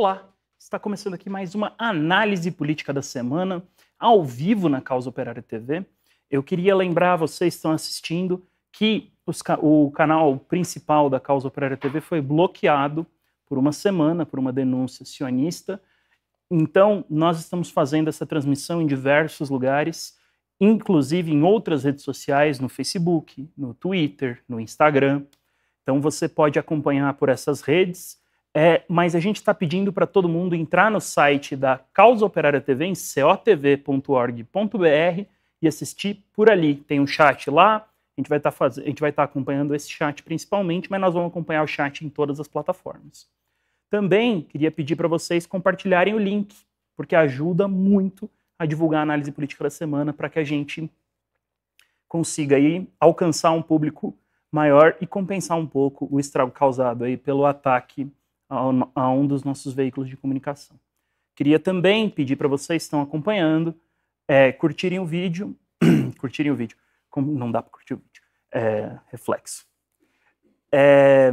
Olá, está começando aqui mais uma análise política da semana, ao vivo na Causa Operária TV. Eu queria lembrar, vocês que estão assistindo, que os, o canal principal da Causa Operária TV foi bloqueado por uma semana por uma denúncia sionista. Então, nós estamos fazendo essa transmissão em diversos lugares, inclusive em outras redes sociais, no Facebook, no Twitter, no Instagram. Então, você pode acompanhar por essas redes é, mas a gente está pedindo para todo mundo entrar no site da Causa Operária TV, em cotv.org.br, e assistir por ali. Tem um chat lá, a gente vai estar tá tá acompanhando esse chat principalmente, mas nós vamos acompanhar o chat em todas as plataformas. Também queria pedir para vocês compartilharem o link, porque ajuda muito a divulgar a análise política da semana para que a gente consiga aí alcançar um público maior e compensar um pouco o estrago causado aí pelo ataque a um dos nossos veículos de comunicação. Queria também pedir para vocês que estão acompanhando, é, curtirem o vídeo, curtirem o vídeo, como não dá para curtir o vídeo, é, reflexo. É,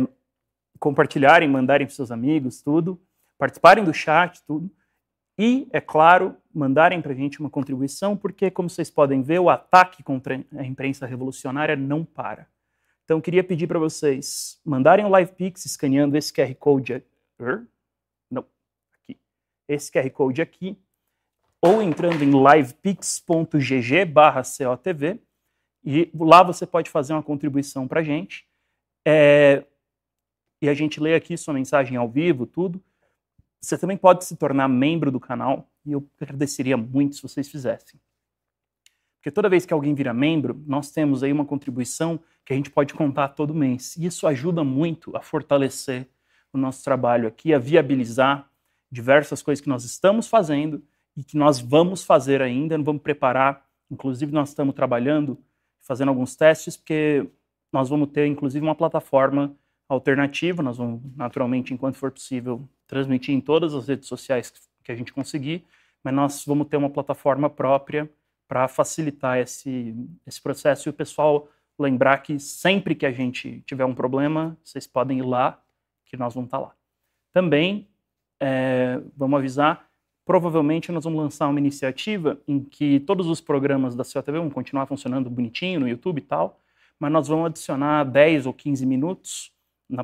compartilharem, mandarem para seus amigos, tudo, participarem do chat, tudo, e, é claro, mandarem para a gente uma contribuição, porque, como vocês podem ver, o ataque contra a imprensa revolucionária não para. Então, queria pedir para vocês mandarem o LivePix Live Pix escaneando esse QR Code. Não, aqui. Esse QR Code aqui. Ou entrando em livepix.gg/cotv. E lá você pode fazer uma contribuição para a gente. É, e a gente lê aqui sua mensagem ao vivo, tudo. Você também pode se tornar membro do canal e eu agradeceria muito se vocês fizessem. Porque toda vez que alguém vira membro, nós temos aí uma contribuição que a gente pode contar todo mês. E isso ajuda muito a fortalecer o nosso trabalho aqui, a viabilizar diversas coisas que nós estamos fazendo e que nós vamos fazer ainda, vamos preparar. Inclusive, nós estamos trabalhando, fazendo alguns testes, porque nós vamos ter, inclusive, uma plataforma alternativa. Nós vamos, naturalmente, enquanto for possível, transmitir em todas as redes sociais que a gente conseguir, mas nós vamos ter uma plataforma própria para facilitar esse, esse processo e o pessoal lembrar que sempre que a gente tiver um problema, vocês podem ir lá, que nós vamos estar tá lá. Também, é, vamos avisar, provavelmente nós vamos lançar uma iniciativa em que todos os programas da CEOTV vão continuar funcionando bonitinho no YouTube e tal, mas nós vamos adicionar 10 ou 15 minutos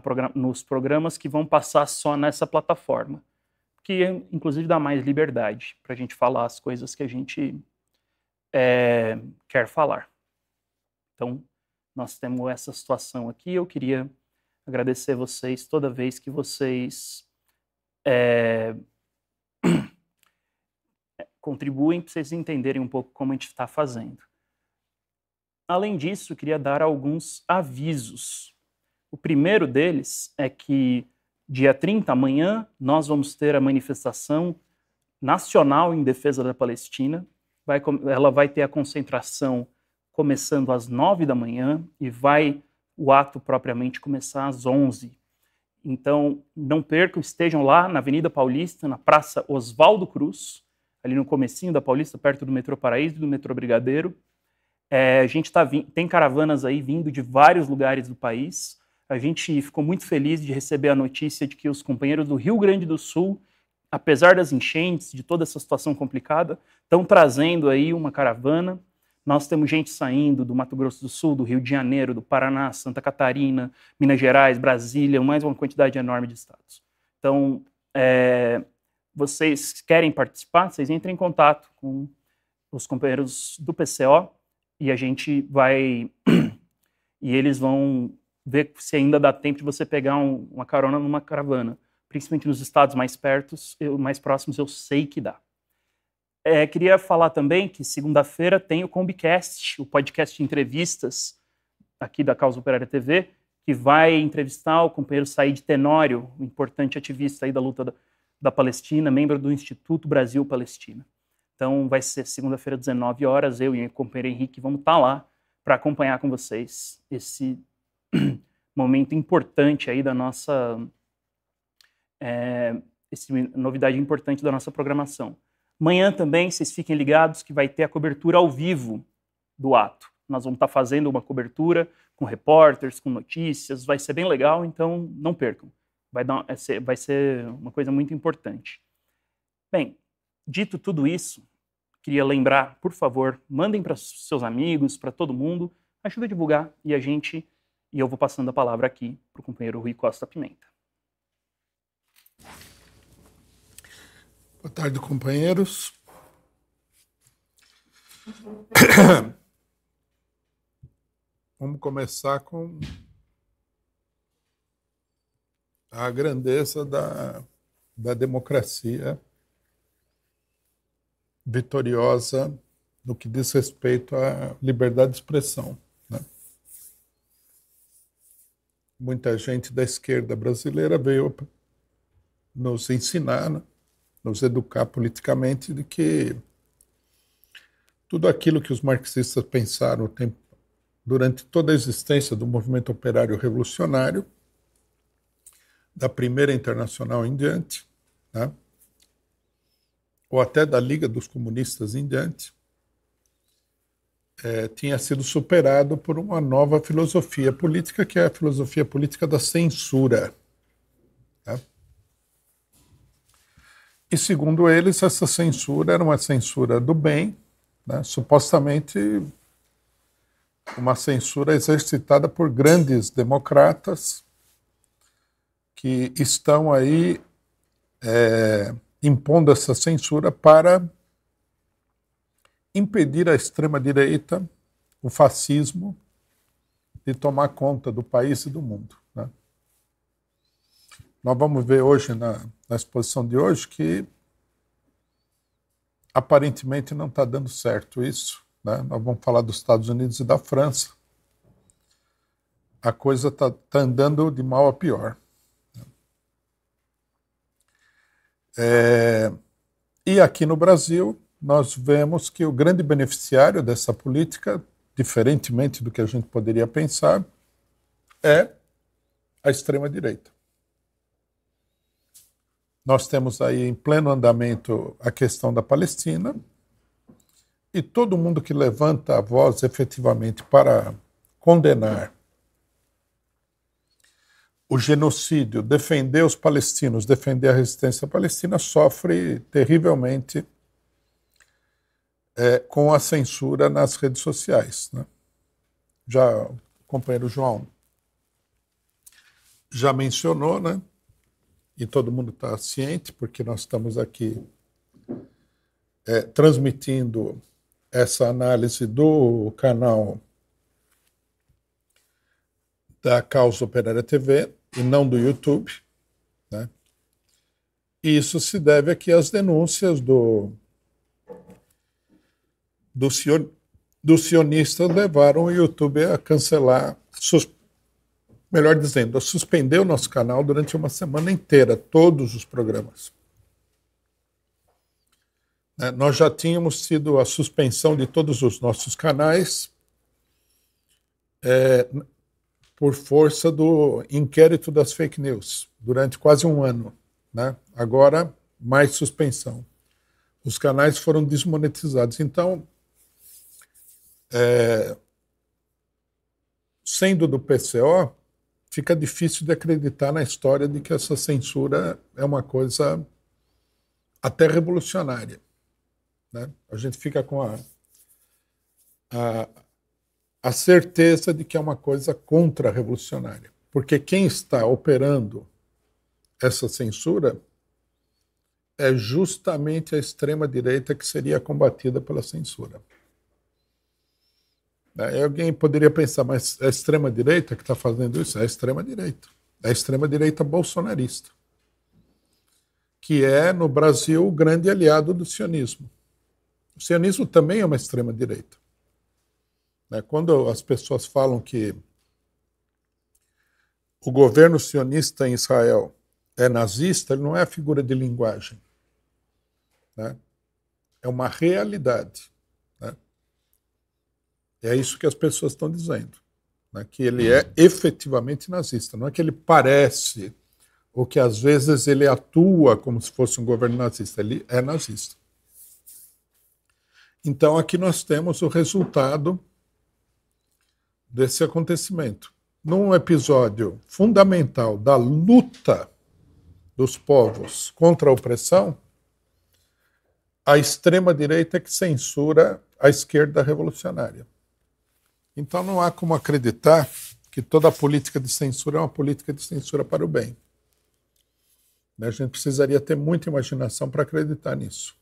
programa nos programas que vão passar só nessa plataforma, que inclusive dá mais liberdade para a gente falar as coisas que a gente é, quer falar. Então, nós temos essa situação aqui. Eu queria agradecer vocês toda vez que vocês é, contribuem para vocês entenderem um pouco como a gente está fazendo. Além disso, queria dar alguns avisos. O primeiro deles é que dia 30, amanhã, nós vamos ter a manifestação nacional em defesa da Palestina, vai, ela vai ter a concentração começando às nove da manhã e vai o ato propriamente começar às onze. Então, não percam, estejam lá na Avenida Paulista, na Praça Oswaldo Cruz, ali no comecinho da Paulista, perto do metrô Paraíso e do metrô Brigadeiro. É, a gente tá tem caravanas aí vindo de vários lugares do país. A gente ficou muito feliz de receber a notícia de que os companheiros do Rio Grande do Sul apesar das enchentes, de toda essa situação complicada, estão trazendo aí uma caravana. Nós temos gente saindo do Mato Grosso do Sul, do Rio de Janeiro, do Paraná, Santa Catarina, Minas Gerais, Brasília, mais uma quantidade enorme de estados. Então, é, vocês querem participar, vocês entrem em contato com os companheiros do PCO e a gente vai. e eles vão ver se ainda dá tempo de você pegar um, uma carona numa caravana principalmente nos estados mais pertos, eu, mais próximos, eu sei que dá. É, queria falar também que segunda-feira tem o Combicast, o podcast de entrevistas aqui da Causa Operária TV, que vai entrevistar o companheiro Said Tenório, um importante ativista aí da luta da, da Palestina, membro do Instituto Brasil-Palestina. Então vai ser segunda-feira, 19 horas, eu e o companheiro Henrique vamos estar tá lá para acompanhar com vocês esse momento importante aí da nossa é, essa novidade importante da nossa programação. Amanhã também, vocês fiquem ligados que vai ter a cobertura ao vivo do ato. Nós vamos estar fazendo uma cobertura com repórteres, com notícias, vai ser bem legal, então não percam. Vai, dar, é vai ser uma coisa muito importante. Bem, dito tudo isso, queria lembrar, por favor, mandem para seus amigos, para todo mundo, ajuda a divulgar e a gente, e eu vou passando a palavra aqui para o companheiro Rui Costa Pimenta. Boa tarde, companheiros. Vamos começar com a grandeza da, da democracia vitoriosa no que diz respeito à liberdade de expressão. Né? Muita gente da esquerda brasileira veio nos ensinar né? nos educar politicamente de que tudo aquilo que os marxistas pensaram tempo, durante toda a existência do movimento operário revolucionário, da Primeira Internacional em diante, né? ou até da Liga dos Comunistas em diante, é, tinha sido superado por uma nova filosofia política, que é a filosofia política da censura. E segundo eles, essa censura era uma censura do bem, né? supostamente uma censura exercitada por grandes democratas que estão aí é, impondo essa censura para impedir a extrema-direita, o fascismo, de tomar conta do país e do mundo. Nós vamos ver hoje, na, na exposição de hoje, que aparentemente não está dando certo isso. Né? Nós vamos falar dos Estados Unidos e da França. A coisa está tá andando de mal a pior. É, e aqui no Brasil, nós vemos que o grande beneficiário dessa política, diferentemente do que a gente poderia pensar, é a extrema-direita. Nós temos aí em pleno andamento a questão da Palestina, e todo mundo que levanta a voz efetivamente para condenar o genocídio, defender os palestinos, defender a resistência palestina, sofre terrivelmente é, com a censura nas redes sociais. Né? Já o companheiro João já mencionou, né? e todo mundo está ciente, porque nós estamos aqui é, transmitindo essa análise do canal da Causa Operária TV e não do YouTube. Né? E isso se deve aqui às denúncias do, do, dos sionistas levaram o YouTube a cancelar, sus, melhor dizendo, suspendeu nosso canal durante uma semana inteira, todos os programas. Né, nós já tínhamos sido a suspensão de todos os nossos canais é, por força do inquérito das fake news, durante quase um ano. Né? Agora, mais suspensão. Os canais foram desmonetizados. Então, é, sendo do PCO, fica difícil de acreditar na história de que essa censura é uma coisa até revolucionária. Né? A gente fica com a, a, a certeza de que é uma coisa contra-revolucionária, porque quem está operando essa censura é justamente a extrema-direita que seria combatida pela censura. Aí né? alguém poderia pensar, mas é a extrema-direita que está fazendo isso? É a extrema-direita. É a extrema-direita bolsonarista, que é, no Brasil, o grande aliado do sionismo. O sionismo também é uma extrema-direita. Né? Quando as pessoas falam que o governo sionista em Israel é nazista, ele não é figura de linguagem. Né? É uma realidade. É isso que as pessoas estão dizendo, né? que ele é efetivamente nazista. Não é que ele parece ou que às vezes ele atua como se fosse um governo nazista. Ele é nazista. Então aqui nós temos o resultado desse acontecimento. Num episódio fundamental da luta dos povos contra a opressão, a extrema-direita que censura a esquerda revolucionária. Então não há como acreditar que toda política de censura é uma política de censura para o bem. A gente precisaria ter muita imaginação para acreditar nisso.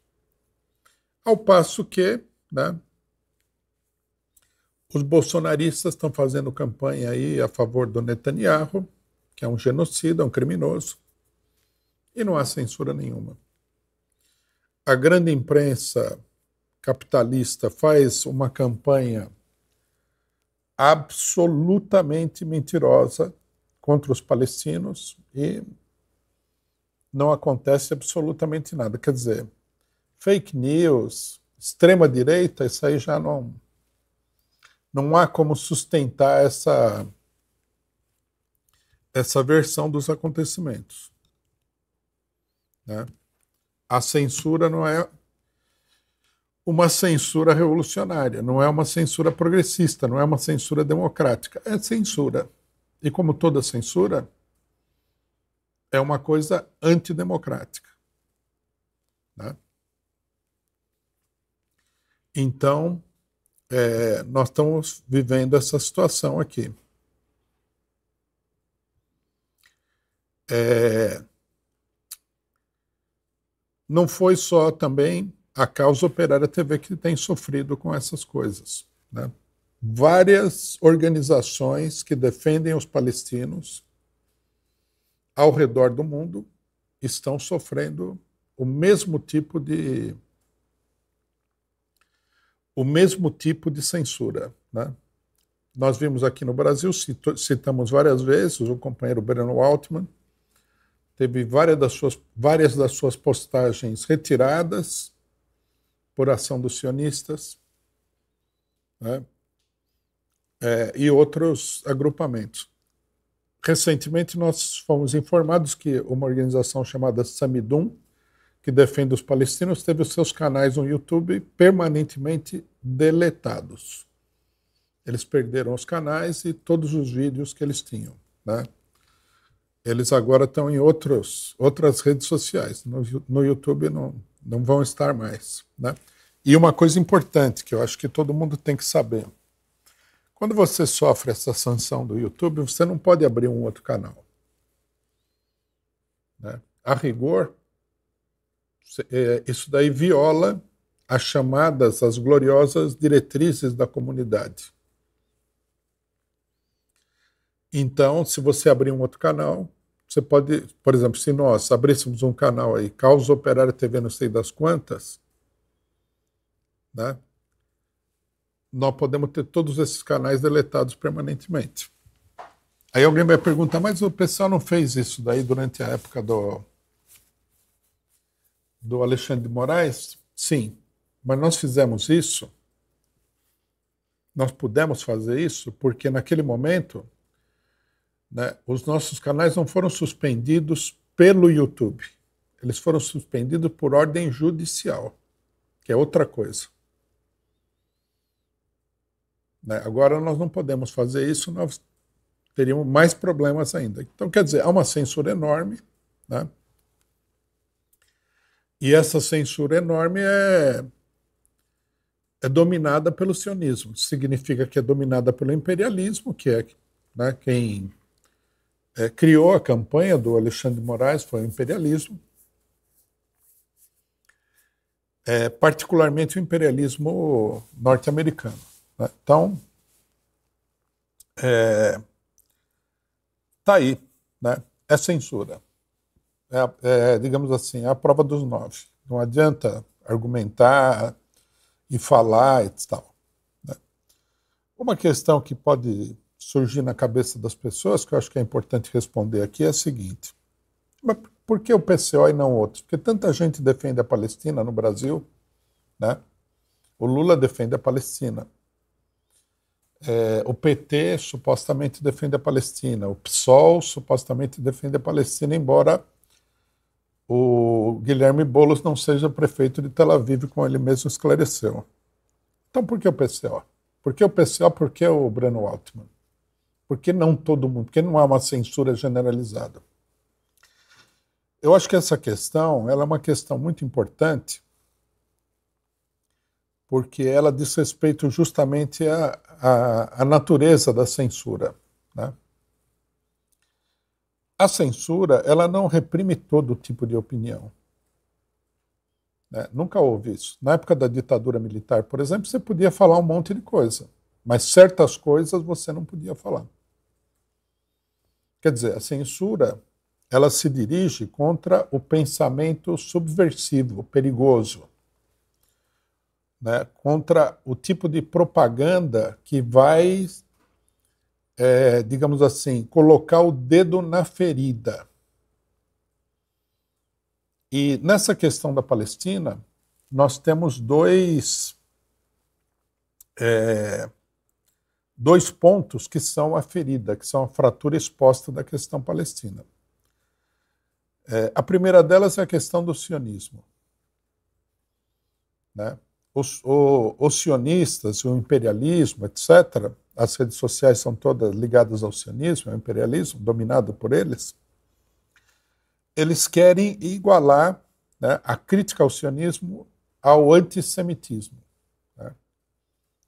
Ao passo que né, os bolsonaristas estão fazendo campanha aí a favor do Netanyahu, que é um genocida, um criminoso, e não há censura nenhuma. A grande imprensa capitalista faz uma campanha absolutamente mentirosa contra os palestinos e não acontece absolutamente nada. Quer dizer, fake news, extrema-direita, isso aí já não. Não há como sustentar essa, essa versão dos acontecimentos. Né? A censura não é uma censura revolucionária, não é uma censura progressista, não é uma censura democrática, é censura. E como toda censura, é uma coisa antidemocrática. Né? Então, é, nós estamos vivendo essa situação aqui. É, não foi só também a causa operária TV que tem sofrido com essas coisas. Né? Várias organizações que defendem os palestinos ao redor do mundo estão sofrendo o mesmo tipo de o mesmo tipo de censura, né? Nós vimos aqui no Brasil, citamos várias vezes o companheiro Breno Altman, teve várias das suas, várias das suas postagens retiradas por ação dos sionistas né? é, e outros agrupamentos. Recentemente, nós fomos informados que uma organização chamada Samidum, que defende os palestinos, teve os seus canais no YouTube permanentemente deletados. Eles perderam os canais e todos os vídeos que eles tinham. Né? Eles agora estão em outros, outras redes sociais. No, no YouTube não, não vão estar mais. Né? E uma coisa importante que eu acho que todo mundo tem que saber: quando você sofre essa sanção do YouTube, você não pode abrir um outro canal. Né? A rigor, é, isso daí viola as chamadas, as gloriosas diretrizes da comunidade. Então, se você abrir um outro canal, você pode, por exemplo, se nós abríssemos um canal aí, Caos Operário TV, não sei das quantas, né? nós podemos ter todos esses canais deletados permanentemente. Aí alguém vai perguntar, mas o pessoal não fez isso daí durante a época do, do Alexandre de Moraes? Sim, mas nós fizemos isso, nós pudemos fazer isso porque naquele momento né? Os nossos canais não foram suspendidos pelo YouTube. Eles foram suspendidos por ordem judicial, que é outra coisa. Né? Agora nós não podemos fazer isso, nós teríamos mais problemas ainda. Então, quer dizer, há uma censura enorme, né? E essa censura enorme é, é dominada pelo sionismo. Significa que é dominada pelo imperialismo, que é né, quem é, criou a campanha do Alexandre de Moraes, foi o imperialismo. É, particularmente o imperialismo norte-americano. Né? Então, é, tá aí, né? É censura. É, é, digamos assim, é a prova dos nove. Não adianta argumentar e falar e tal. Né? Uma questão que pode surgir na cabeça das pessoas, que eu acho que é importante responder aqui, é a seguinte: mas por que o PCO e não outros? Porque tanta gente defende a Palestina no Brasil, né? O Lula defende a Palestina. É, o PT supostamente defende a Palestina, o PSOL supostamente defende a Palestina, embora o Guilherme Boulos não seja prefeito de Tel Aviv, como ele mesmo esclareceu. Então, por que o PCO? Por que o PCO? Por que o Breno Altman? Por que não todo mundo? Por que não há uma censura generalizada? Eu acho que essa questão ela é uma questão muito importante, porque ela diz respeito justamente à, à, à natureza da censura. Né? A censura ela não reprime todo tipo de opinião. Né? Nunca houve isso. Na época da ditadura militar, por exemplo, você podia falar um monte de coisa, mas certas coisas você não podia falar. Quer dizer, a censura ela se dirige contra o pensamento subversivo, perigoso, né? contra o tipo de propaganda que vai, é, digamos assim, colocar o dedo na ferida. E nessa questão da Palestina, nós temos dois é, dois pontos que são a ferida, que são a fratura exposta da questão palestina. É, a primeira delas é a questão do sionismo. Né? Os, o, os sionistas, o imperialismo, etc., as redes sociais são todas ligadas ao sionismo, ao imperialismo, dominado por eles, eles querem igualar né, a crítica ao sionismo ao antissemitismo.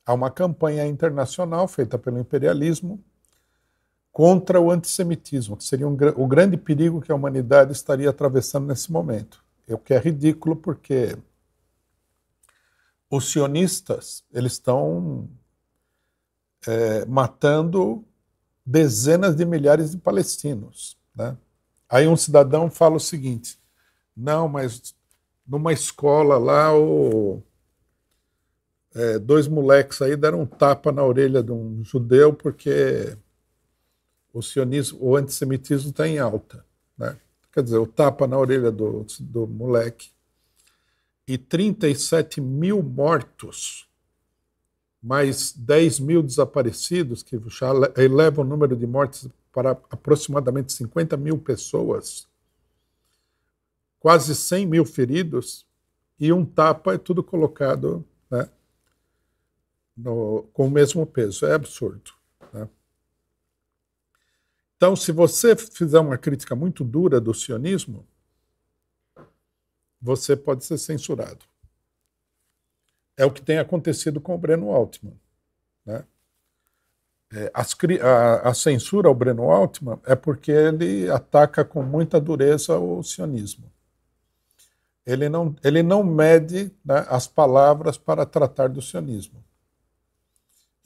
Há uma campanha internacional feita pelo imperialismo contra o antissemitismo, que seria um, o grande perigo que a humanidade estaria atravessando nesse momento. O que é ridículo, porque os sionistas eles estão é, matando dezenas de milhares de palestinos. Né? Aí um cidadão fala o seguinte: não, mas numa escola lá o, é, dois moleques aí deram um tapa na orelha de um judeu porque o sionismo, o antissemitismo está em alta. Né? Quer dizer, o tapa na orelha do, do moleque. E 37 mil mortos, mais 10 mil desaparecidos, que já eleva o número de mortes para aproximadamente 50 mil pessoas, quase 100 mil feridos, e um tapa é tudo colocado no, com o mesmo peso. É absurdo. Né? Então, se você fizer uma crítica muito dura do sionismo, você pode ser censurado. É o que tem acontecido com o Breno Altman. Né? É, as, a, a, censura ao Breno Altman é porque ele ataca com muita dureza o sionismo. Ele não, ele não mede né, as palavras para tratar do sionismo.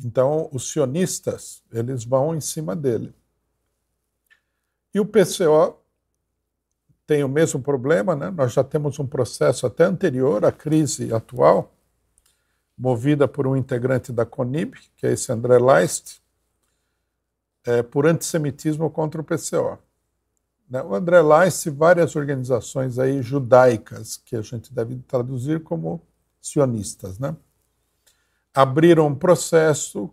Então, os sionistas, eles vão em cima dele. E o PCO tem o mesmo problema, né? nós já temos um processo até anterior à crise atual, movida por um integrante da CONIB, que é esse André Leist, é, por antissemitismo contra o PCO. Né? O André Leist e várias organizações aí judaicas, que a gente deve traduzir como sionistas, né? abriram um processo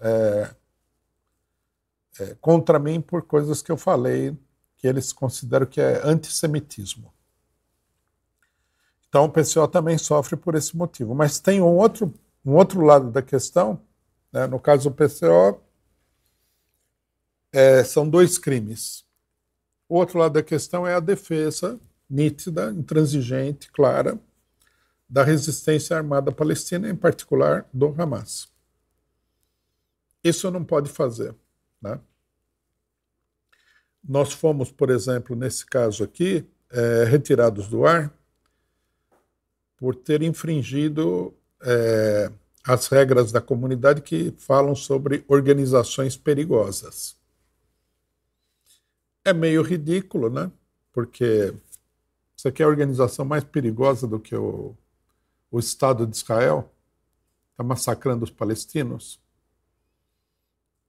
é, é, contra mim por coisas que eu falei que eles consideram que é antissemitismo. Então o PCO também sofre por esse motivo. Mas tem um outro, um outro lado da questão, né? no caso do PCO, é, são dois crimes. O outro lado da questão é a defesa nítida, intransigente, clara, da resistência armada palestina, em particular do Hamas. Isso não pode fazer. Né? Nós fomos, por exemplo, nesse caso aqui, é, retirados do ar por ter infringido é, as regras da comunidade que falam sobre organizações perigosas. É meio ridículo, né? Porque isso aqui é a organização mais perigosa do que o o Estado de Israel está massacrando os palestinos.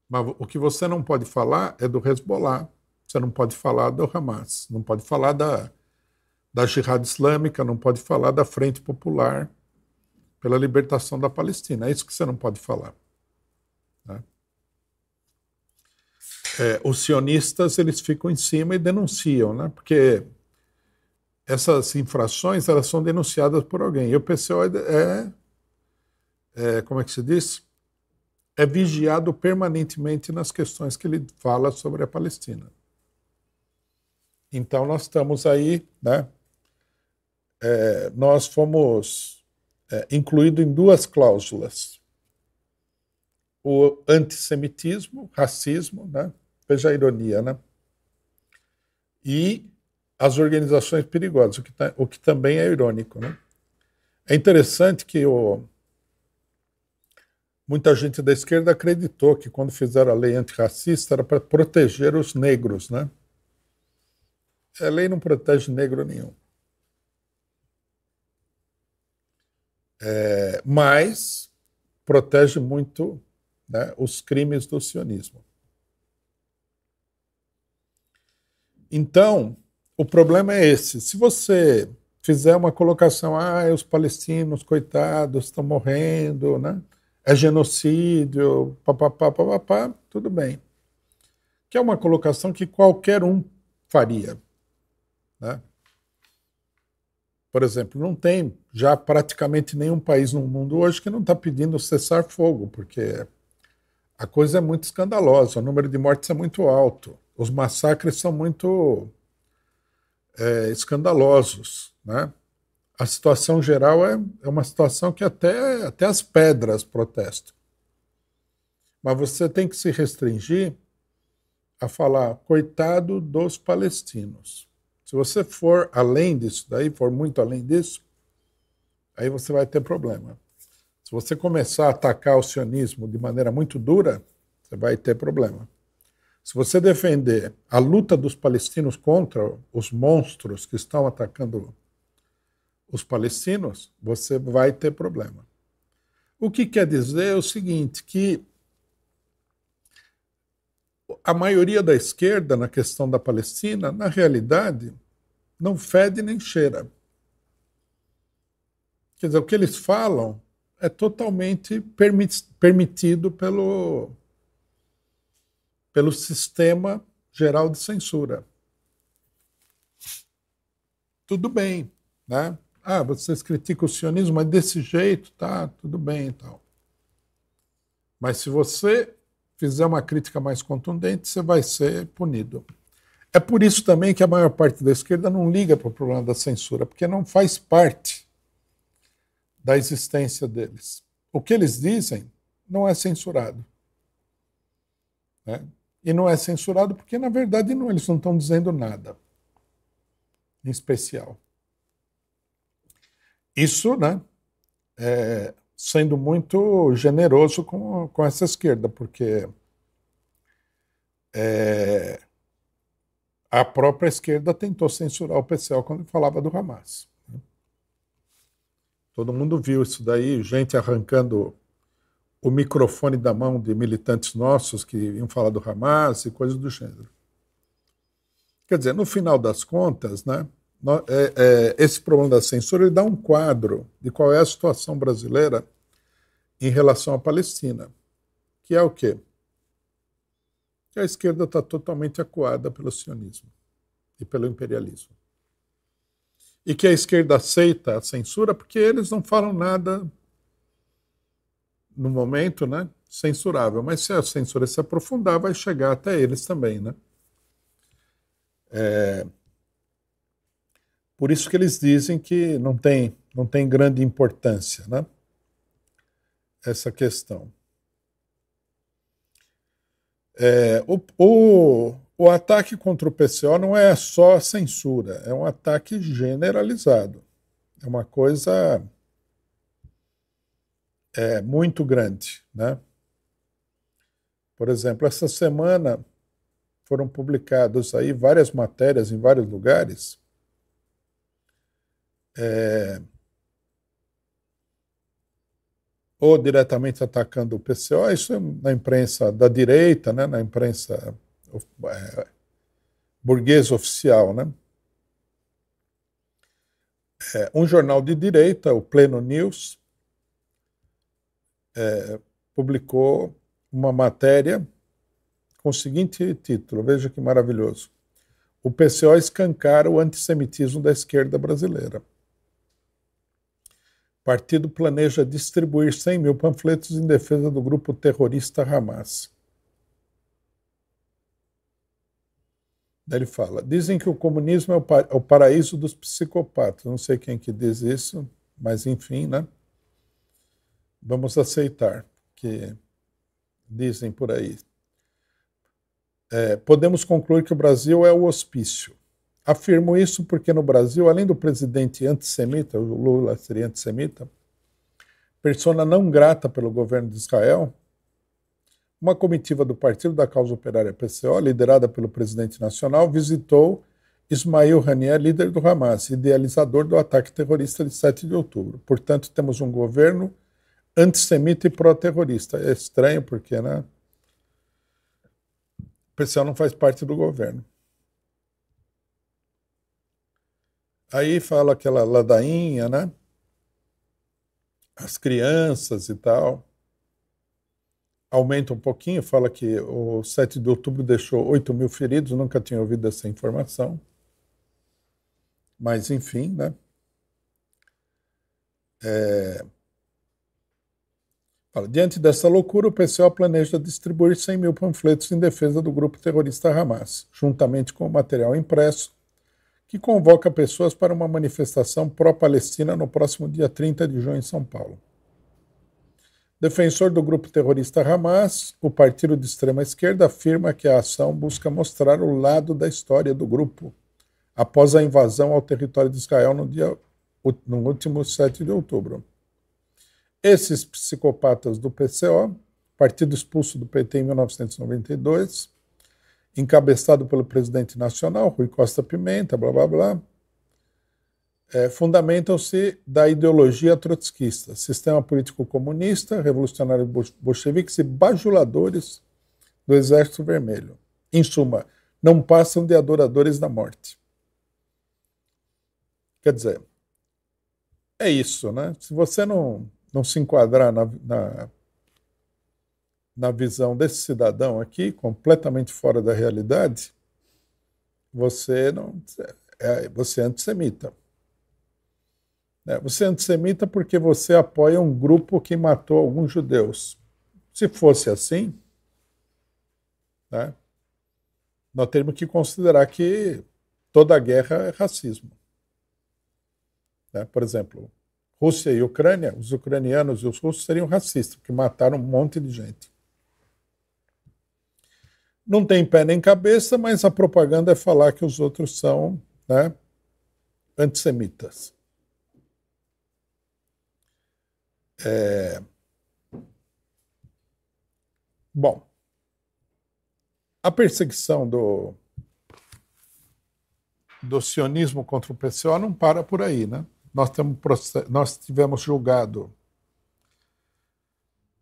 Mas o que você não pode falar é do Hezbollah, você não pode falar do Hamas, não pode falar da, da Jihad Islâmica, não pode falar da Frente Popular pela libertação da Palestina. É isso que você não pode falar. Né? É, os sionistas eles ficam em cima e denunciam, né? porque essas infrações elas são denunciadas por alguém. E o PCO é, é, é, como é que se diz? É vigiado permanentemente nas questões que ele fala sobre a Palestina. Então nós estamos aí, né? É, nós fomos é, incluídos em duas cláusulas: o antissemitismo, racismo, né? Veja a ironia, né? E as organizações perigosas, o que, tá, o que também é irônico. Né? É interessante que o, muita gente da esquerda acreditou que quando fizeram a lei antirracista era para proteger os negros. Né? A lei não protege negro nenhum. É, mas protege muito né, os crimes do sionismo. Então, o problema é esse. Se você fizer uma colocação, ah, os palestinos, coitados, estão morrendo, né? é genocídio, papapá, papapá, tudo bem. Que é uma colocação que qualquer um faria. Né? Por exemplo, não tem já praticamente nenhum país no mundo hoje que não está pedindo cessar fogo, porque a coisa é muito escandalosa, o número de mortes é muito alto, os massacres são muito é, escandalosos. Né? A situação geral é, é uma situação que até, até as pedras protestam. Mas você tem que se restringir a falar, coitado dos palestinos. Se você for além disso daí, for muito além disso, aí você vai ter problema. Se você começar a atacar o sionismo de maneira muito dura, você vai ter problema. Se você defender a luta dos palestinos contra os monstros que estão atacando os palestinos, você vai ter problema. O que quer dizer é o seguinte, que a maioria da esquerda na questão da Palestina, na realidade, não fede nem cheira. Quer dizer, o que eles falam é totalmente permitido pelo, pelo sistema geral de censura. Tudo bem, né? Ah, vocês criticam o sionismo, mas desse jeito, tá, tudo bem e então. tal. Mas se você fizer uma crítica mais contundente, você vai ser punido. É por isso também que a maior parte da esquerda não liga para o problema da censura, porque não faz parte da existência deles. O que eles dizem não é censurado. Né? e não é censurado porque, na verdade, não, eles não estão dizendo nada em especial. Isso, né, é, sendo muito generoso com, com essa esquerda, porque é, a própria esquerda tentou censurar o PCO quando falava do Hamas. Né. Todo mundo viu isso daí, gente arrancando o microfone da mão de militantes nossos que iam falar do Hamas e coisas do gênero. Quer dizer, no final das contas, né, é, é, esse problema da censura ele dá um quadro de qual é a situação brasileira em relação à Palestina, que é o quê? Que a esquerda está totalmente acuada pelo sionismo e pelo imperialismo. E que a esquerda aceita a censura porque eles não falam nada no momento, né, censurável. Mas se a censura se aprofundar, vai chegar até eles também, né? É... Por isso que eles dizem que não tem, não tem grande importância, né? Essa questão. É, o, o, o ataque contra o PCO não é só censura, é um ataque generalizado. É uma coisa é muito grande. Né? Por exemplo, essa semana foram publicadas aí várias matérias em vários lugares é, ou diretamente atacando o PCO, isso na imprensa da direita, né, na imprensa é, burguesa oficial. Né? É, um jornal de direita, o Pleno News, é, publicou uma matéria com o seguinte título: veja que maravilhoso. O PCO escancara o antissemitismo da esquerda brasileira. O partido planeja distribuir 100 mil panfletos em defesa do grupo terrorista Hamas. Daí ele fala: dizem que o comunismo é o, é paraíso dos psicopatas. Não sei quem que diz isso, mas enfim, né? vamos aceitar, que dizem por aí. É, podemos concluir que o Brasil é o hospício. Afirmo isso porque no Brasil, além do presidente antissemita, o Lula seria antissemita, persona não grata pelo governo de Israel, uma comitiva do Partido da Causa Operária PCO, liderada pelo presidente nacional, visitou Ismail Haniyeh, líder do Hamas, idealizador do ataque terrorista de 7 de outubro. Portanto, temos um governo antissemita e pró-terrorista. É estranho porque, né? O pessoal não faz parte do governo. Aí fala aquela ladainha, né? As crianças e tal. Aumenta um pouquinho, fala que o 7 de outubro deixou 8 mil feridos, nunca tinha ouvido essa informação. Mas, enfim, né? É, Olha, diante dessa loucura, o PCO planeja distribuir 100 mil panfletos em defesa do grupo terrorista Hamas, juntamente com o material impresso, que convoca pessoas para uma manifestação pró-Palestina no próximo dia 30 de junho em São Paulo. Defensor do grupo terrorista Hamas, o partido de extrema esquerda afirma que a ação busca mostrar o lado da história do grupo após a invasão ao território de Israel no, dia, no último 7 de outubro esses psicopatas do PCO, partido expulso do PT em 1992, encabeçado pelo presidente nacional, Rui Costa Pimenta, blá blá blá, é, fundamentam-se da ideologia trotskista, sistema político comunista, revolucionário bolcheviques e bajuladores do Exército Vermelho. Em suma, não passam de adoradores da morte. Quer dizer, é isso, né? Se você não não se enquadrar na, na, na visão desse cidadão aqui, completamente fora da realidade, você não é, você é antissemita. Né? Você é antissemita porque você apoia um grupo que matou alguns judeus. Se fosse assim, né, nós temos que considerar que toda guerra é racismo. Né? Por exemplo, Rússia e Ucrânia, os ucranianos e os russos seriam racistas, porque mataram um monte de gente. Não tem pé nem cabeça, mas a propaganda é falar que os outros são né, antissemitas. É... Bom, a perseguição do, do sionismo contra o PCO não para por aí, né? nós, temos, nós tivemos julgado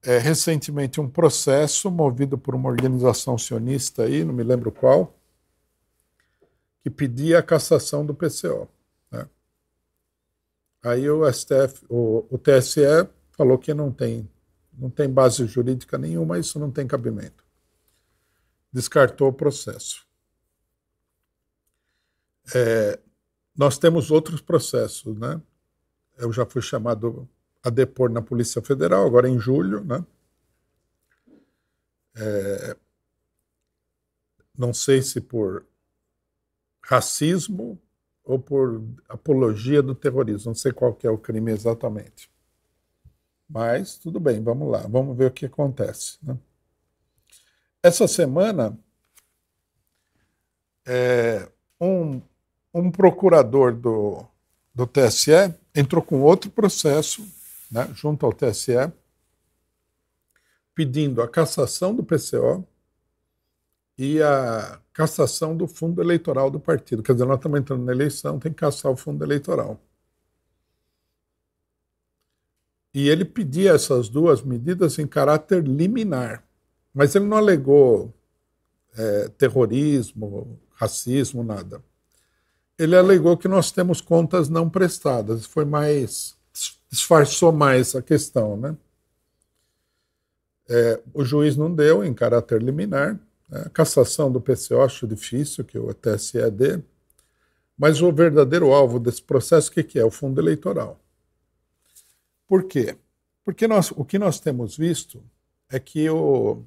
é, recentemente um processo movido por uma organização sionista aí, não me lembro qual, que pedia a cassação do PCO. Né? Aí o STF, o, o, TSE falou que não tem, não tem base jurídica nenhuma, isso não tem cabimento. Descartou o processo. É, nós temos outros processos, né? Eu já fui chamado a depor na Polícia Federal, agora em julho, né? É, não sei se por racismo ou por apologia do terrorismo, não sei qual que é o crime exatamente. Mas tudo bem, vamos lá, vamos ver o que acontece. Né? Essa semana, é, um um procurador do, do TSE entrou com outro processo né, junto ao TSE pedindo a cassação do PCO e a cassação do fundo eleitoral do partido. Quer dizer, nós estamos entrando na eleição, tem que cassar o fundo eleitoral. E ele pedia essas duas medidas em caráter liminar. Mas ele não alegou é, terrorismo, racismo, nada ele alegou que nós temos contas não prestadas. Foi mais. disfarçou mais a questão, né? É, o juiz não deu em caráter liminar. A né? cassação do PCO acho difícil, que o TSE dê. Mas o verdadeiro alvo desse processo, o que, que é? O fundo eleitoral. Por quê? Porque nós, o que nós temos visto é que o,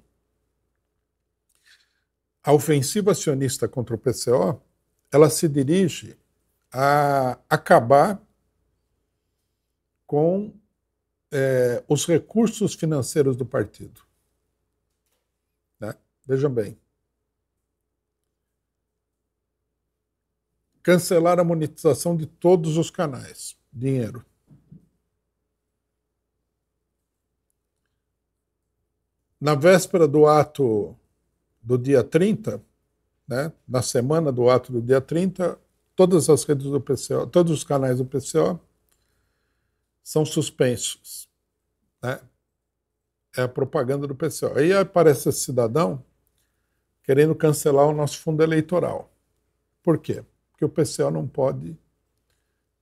a ofensiva acionista contra o PCO ela se dirige a acabar com é, os recursos financeiros do partido. Né? Vejam bem. Cancelar a monetização de todos os canais. Dinheiro. Na véspera do ato do dia 30, né, na semana do ato do dia 30, todas as redes do PCO, todos os canais do PCO são suspensos. Né? É a propaganda do PCO. Aí aparece esse cidadão querendo cancelar o nosso fundo eleitoral. Por quê? Porque o PCO não pode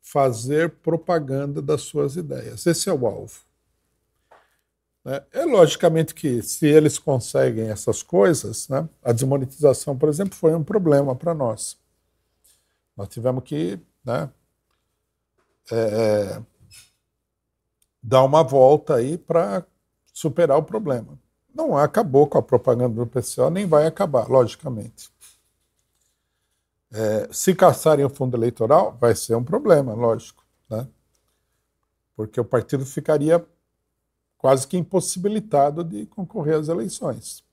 fazer propaganda das suas ideias. Esse é o alvo. Né? É logicamente que se eles conseguem essas coisas, né? a desmonetização, por exemplo, foi um problema para nós. Nós tivemos que né, é, é dar uma volta aí para superar o problema. Não acabou com a propaganda do PCO, nem vai acabar, logicamente. É, se caçarem o fundo eleitoral, vai ser um problema, lógico, né? porque o partido ficaria quase que impossibilitado de concorrer às eleições.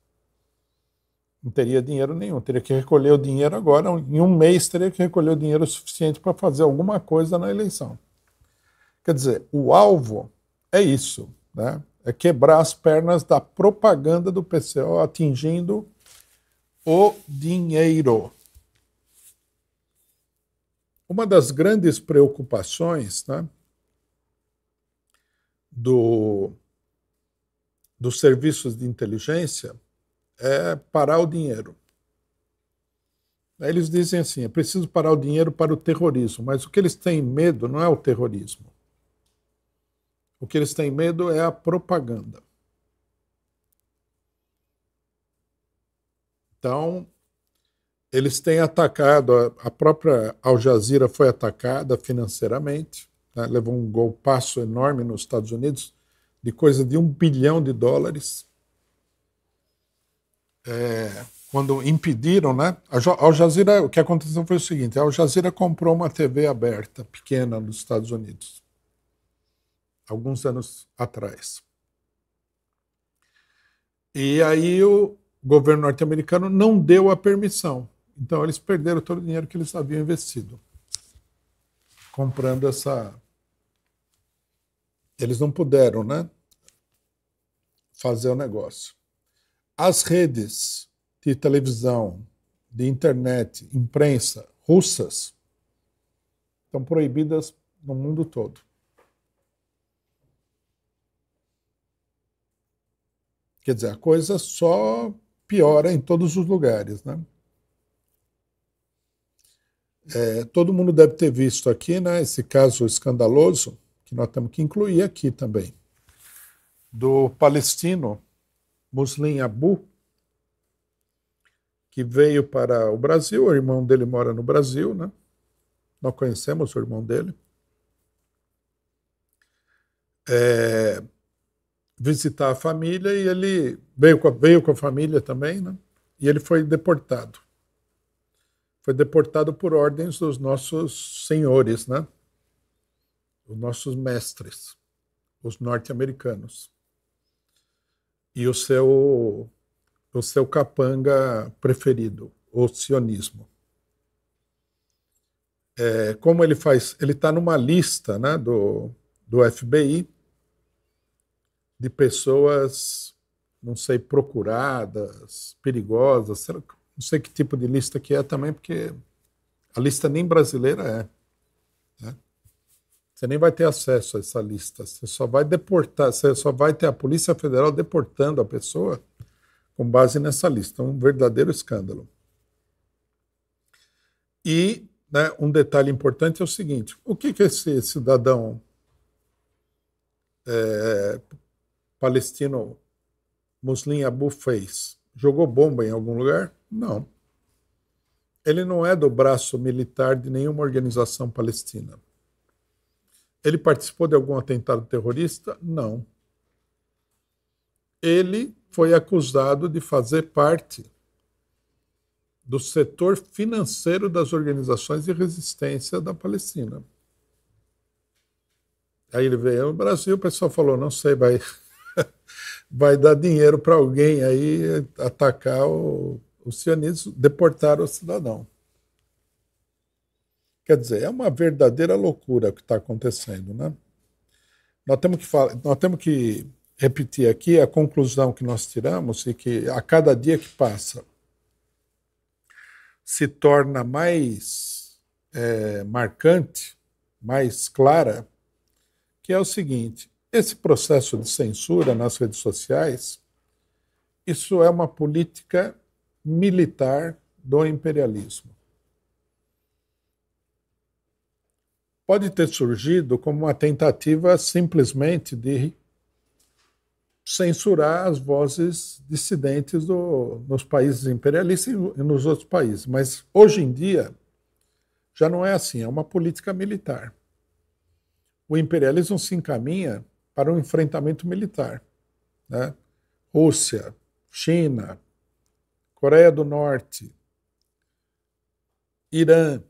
Não teria dinheiro nenhum, teria que recolher o dinheiro agora, em um mês teria que recolher o dinheiro suficiente para fazer alguma coisa na eleição. Quer dizer, o alvo é isso, né? é quebrar as pernas da propaganda do PCO atingindo o dinheiro. Uma das grandes preocupações né, do dos serviços de inteligência é parar o dinheiro. eles dizem assim: é preciso parar o dinheiro para o terrorismo, mas o que eles têm medo não é o terrorismo. O que eles têm medo é a propaganda. Então, eles têm atacado, a própria Al Jazeera foi atacada financeiramente, né, levou um golpaço enorme nos Estados Unidos de coisa de um bilhão de dólares, é, quando impediram, né? A Al Jazeera, o que aconteceu foi o seguinte: a Al Jazeera comprou uma TV aberta pequena nos Estados Unidos, alguns anos atrás. E aí o governo norte-americano não deu a permissão. Então eles perderam todo o dinheiro que eles haviam investido comprando essa. Eles não puderam, né? fazer o negócio. As redes de televisão, de internet, imprensa russas estão proibidas no mundo todo. Quer dizer, a coisa só piora em todos os lugares, né? É, todo mundo deve ter visto aqui, né, esse caso escandaloso que nós temos que incluir aqui também do palestino Muslim Abu, que veio para o Brasil, o irmão dele mora no Brasil, né? Nós conhecemos o irmão dele. É, visitar a família e ele veio com, a, veio com a família também, né? E ele foi deportado. Foi deportado por ordens dos nossos senhores, né? Os nossos mestres, os norte-americanos e o seu, o seu capanga preferido, o sionismo. É, como ele faz? Ele está numa lista né, do, do FBI de pessoas, não sei, procuradas, perigosas, não sei que tipo de lista que é também, porque a lista nem brasileira é. Você nem vai ter acesso a essa lista. Você só vai deportar, você só vai ter a Polícia Federal deportando a pessoa com base nessa lista. Um verdadeiro escândalo. E né, um detalhe importante é o seguinte: o que, que esse cidadão é, palestino Muslim Abu fez? Jogou bomba em algum lugar? Não. Ele não é do braço militar de nenhuma organização palestina. Ele participou de algum atentado terrorista? Não. Ele foi acusado de fazer parte do setor financeiro das organizações de resistência da Palestina. Aí ele veio ao é Brasil, o pessoal falou: não sei, vai, vai dar dinheiro para alguém aí atacar o, o sionismo, deportar o cidadão. Quer dizer, é uma verdadeira loucura o que está acontecendo, né? Nós temos que falar, nós temos que repetir aqui a conclusão que nós tiramos e que a cada dia que passa se torna mais é, marcante, mais clara, que é o seguinte: esse processo de censura nas redes sociais, isso é uma política militar do imperialismo. pode ter surgido como uma tentativa simplesmente de censurar as vozes dissidentes do, nos países imperialistas e nos outros países. Mas hoje em dia já não é assim, é uma política militar. O imperialismo se encaminha para um enfrentamento militar. Né? Rússia, China, Coreia do Norte, Irã,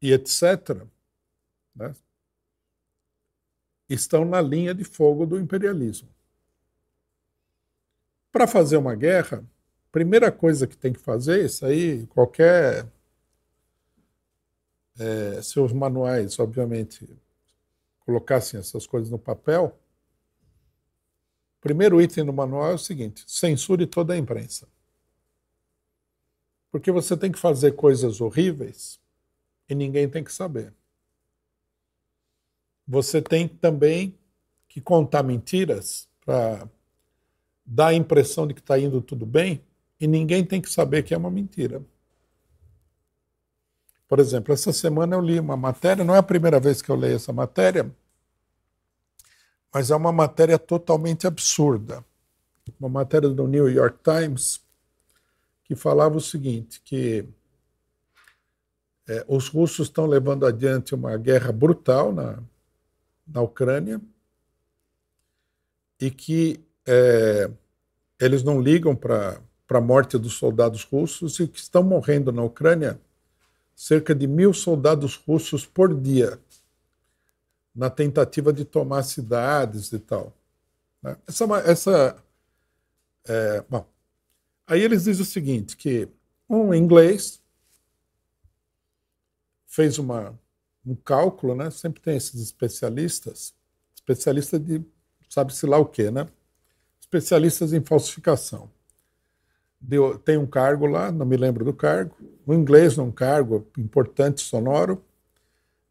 e etc., né, estão na linha de fogo do imperialismo. Para fazer uma guerra, primeira coisa que tem que fazer, isso aí qualquer. É, se os manuais, obviamente, colocassem essas coisas no papel, primeiro item do manual é o seguinte: censure toda a imprensa. Porque você tem que fazer coisas horríveis e ninguém tem que saber. Você tem também que contar mentiras para dar a impressão de que está indo tudo bem e ninguém tem que saber que é uma mentira. Por exemplo, essa semana eu li uma matéria, não é a primeira vez que eu leio essa matéria, mas é uma matéria totalmente absurda. Uma matéria do New York Times que falava o seguinte, que é, os russos estão levando adiante uma guerra brutal na, na Ucrânia e que é, eles não ligam para a morte dos soldados russos e que estão morrendo na Ucrânia cerca de mil soldados russos por dia na tentativa de tomar cidades e tal. Né? Essa, é essa é, bom, aí eles dizem o seguinte que um inglês fez uma, um cálculo, né? Sempre tem esses especialistas, especialista de sabe-se lá o quê, né? Especialistas em falsificação. Deu, tem um cargo lá, não me lembro do cargo, é um inglês num cargo importante, sonoro,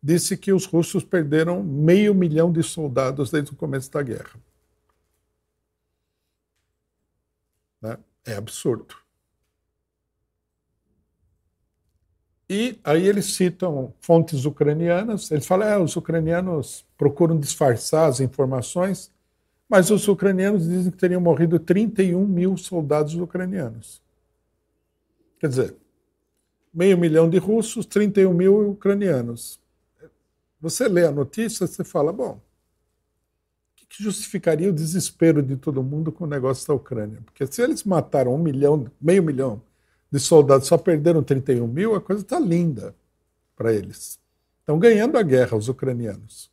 disse que os russos perderam meio milhão de soldados desde o começo da guerra. Né? É absurdo. E aí eles citam fontes ucranianas, eles falam, é, os ucranianos procuram disfarçar as informações, mas os ucranianos dizem que teriam morrido 31 mil soldados ucranianos. Quer dizer, meio milhão de russos, 31 mil ucranianos. Você lê a notícia, você fala, bom, o que justificaria o desespero de todo mundo com o negócio da Ucrânia? Porque se eles mataram um milhão, meio milhão de soldados, só perderam 31 mil, a coisa está linda para eles. Estão ganhando a guerra, os ucranianos.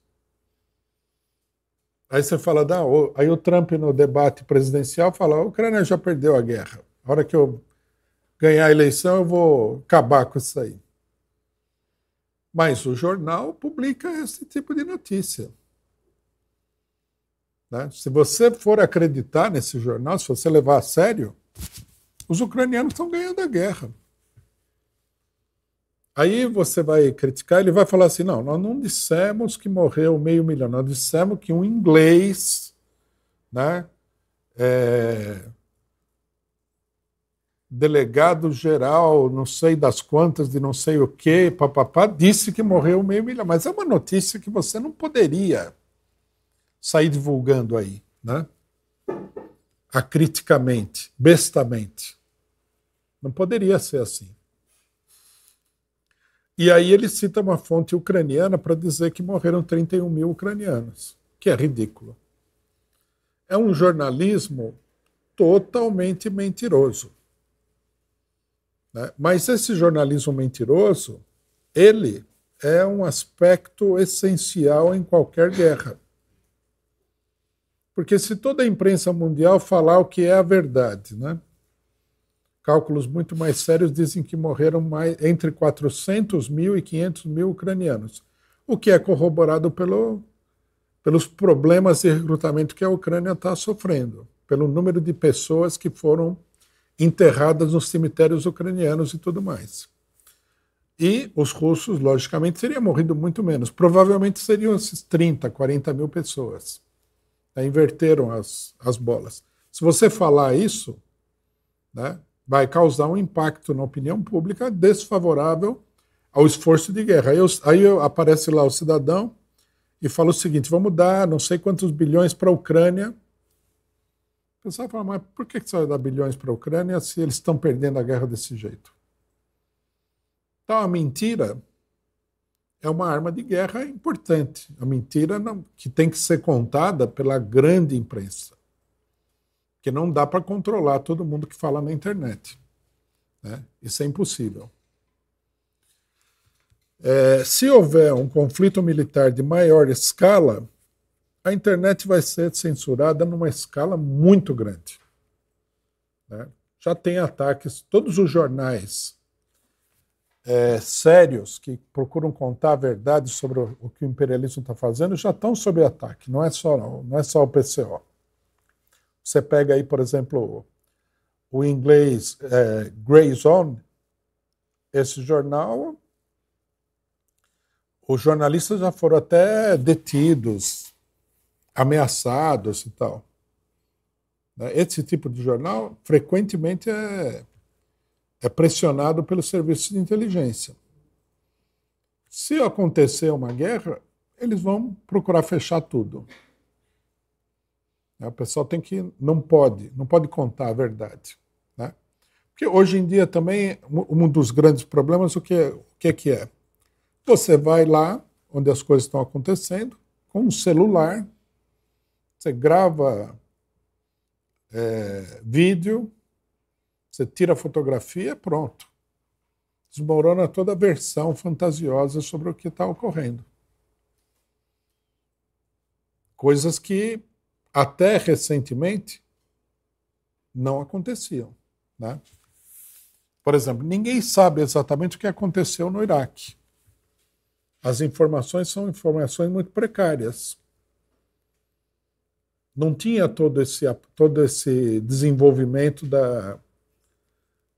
Aí você fala, da, aí o Trump no debate presidencial fala, a Ucrânia já perdeu a guerra. A hora que eu ganhar a eleição, eu vou acabar com isso aí. Mas o jornal publica esse tipo de notícia. Né? Se você for acreditar nesse jornal, se você levar a sério, os ucranianos estão ganhando a guerra. Aí você vai criticar, ele vai falar assim: não, nós não dissemos que morreu meio milhão, nós dissemos que um inglês né, é, delegado geral, não sei das quantas, de não sei o quê, papapá, disse que morreu meio milhão. Mas é uma notícia que você não poderia sair divulgando aí, né? acriticamente, bestamente. Não poderia ser assim. E aí ele cita uma fonte ucraniana para dizer que morreram 31 mil ucranianos, que é ridículo. É um jornalismo totalmente mentiroso. Né? Mas esse jornalismo mentiroso, ele é um aspecto essencial em qualquer guerra. Porque se toda a imprensa mundial falar o que é a verdade, né? Cálculos muito mais sérios dizem que morreram mais, entre 400 mil e 500 mil ucranianos, o que é corroborado pelo, pelos problemas de recrutamento que a Ucrânia está sofrendo, pelo número de pessoas que foram enterradas nos cemitérios ucranianos e tudo mais. E os russos, logicamente, teriam morrido muito menos. Provavelmente seriam esses 30, 40 mil pessoas. Né, inverteram as, as bolas. Se você falar isso, né? vai causar um impacto na opinião pública desfavorável ao esforço de guerra. Aí, eu, aí eu, aparece lá o cidadão e fala o seguinte: vamos dar não sei quantos bilhões para a Ucrânia. O pessoal fala, mas por que você vai dar bilhões para a Ucrânia se eles estão perdendo a guerra desse jeito? Então, a mentira é uma arma de guerra importante. A mentira não, que tem que ser contada pela grande imprensa. Porque não dá para controlar todo mundo que fala na internet. Né? Isso é impossível. É, se houver um conflito militar de maior escala, a internet vai ser censurada numa escala muito grande. Né? Já tem ataques, todos os jornais é, sérios que procuram contar a verdade sobre o, o que o imperialismo está fazendo já estão sob ataque, não é só, não é só o PCO. Você pega aí, por exemplo, o inglês é, Grey Zone, esse jornal, os jornalistas já foram até detidos, ameaçados e tal. Né? Esse tipo de jornal frequentemente é, é pressionado pelos serviços de inteligência. Se acontecer uma guerra, eles vão procurar fechar tudo. Né? O pessoal tem que, não pode, não pode contar a verdade. Né? Porque hoje em dia também, um dos grandes problemas, o que, o que é que é? Você vai lá, onde as coisas estão acontecendo, com um celular, você grava é, vídeo, você tira a fotografia, pronto. Desmorona toda a versão fantasiosa sobre o que está ocorrendo. Coisas que até recentemente, não aconteciam. Né? Por exemplo, ninguém sabe exatamente o que aconteceu no Iraque. As informações são informações muito precárias. Não tinha todo esse, todo esse desenvolvimento da,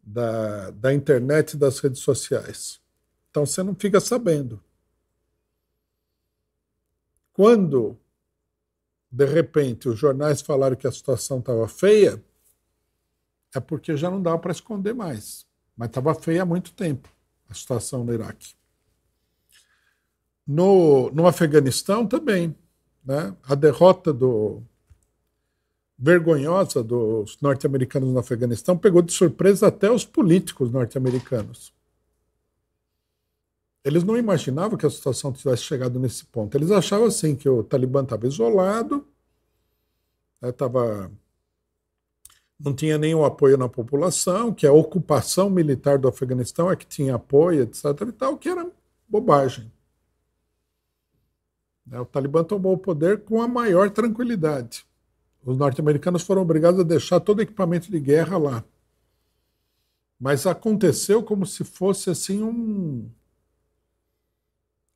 da, da internet e das redes sociais. Então você não fica sabendo. Quando de repente os jornais falaram que a situação estava feia, é porque já não dava para esconder mais. Mas estava feia há muito tempo a situação no Iraque. No, no Afeganistão também. Né? A derrota do vergonhosa dos norte-americanos no Afeganistão pegou de surpresa até os políticos norte-americanos. Eles não imaginavam que a situação tivesse chegado nesse ponto. Eles achavam assim que o Talibã estava isolado, estava né, não tinha nenhum apoio na população, que a ocupação militar do Afeganistão é que tinha apoio, etc. e tal, que era bobagem. Né, o Talibã tomou o poder com a maior tranquilidade. Os norte-americanos foram obrigados a deixar todo o equipamento de guerra lá. Mas aconteceu como se fosse assim um,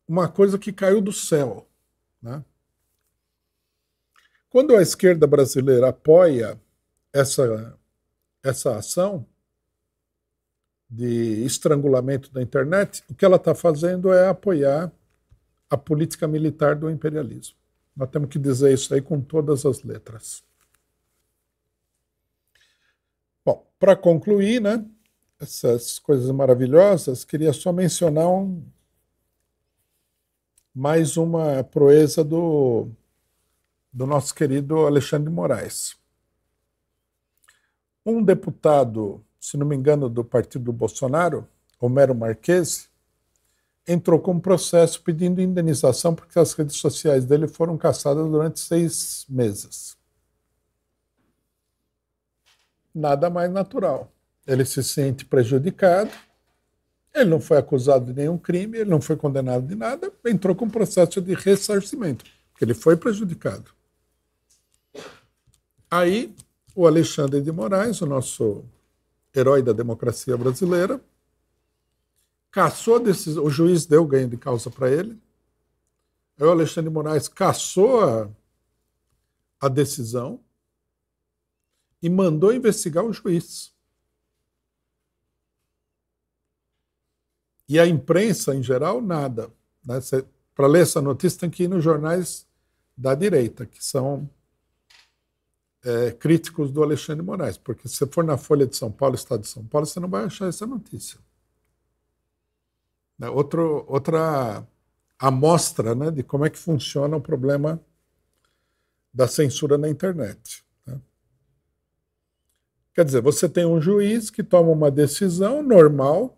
uma coisa que caiu do céu. Né? Quando a esquerda brasileira apoia essa, essa ação de estrangulamento da internet, o que ela está fazendo é apoiar a política militar do imperialismo. Nós temos que dizer isso aí com todas as letras. Bom, para concluir, né, essas coisas maravilhosas, queria só mencionar um, mais uma proeza do, do nosso querido Alexandre de Moraes. Um deputado, se não me engano, do partido do Bolsonaro, Romero Marques, entrou com um processo pedindo indenização porque as redes sociais dele foram caçadas durante seis meses. Nada mais natural. Ele se sente prejudicado ele não foi acusado de nenhum crime, ele não foi condenado de nada, entrou com um processo de ressarcimento, porque ele foi prejudicado. Aí, o Alexandre de Moraes, o nosso herói da democracia brasileira, caçou decisão, o juiz deu ganho de causa para ele. Aí o Alexandre de Moraes caçou a, a decisão e mandou investigar o juiz. E a imprensa, em geral, nada. Né? Para ler essa notícia, tem que ir nos jornais da direita, que são é, críticos do Alexandre Moraes, porque se você for na Folha de São Paulo, Estado de São Paulo, você não vai achar essa notícia. Né? Outro, outra amostra né, de como é que funciona o problema da censura na internet. Né? Quer dizer, você tem um juiz que toma uma decisão normal,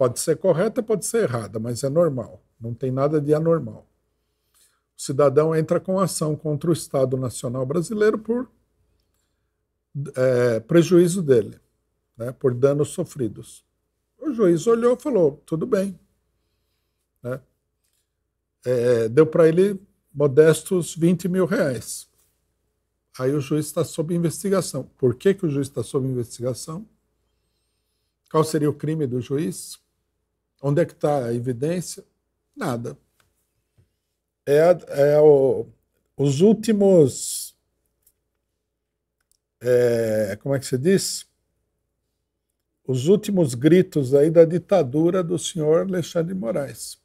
Pode ser correta, pode ser errada, mas é normal. Não tem nada de anormal. O cidadão entra com ação contra o Estado Nacional Brasileiro por é, prejuízo dele, né, por danos sofridos. O juiz olhou e falou: tudo bem. Né? É, deu para ele modestos 20 mil reais. Aí o juiz está sob investigação. Por que, que o juiz está sob investigação? Qual seria o crime do juiz? Onde é que está a evidência? Nada. É, é o, os últimos. É, como é que se diz? Os últimos gritos aí da ditadura do senhor Alexandre de Moraes.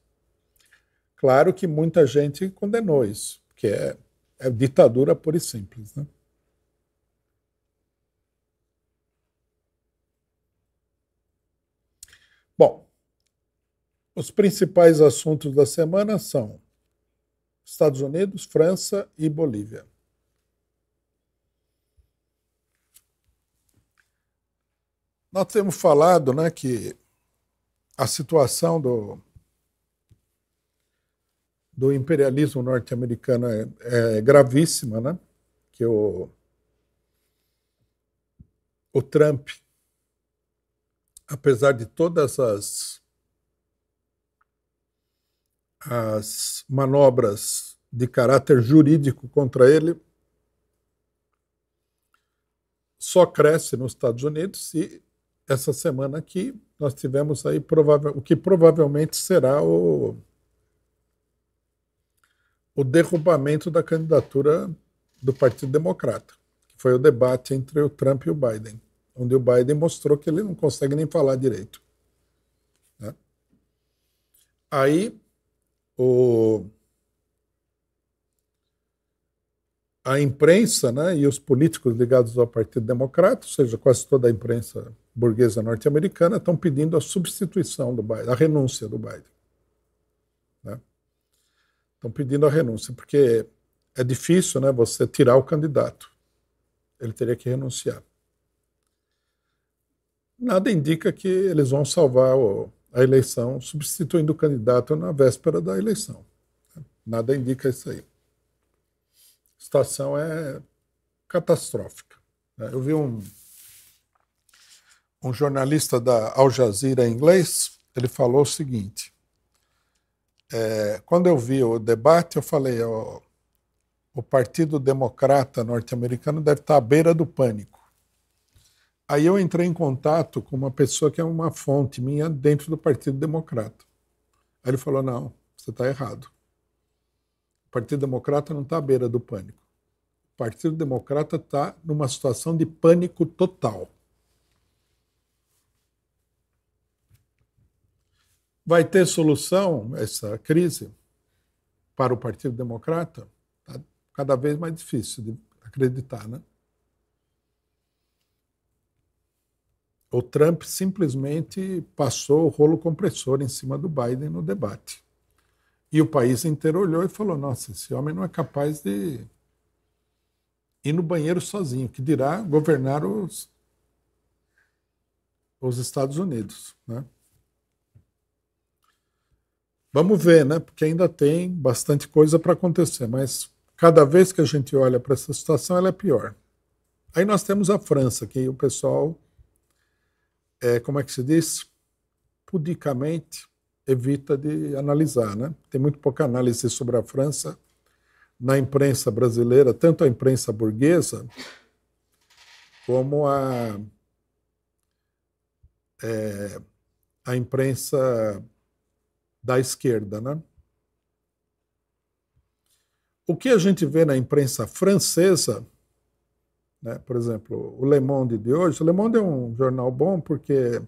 Claro que muita gente condenou isso, porque é, é ditadura pura e simples. Né? Bom, os principais assuntos da semana são Estados Unidos, França e Bolívia. Nós temos falado né, que a situação do, do imperialismo norte-americano é, é, gravíssima, né? que o, o Trump, apesar de todas as as manobras de caráter jurídico contra ele só cresce nos Estados Unidos e essa semana aqui nós tivemos aí o que provavelmente será o, o derrubamento da candidatura do Partido Democrata, que foi o debate entre o Trump e o Biden, onde o Biden mostrou que ele não consegue nem falar direito. Né? Aí o, a imprensa né, e os políticos ligados ao Partido Democrata, ou seja, quase toda a imprensa burguesa norte-americana, estão pedindo a substituição do Biden, a renúncia do Biden. Né? Estão pedindo a renúncia, porque é difícil né, você tirar o candidato. Ele teria que renunciar. Nada indica que eles vão salvar o, a eleição, substituindo o candidato na véspera da eleição. Nada indica isso aí. A situação é catastrófica. Né? Eu vi um, um jornalista da Al Jazeera em inglês, ele falou o seguinte. É, quando eu vi o debate, eu falei, ó, o Partido Democrata norte-americano deve estar à beira do pânico Aí eu entrei em contato com uma pessoa que é uma fonte minha dentro do Partido Democrata. Aí ele falou: não, você está errado. O Partido Democrata não está à beira do pânico. O Partido Democrata está numa situação de pânico total. Vai ter solução essa crise para o Partido Democrata? Está cada vez mais difícil de acreditar, né? O Trump simplesmente passou o rolo compressor em cima do Biden no debate. E o país inteiro olhou e falou: nossa, esse homem não é capaz de ir no banheiro sozinho, que dirá governar os, os Estados Unidos. Né? Vamos ver, né? porque ainda tem bastante coisa para acontecer, mas cada vez que a gente olha para essa situação, ela é pior. Aí nós temos a França, que o pessoal é, como é que se diz, pudicamente evita de analisar. Né? Tem muito pouca análise sobre a França na imprensa brasileira, tanto a imprensa burguesa como a, é, a imprensa da esquerda. Né? O que a gente vê na imprensa francesa né? Por exemplo, o Le Monde de hoje. O Le Monde é um jornal bom porque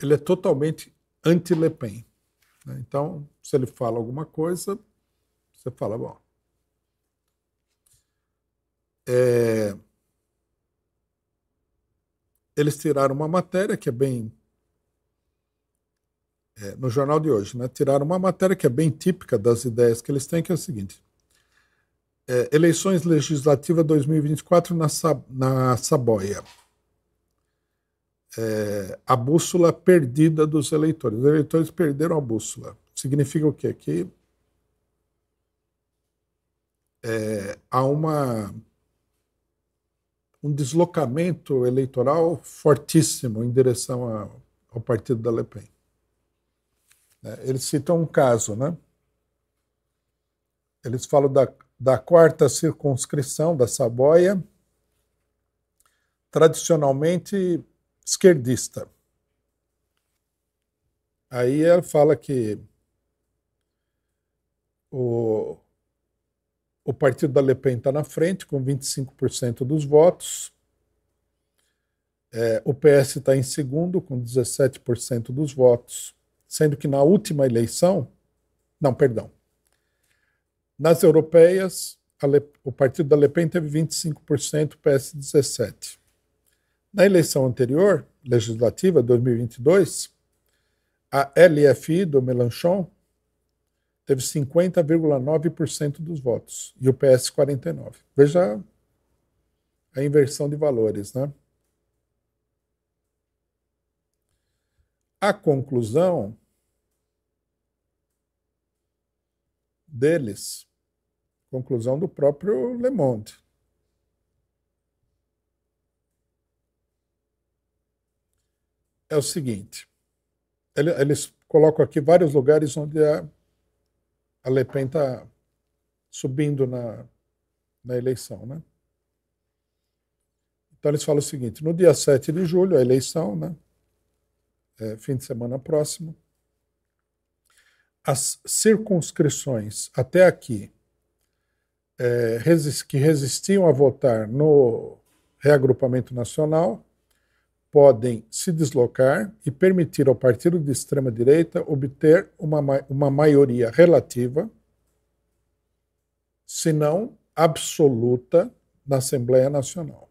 ele é totalmente anti-Le Pen. Né? Então, se ele fala alguma coisa, você fala, bom. É, eles tiraram uma matéria que é bem. É, no jornal de hoje, né? tiraram uma matéria que é bem típica das ideias que eles têm, que é o seguinte: é, eleições legislativas 2024 na, na Saboia. É, a bússola perdida dos eleitores. Os eleitores perderam a bússola. Significa o quê? Que é, há uma, um deslocamento eleitoral fortíssimo em direção a, ao partido da Le Pen. É, eles citam um caso, né? Eles falam da da quarta circunscrição da Saboia, tradicionalmente esquerdista. Aí ela fala que o, o partido da Le Pen está na frente, com 25% dos votos. É, o PS está em segundo, com 17% dos votos. Sendo que na última eleição. Não, perdão. Nas europeias, Le, o partido da Le Pen teve 25%, o PS 17%. Na eleição anterior, legislativa, 2022, a LFI do Melanchon teve 50,9% dos votos e o PS 49%. Veja a inversão de valores, né? A conclusão deles. Conclusão do próprio Le Monde. É o seguinte: eles colocam aqui vários lugares onde a, Le Pen está subindo na, na eleição, né? Então eles falam o seguinte: no dia 7 de julho, a eleição, né? É, fim de semana próximo, as circunscrições até aqui é, que resistiam a votar no reagrupamento nacional podem se deslocar e permitir ao partido de extrema-direita obter uma, uma maioria relativa, se não absoluta, na Assembleia Nacional.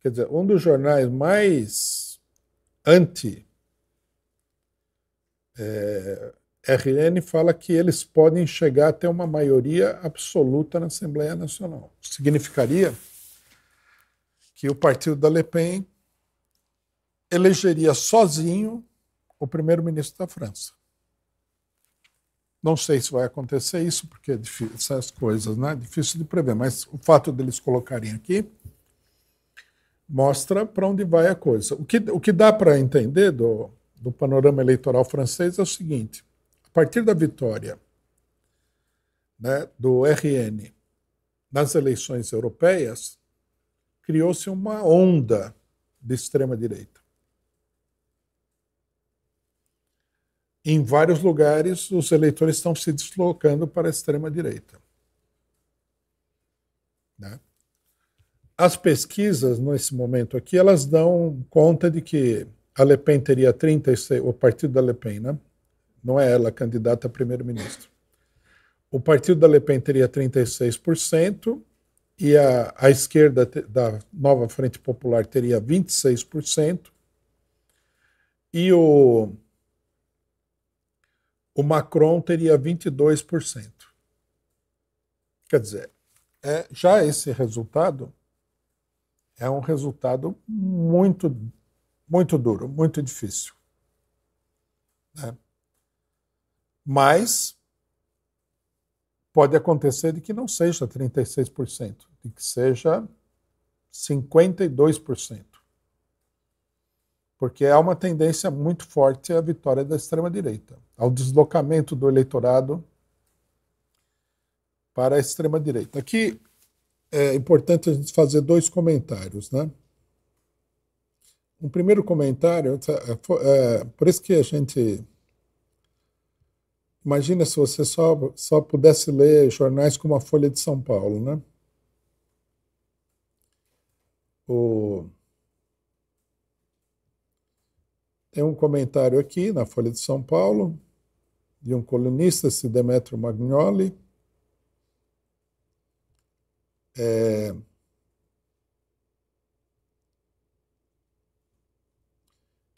Quer dizer, um dos jornais mais anti é, RN fala que eles podem chegar até uma maioria absoluta na Assembleia Nacional. Significaria que o partido da Le Pen elegeria sozinho o primeiro-ministro da França. Não sei se vai acontecer isso, porque é difícil, essas coisas, né? É difícil de prever, mas o fato deles colocarem aqui mostra para onde vai a coisa. O que, o que dá para entender do, do panorama eleitoral francês é o seguinte: a partir da vitória né, do RN nas eleições europeias, criou-se uma onda de extrema-direita. Em vários lugares, os eleitores estão se deslocando para a extrema-direita. Né? As pesquisas, nesse momento aqui, elas dão conta de que a Le Pen teria 36, o partido da Le Pen, né? Não é ela candidata a primeiro-ministro. O partido da Le Pen teria 36% e a, a esquerda te, da Nova Frente Popular teria 26%. E o, o Macron teria 22%. Quer dizer, é, já esse resultado é um resultado muito muito duro, muito difícil. Né? Mas pode acontecer de que não seja 36%, de que seja 52%. Porque há uma tendência muito forte à vitória da extrema-direita, ao deslocamento do eleitorado para a extrema-direita. Aqui é importante a gente fazer dois comentários. Né? um primeiro comentário, é, é, por isso que a gente imagina se você só, só pudesse ler jornais como a Folha de São Paulo, né? O... Tem um comentário aqui na Folha de São Paulo, de um colunista, se Demetrio Magnoli. É...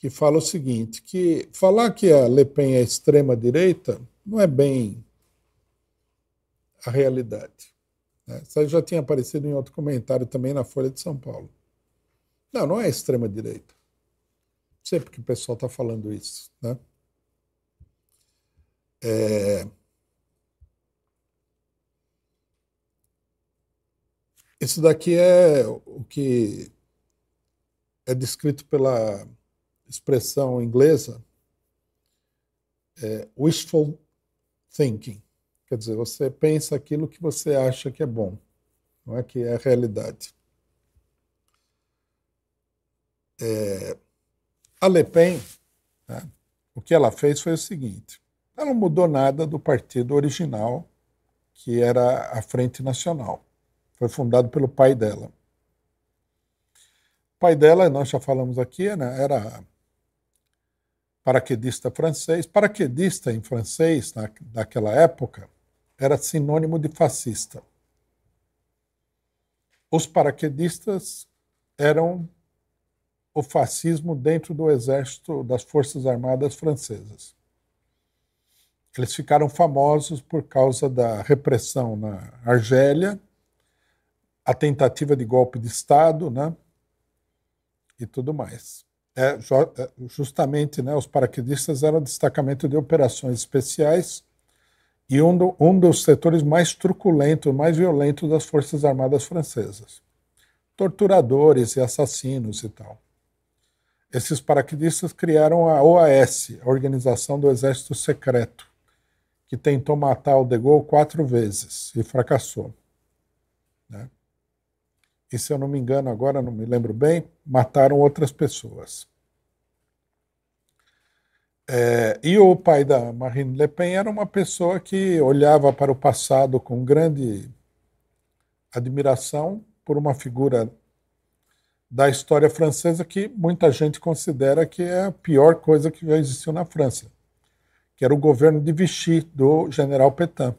que fala o seguinte, que falar que a Le Pen é extrema direita não é bem a realidade. Né? Isso já tinha aparecido em outro comentário também na Folha de São Paulo. Não, não é extrema direita. Sempre que o pessoal está falando isso, né? É... Isso daqui é o que é descrito pela expressão inglesa, é, wishful thinking. Quer dizer, você pensa aquilo que você acha que é bom, não é que é a realidade. É, a Le Pen, né, o que ela fez foi o seguinte: ela não mudou nada do partido original, que era a Frente Nacional. Foi fundado pelo pai dela. O pai dela, nós já falamos aqui, né, era paraquedista francês. Paraquedista em francês, na, naquela época, era sinônimo de fascista. Os paraquedistas eram o fascismo dentro do exército das Forças Armadas Francesas. Eles ficaram famosos por causa da repressão na Argélia, a tentativa de golpe de Estado, né? E tudo mais. É, é, justamente né, os paraquedistas eram destacamento de operações especiais e um, do, um dos setores mais truculentos, mais violentos das Forças Armadas Francesas. Torturadores e assassinos e tal. Esses paraquedistas criaram a OAS, a Organização do Exército Secreto, que tentou matar o De Gaulle quatro vezes e fracassou. Né? e, se eu não me engano, agora não me lembro bem, mataram outras pessoas. É, e o pai da Marine Le Pen era uma pessoa que olhava para o passado com grande admiração por uma figura da história francesa que muita gente considera que é a pior coisa que já existiu na França, que era o governo de Vichy, do general Petain,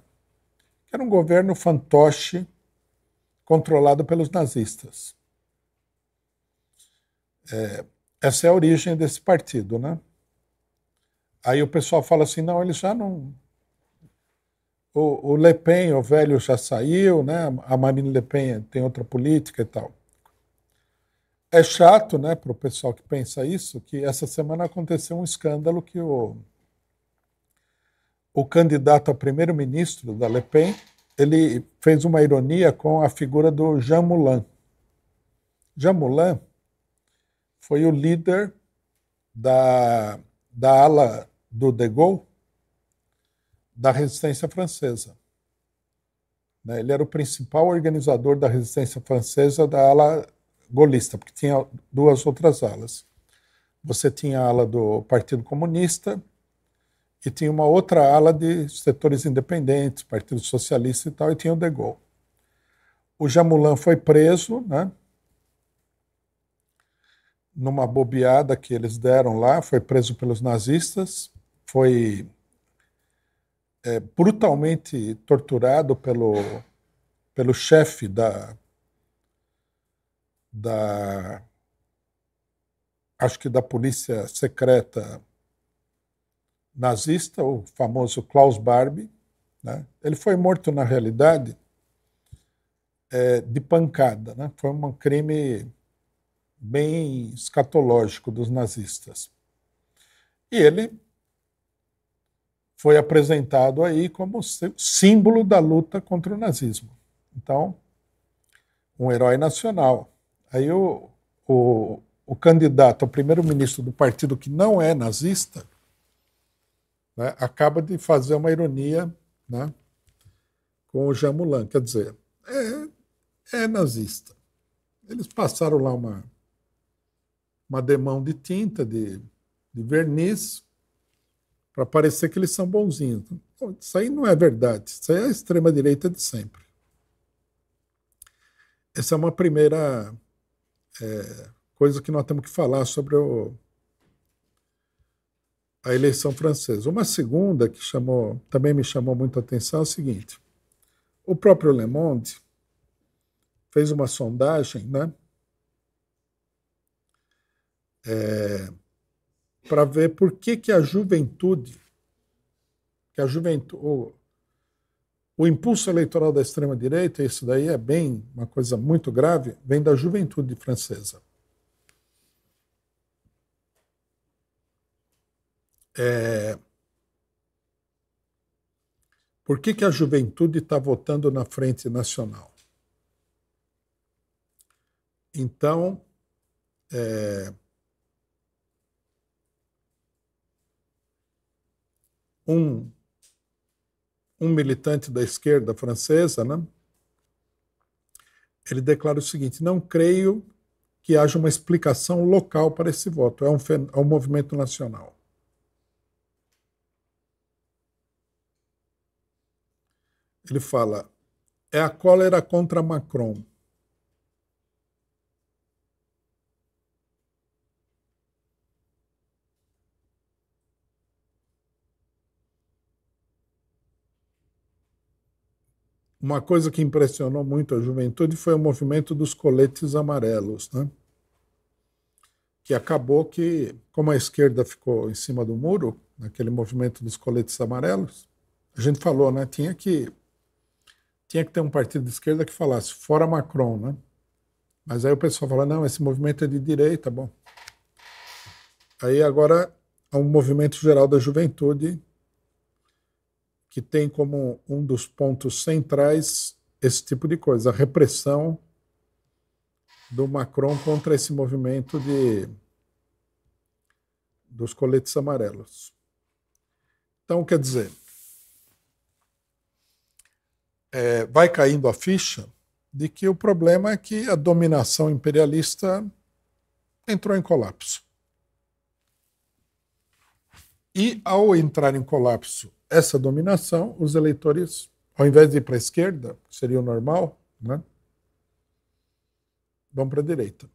que era um governo fantoche, controlado pelos nazistas. É, essa é a origem desse partido, né? Aí o pessoal fala assim, não, ele já não... O, o Le Pen, o velho, já saiu, né? A Marine Le Pen tem outra política e tal. É chato, né, para o pessoal que pensa isso, que essa semana aconteceu um escândalo que o, o candidato a primeiro-ministro da Le Pen ele fez uma ironia com a figura do Jean Moulin. Jean Moulin foi o líder da, da ala do De Gaulle da resistência francesa. Né? Ele era o principal organizador da resistência francesa da ala golista, porque tinha duas outras alas. Você tinha a ala do Partido Comunista e tinha uma outra ala de setores independentes, Partido Socialista e tal, e tinha o De Gaulle. O Jamulan foi preso, né? Numa bobeada que eles deram lá, foi preso pelos nazistas, foi é, brutalmente torturado pelo, pelo chefe da, da. Acho que da polícia secreta nazista, o famoso Klaus Barbie. Né? Ele foi morto, na realidade, é, de pancada. Né? Foi um crime bem escatológico dos nazistas. E ele foi apresentado aí como símbolo da luta contra o nazismo. Então, um herói nacional. Aí o, o, o candidato ao primeiro-ministro do partido que não é nazista né, acaba de fazer uma ironia né, com o Jean Moulin. Quer dizer, é, é nazista. Eles passaram lá uma, uma demão de tinta, de, de verniz, para parecer que eles são bonzinhos. Então, isso aí não é verdade. Isso aí é a extrema-direita de sempre. Essa é uma primeira é, coisa que nós temos que falar sobre o, a eleição francesa. Uma segunda que chamou, também me chamou muito a atenção é o seguinte: o próprio Le Monde fez uma sondagem, né, é, para ver por que, que a juventude, que a juventude, o, o impulso eleitoral da extrema direita, isso daí é bem uma coisa muito grave, vem da juventude francesa. É... Por que, que a juventude está votando na Frente Nacional? Então, é... um, um militante da esquerda francesa, né? ele declara o seguinte: não creio que haja uma explicação local para esse voto, é um, é um movimento nacional. Ele fala: é a cólera contra Macron. uma coisa que impressionou muito a juventude foi o movimento dos coletes amarelos, né? que acabou que, como a esquerda ficou em cima do muro, naquele movimento dos coletes amarelos, a gente falou, né? tinha que tinha que ter um partido de esquerda que falasse fora Macron, né? Mas aí o pessoal fala, não, esse movimento é de direita, bom. Aí agora há é um movimento geral da juventude que tem como um dos pontos centrais esse tipo de coisa, a repressão do Macron contra esse movimento de dos coletes amarelos. Então, quer dizer, é, vai caindo a ficha de que o problema é que a dominação imperialista entrou em colapso. E, ao entrar em colapso essa dominação, os eleitores, ao invés de ir para a esquerda, que seria o normal, né, vão para a direita.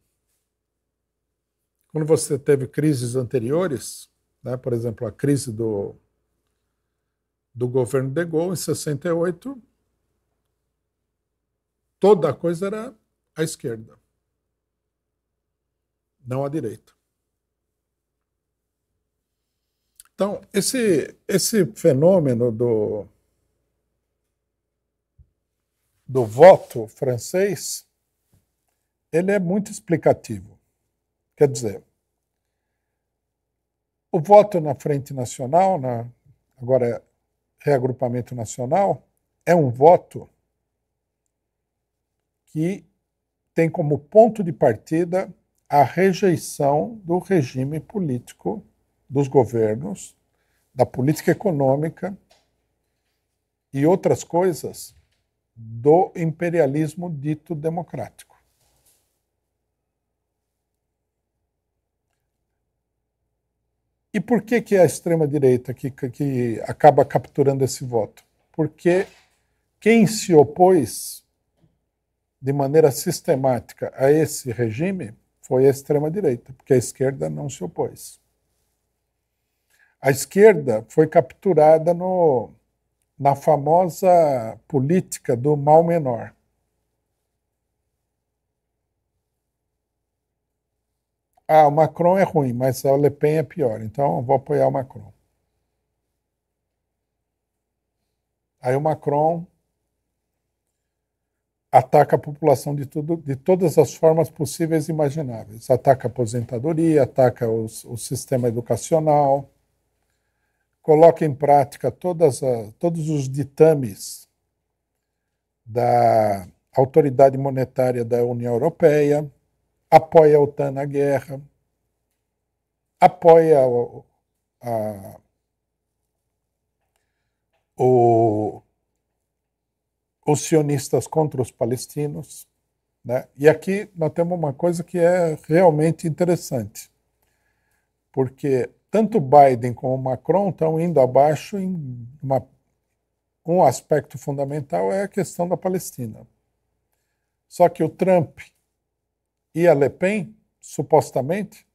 Quando você teve crises anteriores, né, por exemplo, a crise do, do governo de Gaulle em 68, toda a coisa era à esquerda, não à direita. Então, esse, esse fenômeno do, do voto francês, ele é muito explicativo. Quer dizer, o voto na Frente Nacional, na, agora é reagrupamento nacional, é um voto que tem como ponto de partida a rejeição do regime político dos governos, da política econômica e outras coisas do imperialismo dito democrático. E por que, que é a extrema-direita que, que acaba capturando esse voto? Porque quem se opôs de maneira sistemática a esse regime foi a extrema-direita, porque a esquerda não se opôs. A esquerda foi capturada no, na famosa política do mal menor. Ah, o Macron é ruim, mas a Le Pen é pior, então vou apoiar o Macron. Aí o Macron ataca a população de, tudo, de todas as formas possíveis e imagináveis. Ataca a aposentadoria, ataca os, o sistema educacional, coloca em prática todas a, todos os ditames da autoridade monetária da União Europeia, apoia a OTAN na guerra, apoia a, a, o os sionistas contra os palestinos. Né? E aqui nós temos uma coisa que é realmente interessante, porque tanto Biden como Macron estão indo abaixo em uma, um aspecto fundamental é a questão da Palestina. Só que o Trump e a Le Pen, supostamente,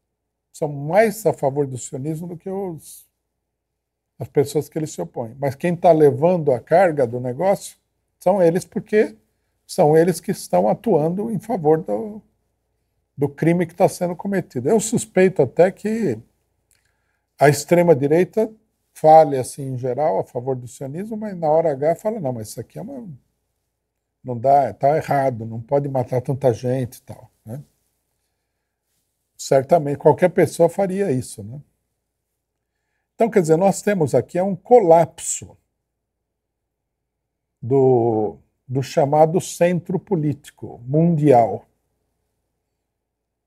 são mais a favor do sionismo do que os, as pessoas que ele se opõem. Mas quem está levando a carga do negócio são eles porque são eles que estão atuando em favor do, do crime que está sendo cometido. Eu suspeito até que a extrema-direita fale, assim, em geral, a favor do sionismo, mas na hora H fala: não, mas isso aqui é uma. Não dá, está errado, não pode matar tanta gente e tal. Né? Certamente, qualquer pessoa faria isso. Né? Então, quer dizer, nós temos aqui é um colapso do, do chamado centro político mundial.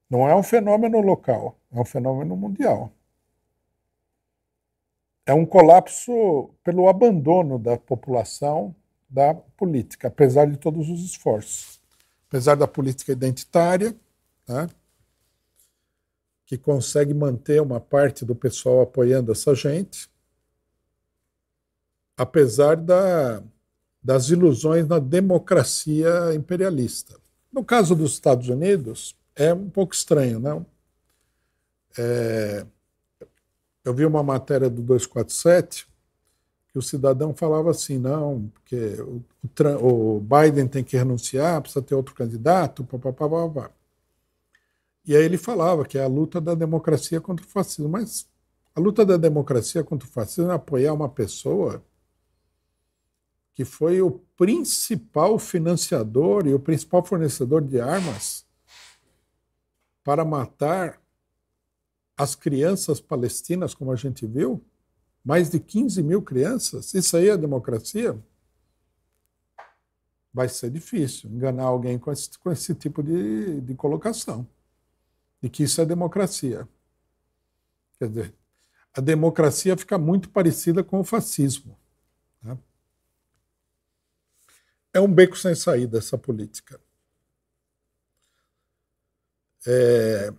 Não é um fenômeno local, é um fenômeno mundial. É um colapso pelo abandono da população da política, apesar de todos os esforços. Apesar da política identitária, né, que consegue manter uma parte do pessoal apoiando essa gente, apesar da das ilusões na democracia imperialista. No caso dos Estados Unidos, é um pouco estranho, não? É... eu vi uma matéria do 247 que o cidadão falava assim, não, porque o, Biden tem que renunciar, precisa ter outro candidato, papapá, papapá. E aí ele falava que é a luta da democracia contra o fascismo. Mas a luta da democracia contra o fascismo é apoiar uma pessoa que foi o principal financiador e o principal fornecedor de armas para matar as crianças palestinas, como a gente viu, mais de 15 mil crianças. Isso aí é democracia? Vai ser difícil enganar alguém com esse, com esse tipo de, de colocação, de que isso é democracia. Quer dizer, a democracia fica muito parecida com o fascismo. Né? é um beco sem saída essa política. É,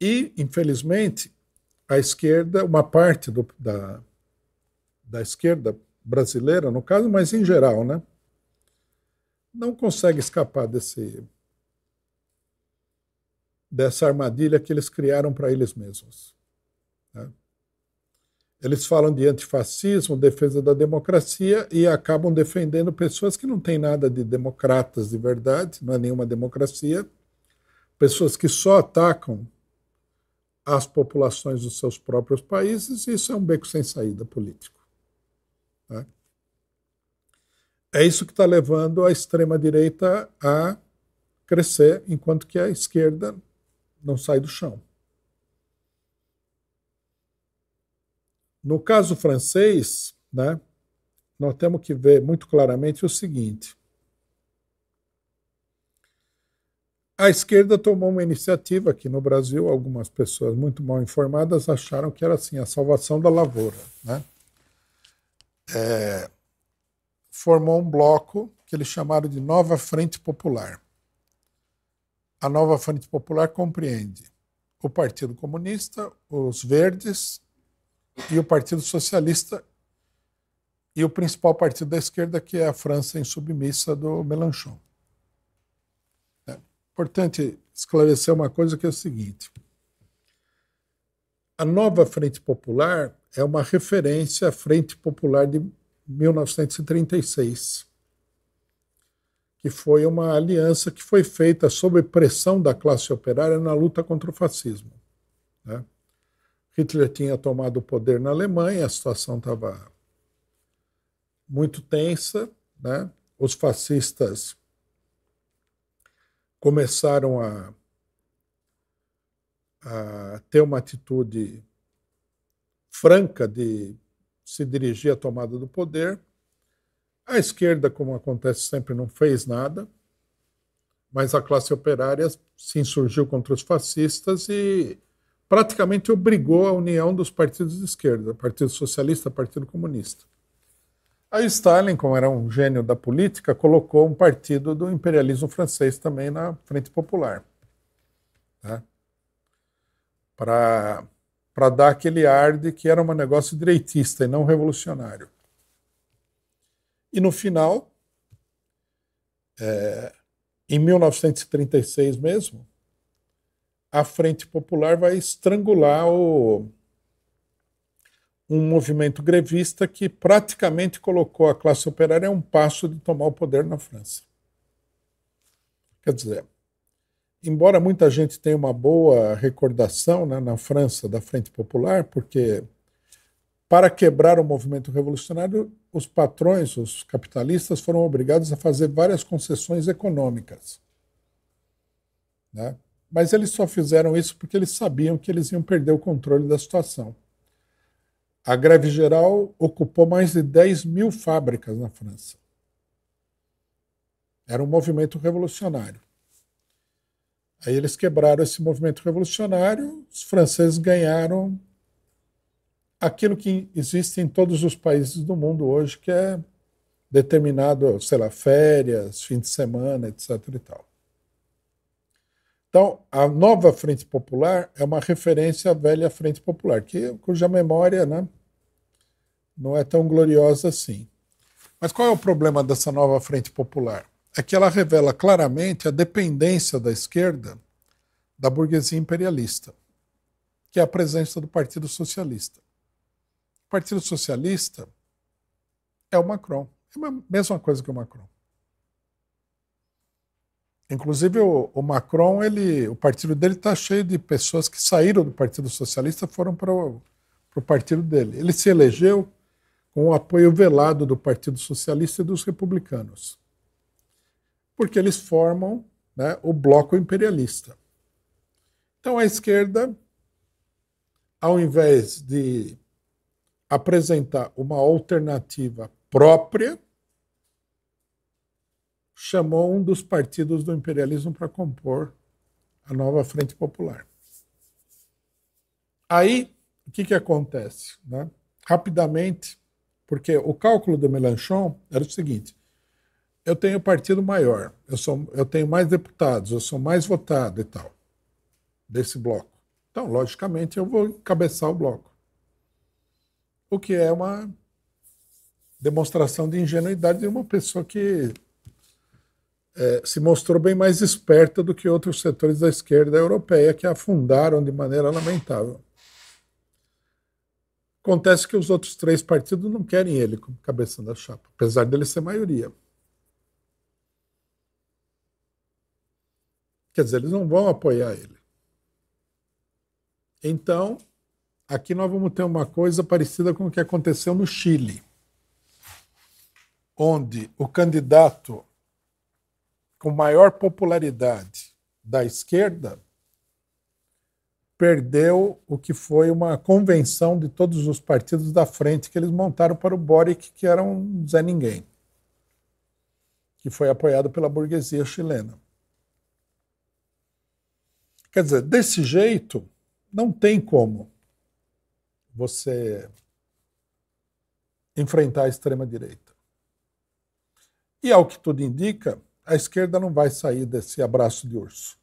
e, infelizmente, a esquerda, uma parte do, da, da esquerda brasileira, no caso, mas em geral, né, não consegue escapar desse dessa armadilha que eles criaram para eles mesmos. Né? Eles falam de antifascismo, defesa da democracia e acabam defendendo pessoas que não têm nada de democratas de verdade, não é nenhuma democracia, pessoas que só atacam as populações dos seus próprios países, e isso é um beco sem saída político. Né? É isso que está levando a extrema-direita a crescer, enquanto que a esquerda não sai do chão. No caso francês, né, nós temos que ver muito claramente o seguinte: a esquerda tomou uma iniciativa aqui no Brasil, algumas pessoas muito mal informadas acharam que era assim a salvação da lavoura. Né? É, formou um bloco que eles chamaram de Nova Frente Popular. A Nova Frente Popular compreende o Partido Comunista, os Verdes, e o Partido Socialista e o principal partido da esquerda, que é a França insubmissa do Melanchon. É importante esclarecer uma coisa que é o seguinte: a nova Frente Popular é uma referência à Frente Popular de 1936, que foi uma aliança que foi feita sob pressão da classe operária na luta contra o fascismo. Né? Hitler tinha tomado o poder na Alemanha, a situação estava muito tensa, né? os fascistas começaram a, a ter uma atitude franca de se dirigir à tomada do poder. A esquerda, como acontece sempre, não fez nada, mas a classe operária se insurgiu contra os fascistas e praticamente obrigou a união dos partidos de esquerda, Partido Socialista, Partido Comunista. Aí Stalin, como era um gênio da política, colocou um partido do imperialismo francês também na Frente Popular. Né? Para dar aquele ar de que era um negócio direitista e não revolucionário. E no final, é, em 1936 mesmo, a Frente Popular vai estrangular o, um movimento grevista que praticamente colocou a classe operária a um passo de tomar o poder na França. Quer dizer, embora muita gente tenha uma boa recordação né, na França da Frente Popular, porque para quebrar o movimento revolucionário, os patrões, os capitalistas, foram obrigados a fazer várias concessões econômicas. Né? Mas eles só fizeram isso porque eles sabiam que eles iam perder o controle da situação. A greve geral ocupou mais de 10 mil fábricas na França. Era um movimento revolucionário. Aí eles quebraram esse movimento revolucionário, os franceses ganharam aquilo que existe em todos os países do mundo hoje, que é determinado, sei lá, férias, fim de semana, etc. e tal. Então, a nova Frente Popular é uma referência à velha Frente Popular, que, cuja memória né, não é tão gloriosa assim. Mas qual é o problema dessa nova Frente Popular? É que ela revela claramente a dependência da esquerda da burguesia imperialista, que é a presença do Partido Socialista. O Partido Socialista é o Macron, é a mesma coisa que o Macron. Inclusive, o, o, Macron, ele, o partido dele está cheio de pessoas que saíram do Partido Socialista foram para o partido dele. Ele se elegeu com o apoio velado do Partido Socialista e dos republicanos, porque eles formam né, o bloco imperialista. Então, a esquerda, ao invés de apresentar uma alternativa própria, chamou um dos partidos do imperialismo para compor a nova Frente Popular. Aí, o que, que acontece? Né? Rapidamente, porque o cálculo do Melanchon era o seguinte: eu tenho partido maior, eu, sou, eu tenho mais deputados, eu sou mais votado e tal, desse bloco. Então, logicamente, eu vou encabeçar o bloco. O que é uma demonstração de ingenuidade de uma pessoa que é, se mostrou bem mais esperta do que outros setores da esquerda europeia que afundaram de maneira lamentável. Acontece que os outros três partidos não querem ele como cabeça da chapa, apesar dele ser maioria. Quer dizer, eles não vão apoiar ele. Então, aqui nós vamos ter uma coisa parecida com o que aconteceu no Chile, onde o candidato com maior popularidade da esquerda perdeu o que foi uma convenção de todos os partidos da frente que eles montaram para o Boric, que era um Zé Ninguém, que foi apoiado pela burguesia chilena. Quer dizer, desse jeito, não tem como você enfrentar a extrema-direita. E, ao que tudo indica, a esquerda não vai sair desse abraço de urso.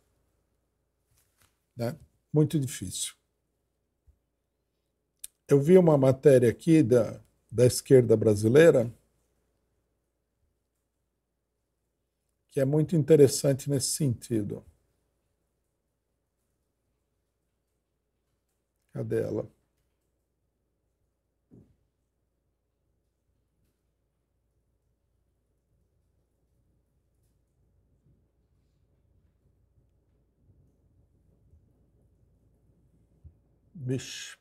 Né? Muito difícil. Eu vi uma matéria aqui da, da esquerda brasileira que é muito interessante nesse sentido. Cadê ela? Bicho.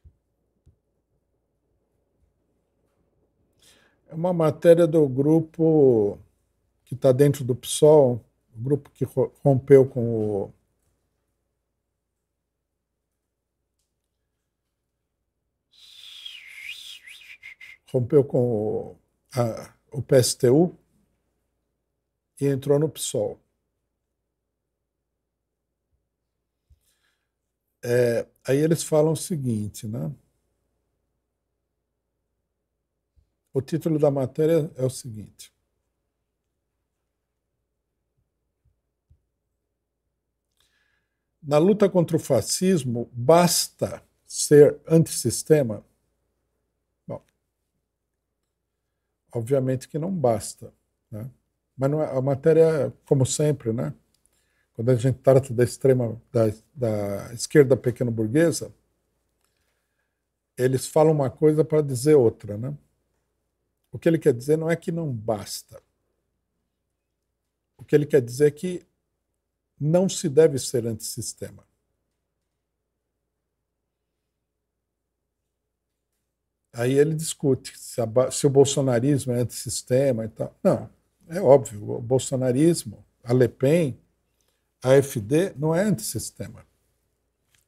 É uma matéria do grupo que está dentro do PSOL, o grupo que rompeu com o. Rompeu com o, a, o PSTU e entrou no PSOL. É, aí eles falam o seguinte, né? O título da matéria é o seguinte. Na luta contra o fascismo, basta ser antissistema? Bom, obviamente que não basta. Né? Mas não é, a matéria, é como sempre, né? quando a gente trata da extrema da, da esquerda pequeno burguesa, eles falam uma coisa para dizer outra, né? O que ele quer dizer não é que não basta. O que ele quer dizer é que não se deve ser antissistema. Aí ele discute se, a, se o bolsonarismo é antissistema e tal. Não, é óbvio, o bolsonarismo, a Le Pen, AFD não é antissistema.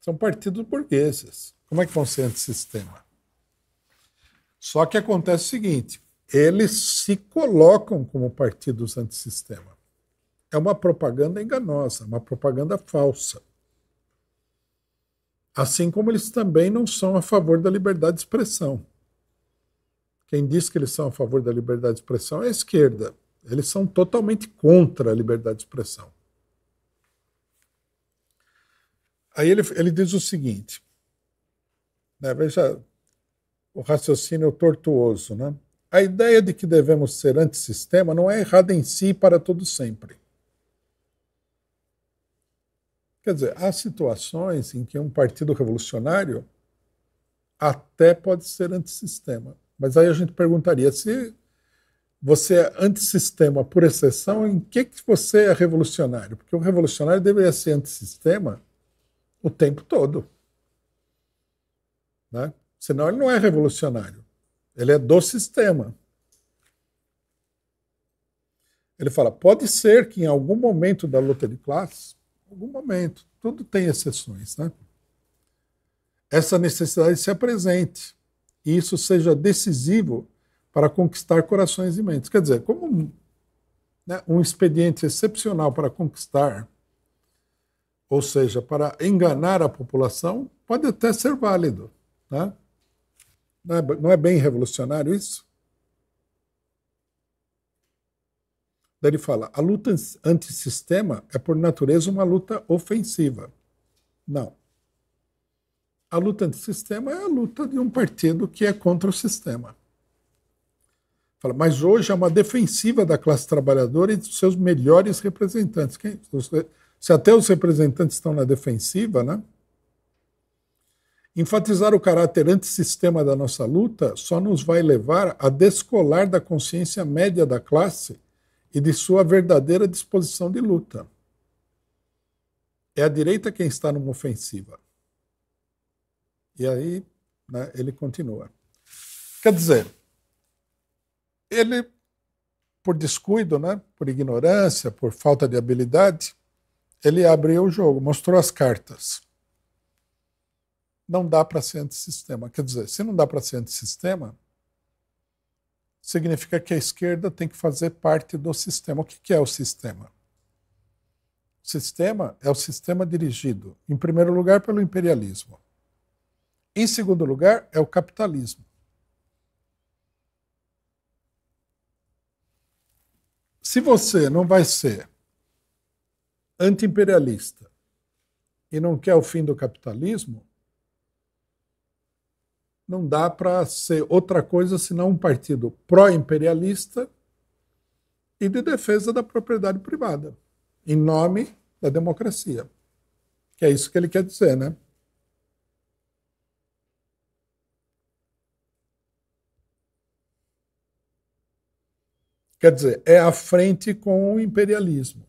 São partidos burgueses. Como é que vão ser antissistema? Só que acontece o seguinte: eles se colocam como partidos antissistema. É uma propaganda enganosa, uma propaganda falsa. Assim como eles também não são a favor da liberdade de expressão. Quem diz que eles são a favor da liberdade de expressão é a esquerda. Eles são totalmente contra a liberdade de expressão. Aí ele, ele diz o seguinte, né, veja o raciocínio tortuoso, né? A ideia de que devemos ser antissistema não é errada em si para todo sempre. Quer dizer, há situações em que um partido revolucionário até pode ser antissistema. Mas aí a gente perguntaria se você é antissistema por exceção, em que, que você é revolucionário? Porque o revolucionário deveria ser antissistema o tempo todo. Né? Senão ele não é revolucionário. Ele é do sistema. Ele fala: pode ser que em algum momento da luta de classes, algum momento, tudo tem exceções, né? Essa necessidade se apresente e isso seja decisivo para conquistar corações e mentes. Quer dizer, como um, né, um expediente excepcional para conquistar ou seja, para enganar a população, pode até ser válido. Né? Não, é, não é bem revolucionário isso? Daí ele fala: a luta antissistema é, por natureza, uma luta ofensiva. Não. A luta antissistema é a luta de um partido que é contra o sistema. Fala, mas hoje é uma defensiva da classe trabalhadora e dos seus melhores representantes. Quem, os, se até os representantes estão na defensiva, né? Enfatizar o caráter antissistema da nossa luta só nos vai levar a descolar da consciência média da classe e de sua verdadeira disposição de luta. É a direita quem está numa ofensiva. E aí né, ele continua. Quer dizer, ele, por descuido, né, por ignorância, por falta de habilidade, ele abriu o jogo, mostrou as cartas. Não dá para ser antissistema. Quer dizer, se não dá para ser antissistema, significa que a esquerda tem que fazer parte do sistema. O que é o sistema? O sistema é o sistema dirigido, em primeiro lugar, pelo imperialismo. Em segundo lugar, é o capitalismo. Se você não vai ser antiimperialista e não quer o fim do capitalismo, não dá para ser outra coisa senão um partido pró-imperialista e de defesa da propriedade privada, em nome da democracia. Que é isso que ele quer dizer, né? Quer dizer, é à frente com o imperialismo.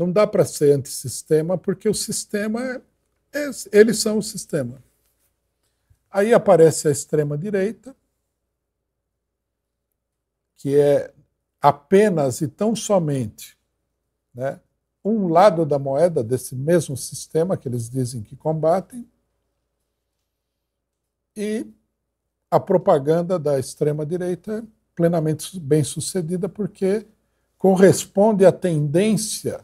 Não dá para ser antissistema, porque o sistema, é, é, eles são o sistema. Aí aparece a extrema-direita, que é apenas e tão somente né, um lado da moeda desse mesmo sistema que eles dizem que combatem, e a propaganda da extrema-direita é plenamente bem sucedida, porque corresponde à tendência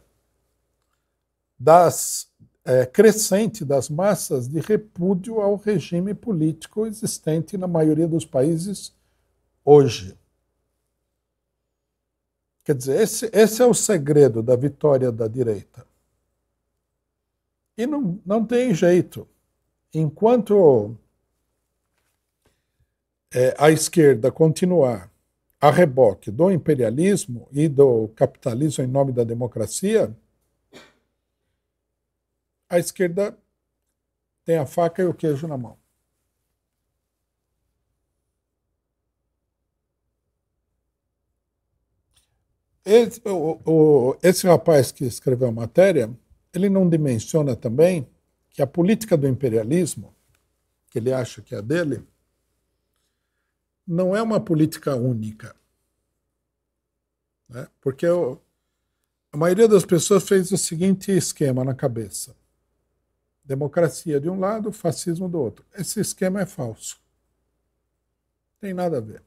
das é, crescente das massas de repúdio ao regime político existente na maioria dos países hoje. Quer dizer, esse, esse é o segredo da vitória da direita. E não, não tem jeito. Enquanto é, a esquerda continuar a reboque do imperialismo e do capitalismo em nome da democracia, a esquerda tem a faca e o queijo na mão. Esse, o, o, esse rapaz que escreveu a matéria, ele não dimensiona também que a política do imperialismo, que ele acha que é a dele, não é uma política única. Né? Porque o, a maioria das pessoas fez o seguinte esquema na cabeça. Democracia de um lado, fascismo do outro. Esse esquema é falso. Tem nada a ver.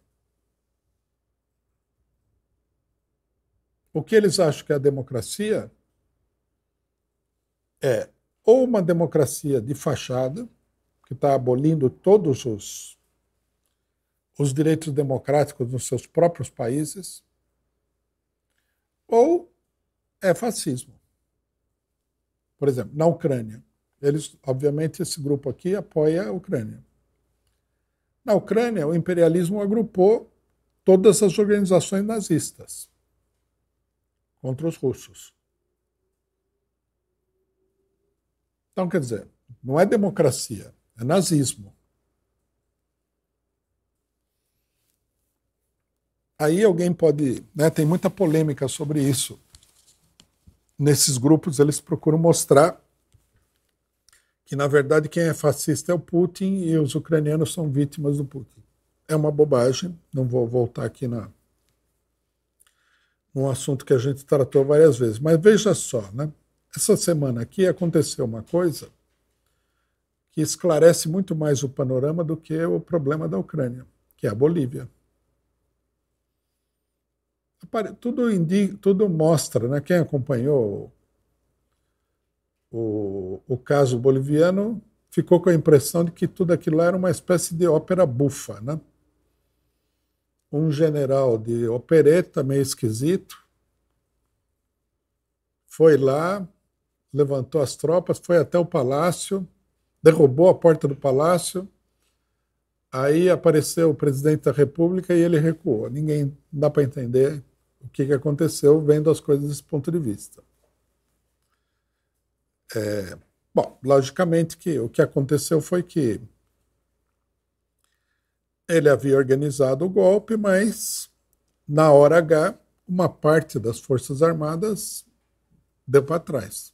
O que eles acham que é a democracia é ou uma democracia de fachada, que está abolindo todos os, os direitos democráticos nos seus próprios países, ou é fascismo. Por exemplo, na Ucrânia. Eles, obviamente, esse grupo aqui apoia a Ucrânia. Na Ucrânia, o imperialismo agrupou todas as organizações nazistas contra os russos. Então, quer dizer, não é democracia, é nazismo. Aí alguém pode. Né, tem muita polêmica sobre isso. Nesses grupos, eles procuram mostrar que na verdade quem é fascista é o Putin e os ucranianos são vítimas do Putin. É uma bobagem, não vou voltar aqui na num assunto que a gente tratou várias vezes, mas veja só, né? Essa semana aqui aconteceu uma coisa que esclarece muito mais o panorama do que o problema da Ucrânia, que é a Bolívia. Tudo, indica, tudo mostra, né? quem acompanhou o, o caso boliviano, ficou com a impressão de que tudo aquilo era uma espécie de ópera bufa. Né? Um general de opereta, meio esquisito, foi lá, levantou as tropas, foi até o palácio, derrubou a porta do palácio. Aí apareceu o presidente da República e ele recuou. Ninguém dá para entender o que aconteceu vendo as coisas desse ponto de vista. É, bom, logicamente que o que aconteceu foi que ele havia organizado o golpe, mas na hora H, uma parte das Forças Armadas deu para trás.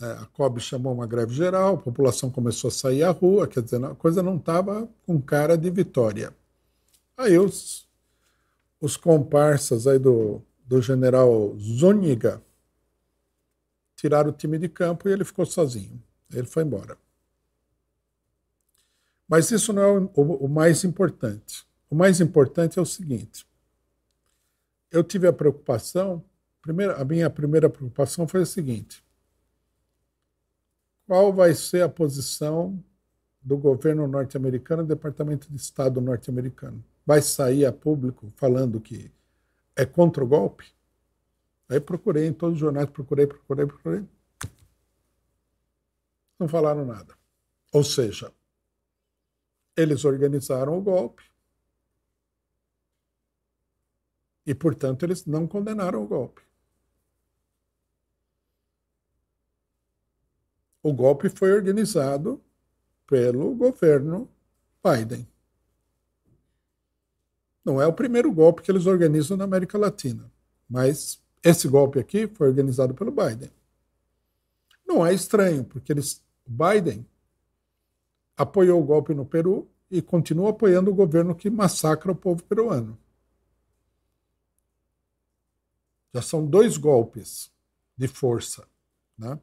É, a COB chamou uma greve geral, a população começou a sair à rua, quer dizer, a coisa não estava com cara de vitória. Aí os, os comparsas aí do, do general Zúñiga tiraram o time de campo e ele ficou sozinho. Ele foi embora. Mas isso não é o, mais importante. O mais importante é o seguinte: eu tive a preocupação, primeira, a minha primeira preocupação foi a seguinte: qual vai ser a posição do governo norte-americano, do Departamento de Estado norte-americano? Vai sair a público falando que é contra o golpe? Aí procurei em todos os jornais, procurei, procurei, procurei. Não falaram nada. Ou seja, eles organizaram o golpe e, portanto, eles não condenaram o golpe. O golpe foi organizado pelo governo Biden. Não é o primeiro golpe que eles organizam na América Latina, mas esse golpe aqui foi organizado pelo Biden. Não é estranho, porque eles, Biden apoiou o golpe no Peru e continua apoiando o governo que massacra o povo peruano. Já são dois golpes de força, né?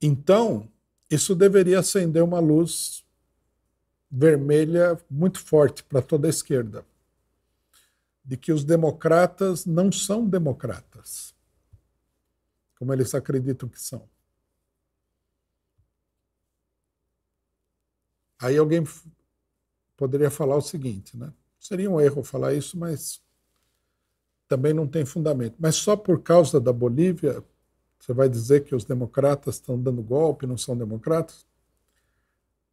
Então, isso deveria acender uma luz vermelha muito forte para toda a esquerda, de que os democratas não são democratas, como eles acreditam que são. Aí alguém poderia falar o seguinte, né? Seria um erro falar isso, mas também não tem fundamento. Mas só por causa da Bolívia, você vai dizer que os democratas estão dando golpe, não são democratas?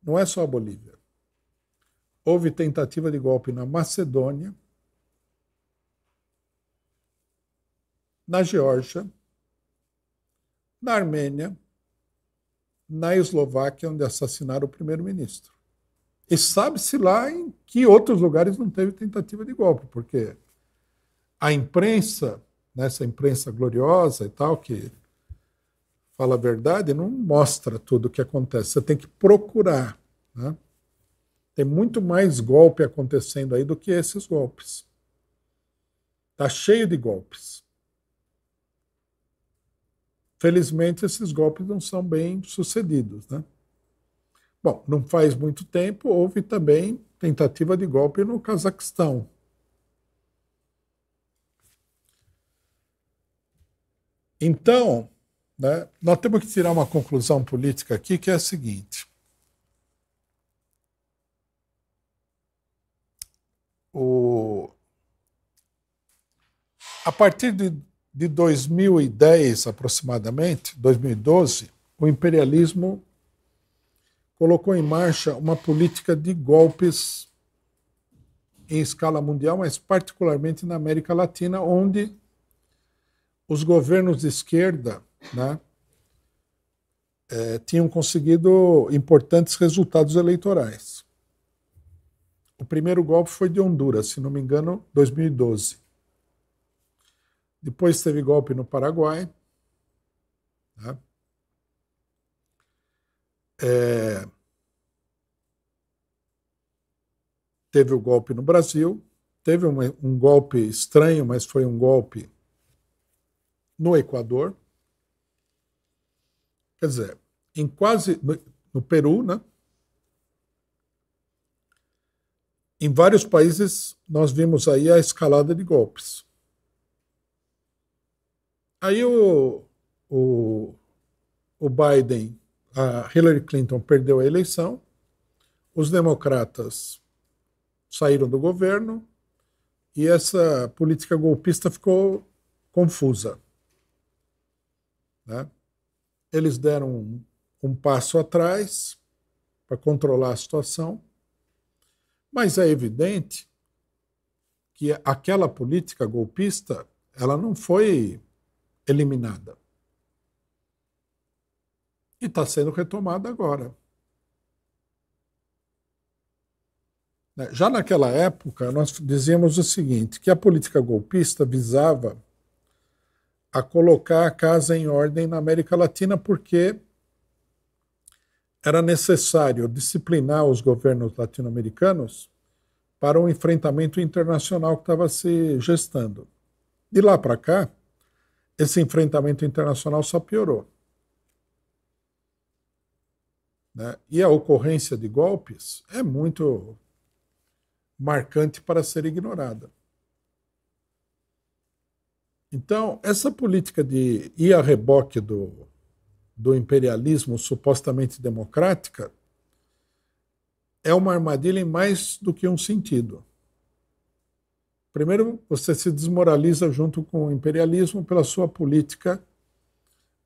Não é só a Bolívia. Houve tentativa de golpe na Macedônia, na Geórgia, na Armênia, na Eslováquia, onde assassinaram o primeiro-ministro. E sabe-se lá em que outros lugares não teve tentativa de golpe, porque a imprensa, nessa né, imprensa gloriosa e tal, que fala a verdade, não mostra tudo o que acontece. Você tem que procurar. Né? Tem muito mais golpe acontecendo aí do que esses golpes. Tá cheio de golpes. Felizmente, esses golpes não são bem sucedidos, né? Bom, não faz muito tempo houve também tentativa de golpe no Cazaquistão. Então, né, nós temos que tirar uma conclusão política aqui que é a seguinte: o... a partir de, de 2010 aproximadamente, 2012, o imperialismo colocou em marcha uma política de golpes em escala mundial, mas particularmente na América Latina, onde os governos de esquerda né, é, tinham conseguido importantes resultados eleitorais. O primeiro golpe foi de Honduras, se não me engano, 2012. Depois teve golpe no Paraguai. Né? É... Teve o golpe no Brasil. Teve um, um golpe estranho, mas foi um golpe no Equador. Quer dizer, em quase. no, no Peru, né? em vários países nós vimos aí a escalada de golpes. Aí o, o, o Biden, a Hillary Clinton perdeu a eleição, os democratas saíram do governo e essa política golpista ficou confusa. Né? Eles deram um, um passo atrás para controlar a situação mas é evidente que aquela política golpista ela não foi eliminada. E está sendo retomada agora. Né, já naquela época, nós dizíamos o seguinte: que a política golpista visava a colocar a casa em ordem na América Latina, porque era necessário disciplinar os governos latino-americanos para o enfrentamento internacional que estava se gestando. De lá para cá, esse enfrentamento internacional só piorou. Né? E a ocorrência de golpes é muito marcante para ser ignorada. Então, essa política de ir a reboque do, do imperialismo supostamente democrática é uma armadilha em mais do que um sentido. Primeiro, você se desmoraliza junto com o imperialismo pela sua política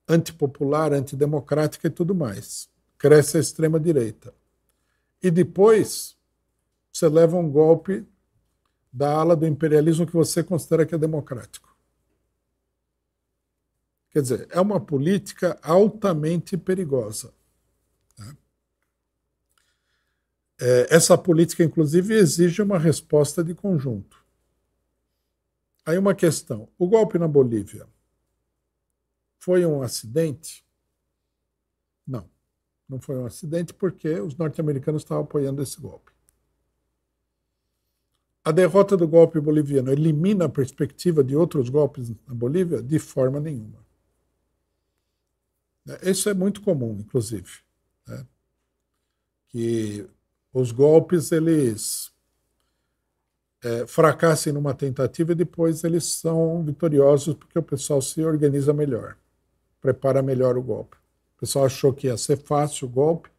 antipopular, antidemocrática e tudo mais. Cresce a extrema-direita. E depois, você leva um golpe da ala do imperialismo que você considera que é democrático. Quer dizer, é uma política altamente perigosa. Né? É, essa política, inclusive, exige uma resposta de conjunto. Aí uma questão: o golpe na Bolívia foi um acidente? Não, não foi um acidente porque os norte-americanos estavam apoiando esse golpe. A derrota do golpe boliviano elimina a perspectiva de outros golpes na Bolívia? De forma nenhuma. É, isso é muito comum, inclusive. Né? Que os golpes eles é, fracassem numa tentativa e depois eles são vitoriosos porque o pessoal se organiza melhor, prepara melhor o golpe. O pessoal achou que ia ser fácil o golpe.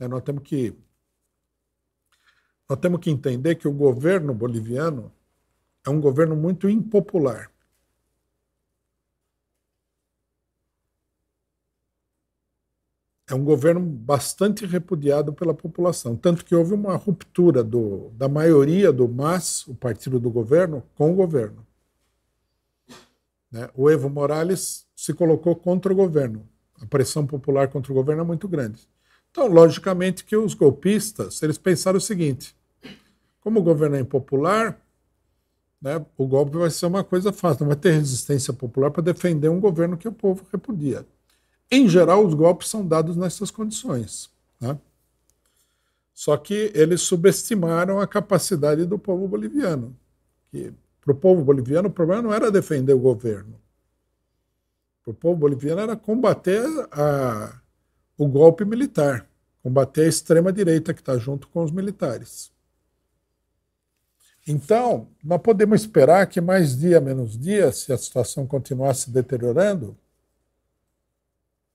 É, nós temos que nós temos que entender que o governo boliviano é um governo muito impopular. é um governo bastante repudiado pela população. Tanto que houve uma ruptura do, da maioria do MAS, o partido do governo, com o governo. Né? O Evo Morales se colocou contra o governo. A pressão popular contra o governo é muito grande. Então, logicamente que os golpistas, eles pensaram o seguinte, como o governo é impopular, né, o golpe vai ser uma coisa fácil, não vai ter resistência popular para defender um governo que o povo repudia. Em geral, os golpes são dados nessas condições. Né? Só que eles subestimaram a capacidade do povo boliviano. Que para o povo boliviano, o problema não era defender o governo. Para o povo boliviano era combater a, o golpe militar, combater a extrema-direita que está junto com os militares. Então, nós podemos esperar que mais dia menos dia, se a situação continuar se deteriorando,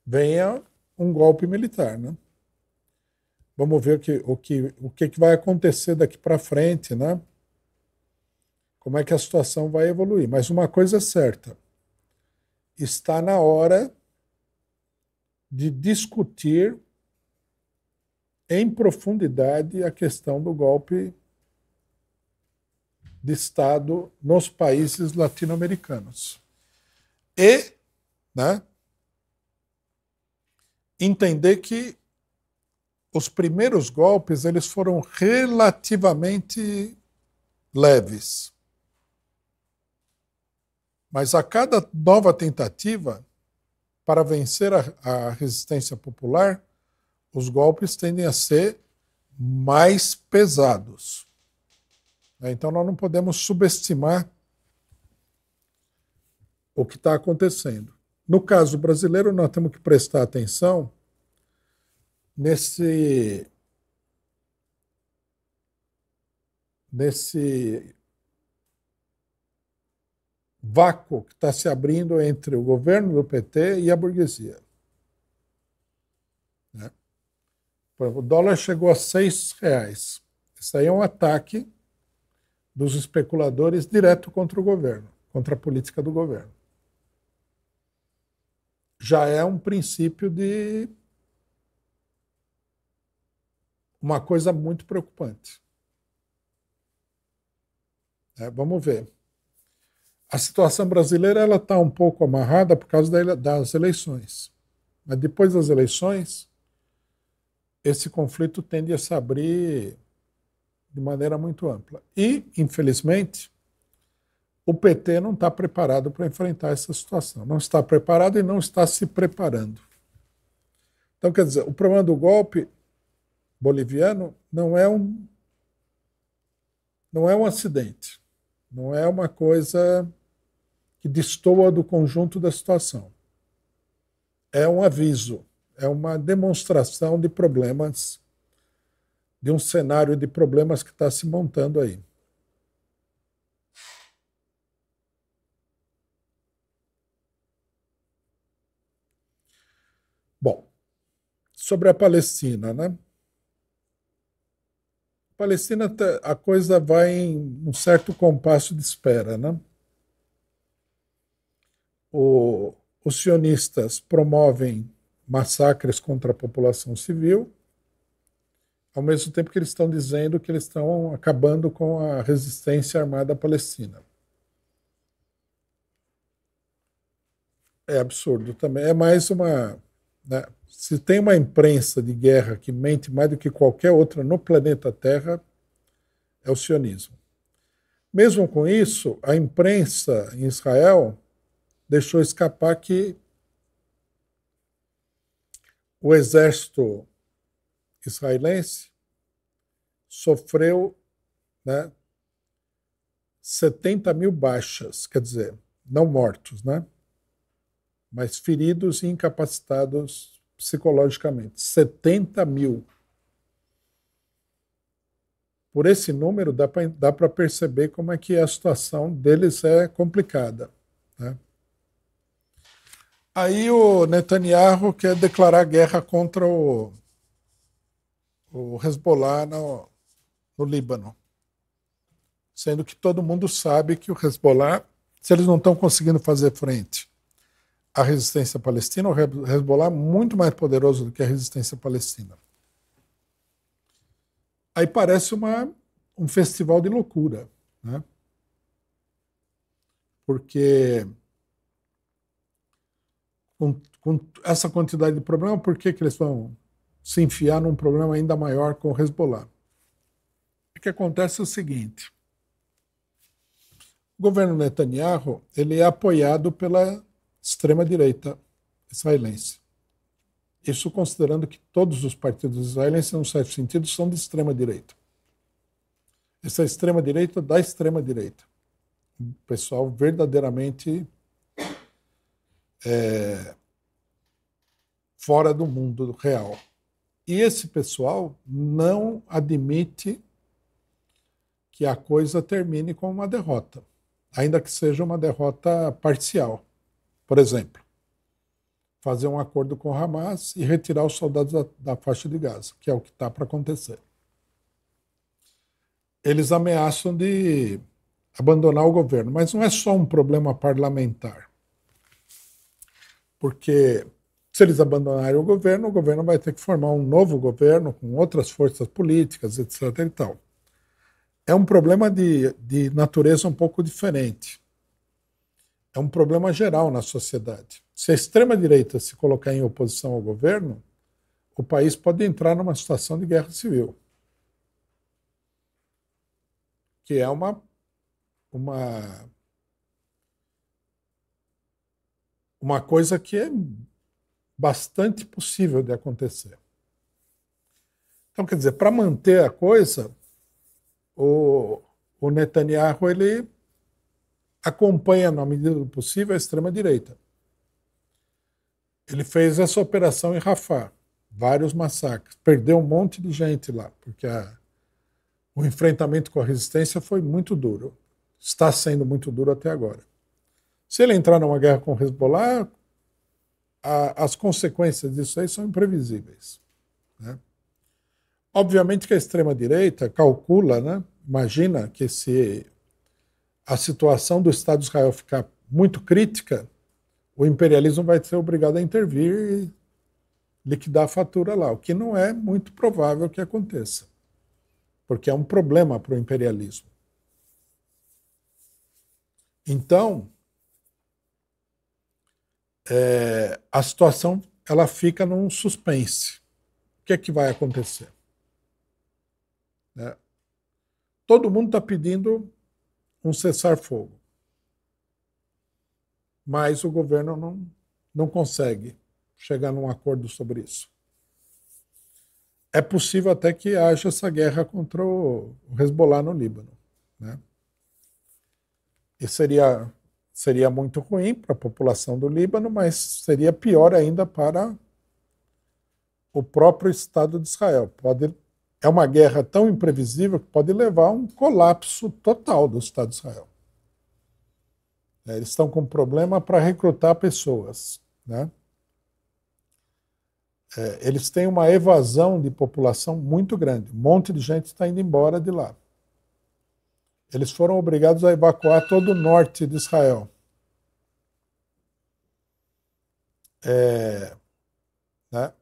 venha um golpe militar, né? Vamos ver o que, o que, o que, que vai acontecer daqui para frente, né? Como é que a situação vai evoluir. Mas uma coisa é certa: está na hora de discutir em profundidade a questão do golpe de Estado nos países latino-americanos. E, né, entender que os primeiros golpes eles foram relativamente leves. Mas a cada nova tentativa para vencer a, a resistência popular, os golpes tendem a ser mais pesados. Né? Então nós não podemos subestimar o que está acontecendo. No caso brasileiro, nós temos que prestar atenção nesse nesse vácuo que está se abrindo entre o governo do PT e a burguesia. Né? o dólar chegou a seis reais. Isso aí é um ataque dos especuladores direto contra o governo, contra a política do governo já é um princípio de uma coisa muito preocupante. É, vamos ver. A situação brasileira ela está um pouco amarrada por causa das eleições, mas depois das eleições esse conflito tende a se abrir de maneira muito ampla. E, infelizmente, o PT não está preparado para enfrentar essa situação. Não está preparado e não está se preparando. Então, quer dizer, o problema do golpe boliviano não é um não é um acidente, não é uma coisa que destoa do conjunto da situação. É um aviso, é uma demonstração de problemas, de um cenário de problemas que está se montando aí. sobre a Palestina, né? A Palestina tá, a coisa vai em um certo compasso de espera, né? O, os sionistas promovem massacres contra a população civil, ao mesmo tempo que eles estão dizendo que eles estão acabando com a resistência armada palestina. É absurdo também. É mais uma. Né? Se tem uma imprensa de guerra que mente mais do que qualquer outra no planeta Terra, é o sionismo. Mesmo com isso, a imprensa em Israel deixou escapar que o exército israelense sofreu né, 70 mil baixas, quer dizer, não mortos, né, mas feridos e incapacitados psicologicamente. 70 mil. Por esse número, dá para perceber como é que a situação deles é complicada. Né? Aí o Netanyahu quer declarar guerra contra o, o Hezbollah no, no Líbano. Sendo que todo mundo sabe que o Hezbollah, se eles não estão conseguindo fazer frente a resistência palestina, o Hezbollah muito mais poderoso do que a resistência palestina. Aí parece uma, um festival de loucura, né? Porque com, com essa quantidade de problema, por que, que eles vão se enfiar num problema ainda maior com o Hezbollah? O que acontece é o seguinte: o governo Netanyahu ele é apoiado pela extrema-direita israelense. Isso considerando que todos os partidos israelenses, num certo sentido, são de extrema-direita. Essa extrema-direita da extrema-direita. O pessoal verdadeiramente é, fora do mundo real. E esse pessoal não admite que a coisa termine com uma derrota, ainda que seja uma derrota parcial. Por exemplo, fazer um acordo com o Hamas e retirar os soldados da, da faixa de Gaza, que é o que está para acontecer. Eles ameaçam de abandonar o governo, mas não é só um problema parlamentar. Porque se eles abandonarem o governo, o governo vai ter que formar um novo governo com outras forças políticas, etc. E tal. É um problema de, de natureza um pouco diferente é um problema geral na sociedade. Se a extrema-direita se colocar em oposição ao governo, o país pode entrar numa situação de guerra civil, que é uma, uma, uma coisa que é bastante possível de acontecer. Então, quer dizer, para manter a coisa, o, o Netanyahu ele acompanha, na medida do possível, a extrema-direita. Ele fez essa operação em Rafah, vários massacres, perdeu um monte de gente lá, porque a, o enfrentamento com a resistência foi muito duro. Está sendo muito duro até agora. Se ele entrar numa guerra com o Hezbollah, a, as consequências disso aí são imprevisíveis. Né? Obviamente que a extrema-direita calcula, né? imagina que se a situação do Estado de Israel ficar muito crítica, o imperialismo vai ser obrigado a intervir e liquidar a fatura lá, o que não é muito provável que aconteça, porque é um problema para o imperialismo. Então, é, a situação ela fica num suspense. O que é que vai acontecer? É. Todo mundo está pedindo um cessar-fogo. Mas o governo não, não consegue chegar num acordo sobre isso. É possível até que haja essa guerra contra o Hezbollah no Líbano. Né? E seria, seria muito ruim para a população do Líbano, mas seria pior ainda para o próprio Estado de Israel. Pode, é uma guerra tão imprevisível que pode levar a um colapso total do Estado de Israel. É, eles estão com problema para recrutar pessoas. Né? É, eles têm uma evasão de população muito grande. Um monte de gente está indo embora de lá. Eles foram obrigados a evacuar todo o norte de Israel. É, né?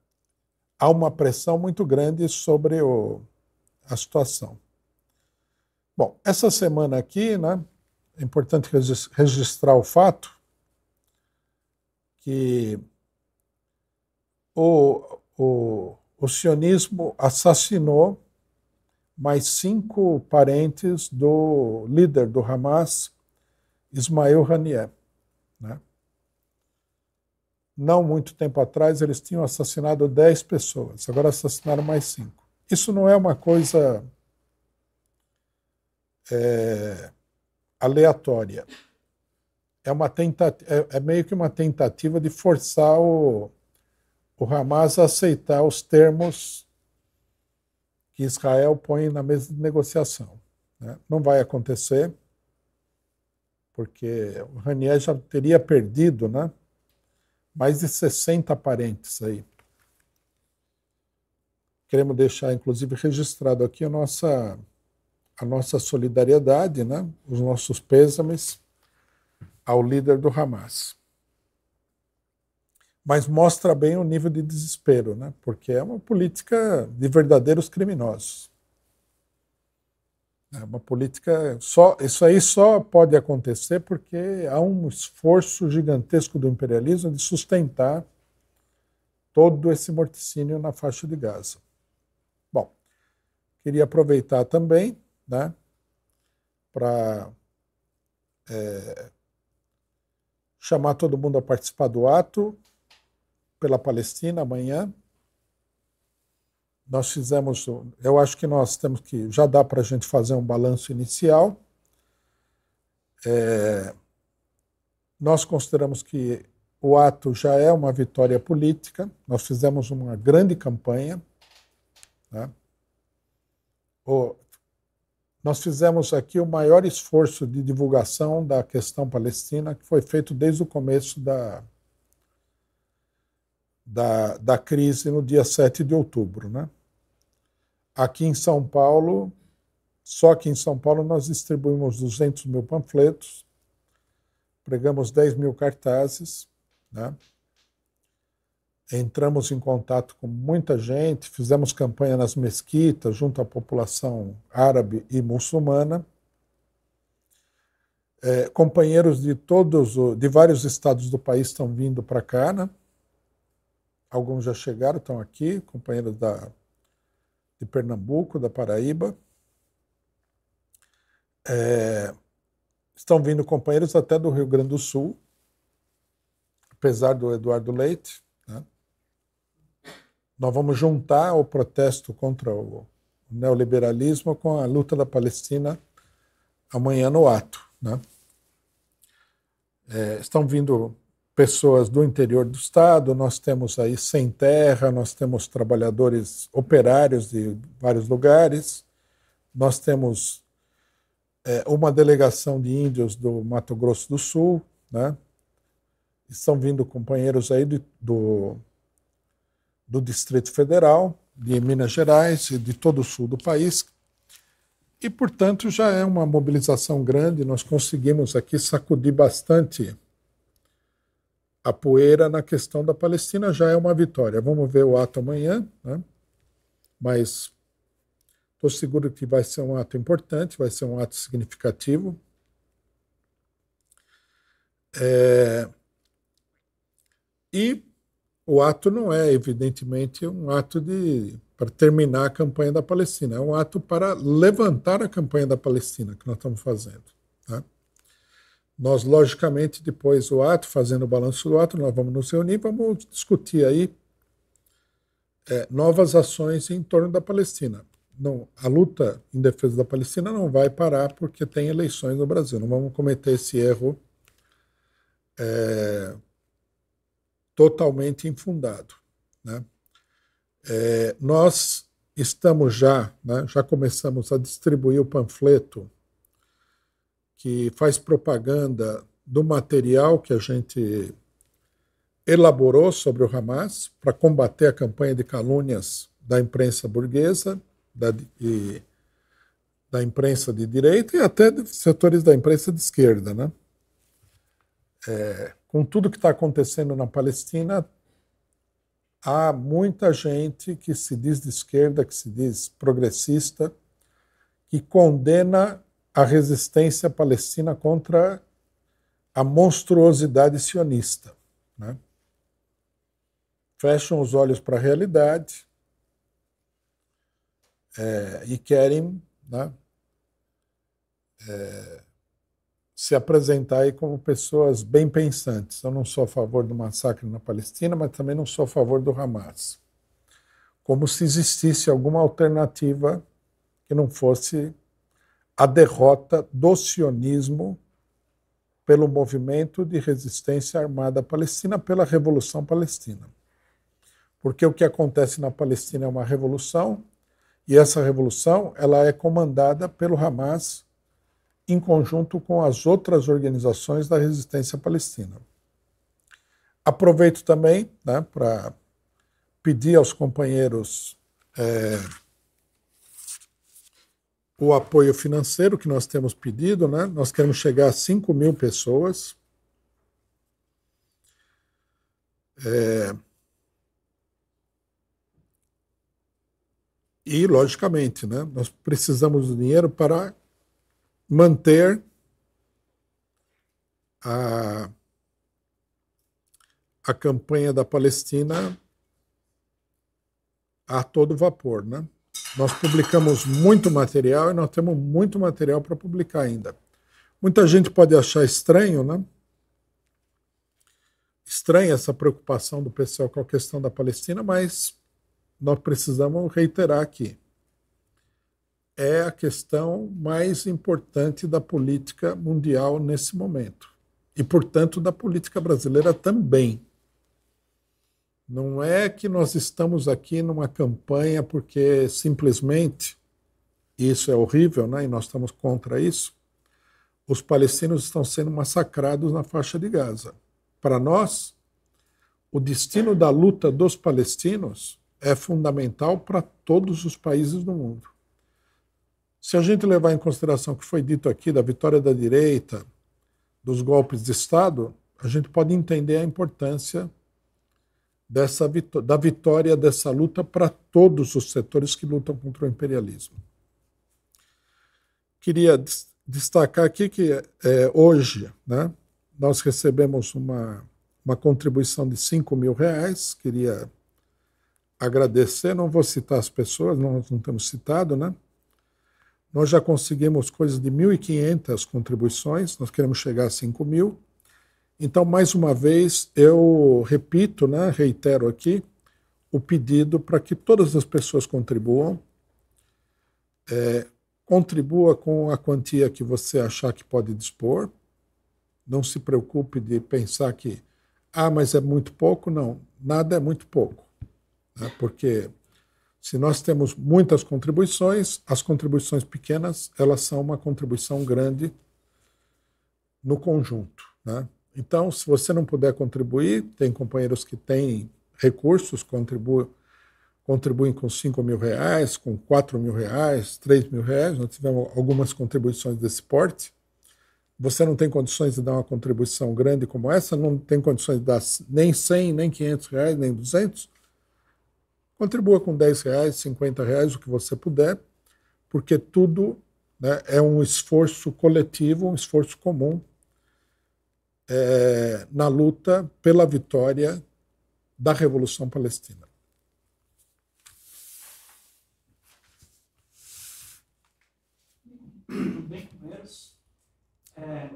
há uma pressão muito grande sobre o, a situação. Bom, essa semana aqui, né, é importante registrar o fato que o, o, o sionismo assassinou mais cinco parentes do líder do Hamas, Ismael Haniyeh. Né? não muito tempo atrás, eles tinham assassinado 10 pessoas, agora assassinaram mais 5. Isso não é uma coisa é, aleatória. É, uma tentativa, é, é meio que uma tentativa de forçar o, o Hamas a aceitar os termos que Israel põe na mesa de negociação. Né? Não vai acontecer, porque o Ranier já teria perdido, né? mais de 60 parentes aí. Queremos deixar, inclusive, registrado aqui a nossa, a nossa solidariedade, né? os nossos pêsames ao líder do Hamas. Mas mostra bem o nível de desespero, né? porque é uma política de verdadeiros criminosos. É uma política só isso aí só pode acontecer porque há um esforço gigantesco do imperialismo de sustentar todo esse morticínio na faixa de Gaza. Bom, queria aproveitar também, né, para é, chamar todo mundo a participar do ato pela Palestina amanhã, nós fizemos, eu acho que nós temos que, já dá para a gente fazer um balanço inicial. É, nós consideramos que o ato já é uma vitória política, nós fizemos uma grande campanha. Né? O, nós fizemos aqui o maior esforço de divulgação da questão palestina que foi feito desde o começo da, da, da crise no dia 7 de outubro. Né? Aqui em São Paulo, só que em São Paulo nós distribuímos 200 mil panfletos, pregamos 10 mil cartazes, né? entramos em contato com muita gente, fizemos campanha nas mesquitas, junto à população árabe e muçulmana. É, companheiros de todos, de vários estados do país estão vindo para cá, né? Alguns já chegaram, estão aqui, companheiros da, de Pernambuco, da Paraíba. É, estão vindo companheiros até do Rio Grande do Sul, apesar do Eduardo Leite. Né? Nós vamos juntar o protesto contra o neoliberalismo com a luta da Palestina amanhã no ato. Né? É, estão vindo pessoas do interior do estado, nós temos aí sem terra, nós temos trabalhadores operários de vários lugares, nós temos é, uma delegação de índios do Mato Grosso do Sul, né? Estão vindo companheiros aí de, do, do Distrito Federal, de Minas Gerais e de todo o sul do país. E, portanto, já é uma mobilização grande, nós conseguimos aqui sacudir bastante a poeira na questão da Palestina já é uma vitória. Vamos ver o ato amanhã, né? mas estou seguro que vai ser um ato importante, vai ser um ato significativo. É... E o ato não é, evidentemente, um ato de para terminar a campanha da Palestina, é um ato para levantar a campanha da Palestina que nós estamos fazendo. Nós, logicamente, depois do ato, fazendo o balanço do ato, nós vamos nos reunir, vamos discutir aí é, novas ações em torno da Palestina. Não, a luta em defesa da Palestina não vai parar porque tem eleições no Brasil. Não vamos cometer esse erro é, totalmente infundado. Né? É, nós estamos já, né, já começamos a distribuir o panfleto que faz propaganda do material que a gente elaborou sobre o Hamas para combater a campanha de calúnias da imprensa burguesa, da, e, da imprensa de direita e até de setores da imprensa de esquerda, né? É, com tudo que está acontecendo na Palestina, há muita gente que se diz de esquerda, que se diz progressista, que condena a resistência palestina contra a monstruosidade sionista. Né? Fecham os olhos para a realidade é, e querem né, é, se apresentar aí como pessoas bem pensantes. Eu não sou a favor do massacre na Palestina, mas também não sou a favor do Hamas. Como se existisse alguma alternativa que não fosse a derrota do sionismo pelo movimento de resistência armada palestina, pela Revolução Palestina. Porque o que acontece na Palestina é uma revolução, e essa revolução ela é comandada pelo Hamas em conjunto com as outras organizações da resistência palestina. Aproveito também né, para pedir aos companheiros é, o apoio financeiro que nós temos pedido, né? Nós queremos chegar a 5 mil pessoas. É... E, logicamente, né, nós precisamos do dinheiro para manter a, a campanha da Palestina a todo vapor, né? Nós publicamos muito material e nós temos muito material para publicar ainda. Muita gente pode achar estranho, né? Estranha essa preocupação do pessoal com a questão da Palestina, mas nós precisamos reiterar aqui. É a questão mais importante da política mundial nesse momento. E, portanto, da política brasileira também. Não é que nós estamos aqui numa campanha porque simplesmente isso é horrível, né? E nós estamos contra isso. Os palestinos estão sendo massacrados na faixa de Gaza. Para nós, o destino da luta dos palestinos é fundamental para todos os países do mundo. Se a gente levar em consideração o que foi dito aqui da vitória da direita, dos golpes de Estado, a gente pode entender a importância dessa da vitória dessa luta para todos os setores que lutam contra o imperialismo. Queria destacar aqui que é, hoje né, nós recebemos uma, uma contribuição de 5 mil reais, queria agradecer, não vou citar as pessoas, nós não temos citado, né? Nós já conseguimos coisas de 1.500 contribuições, nós queremos chegar a 5 mil. Então, mais uma vez, eu repito, né, reitero aqui, o pedido para que todas as pessoas contribuam. É, contribua com a quantia que você achar que pode dispor. Não se preocupe de pensar que, ah, mas é muito pouco. Não, nada é muito pouco. Né? Porque se nós temos muitas contribuições, as contribuições pequenas, elas são uma contribuição grande no conjunto. Né? Então, se você não puder contribuir, tem companheiros que têm recursos, contribuem, contribuem com 5 mil reais, com 4 mil reais, 3 mil reais. Nós tivemos algumas contribuições desse porte. Você não tem condições de dar uma contribuição grande como essa, não tem condições de dar nem 100, nem 500 reais, nem 200. Contribua com 10 reais, 50 reais, o que você puder, porque tudo né, é um esforço coletivo, um esforço comum é, na luta pela vitória da Revolução Palestina. Muito bem, companheiros. É,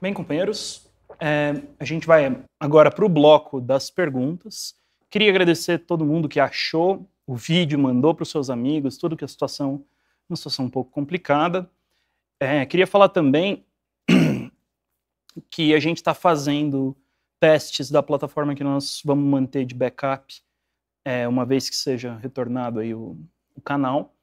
Bem, companheiros, é, a gente vai agora para o bloco das perguntas. Queria agradecer todo mundo que achou o vídeo, mandou para os seus amigos, tudo que a situação, uma situação um pouco complicada. É, queria falar também que a gente está fazendo testes da plataforma que nós vamos manter de backup, é, uma vez que seja retornado aí o, o canal.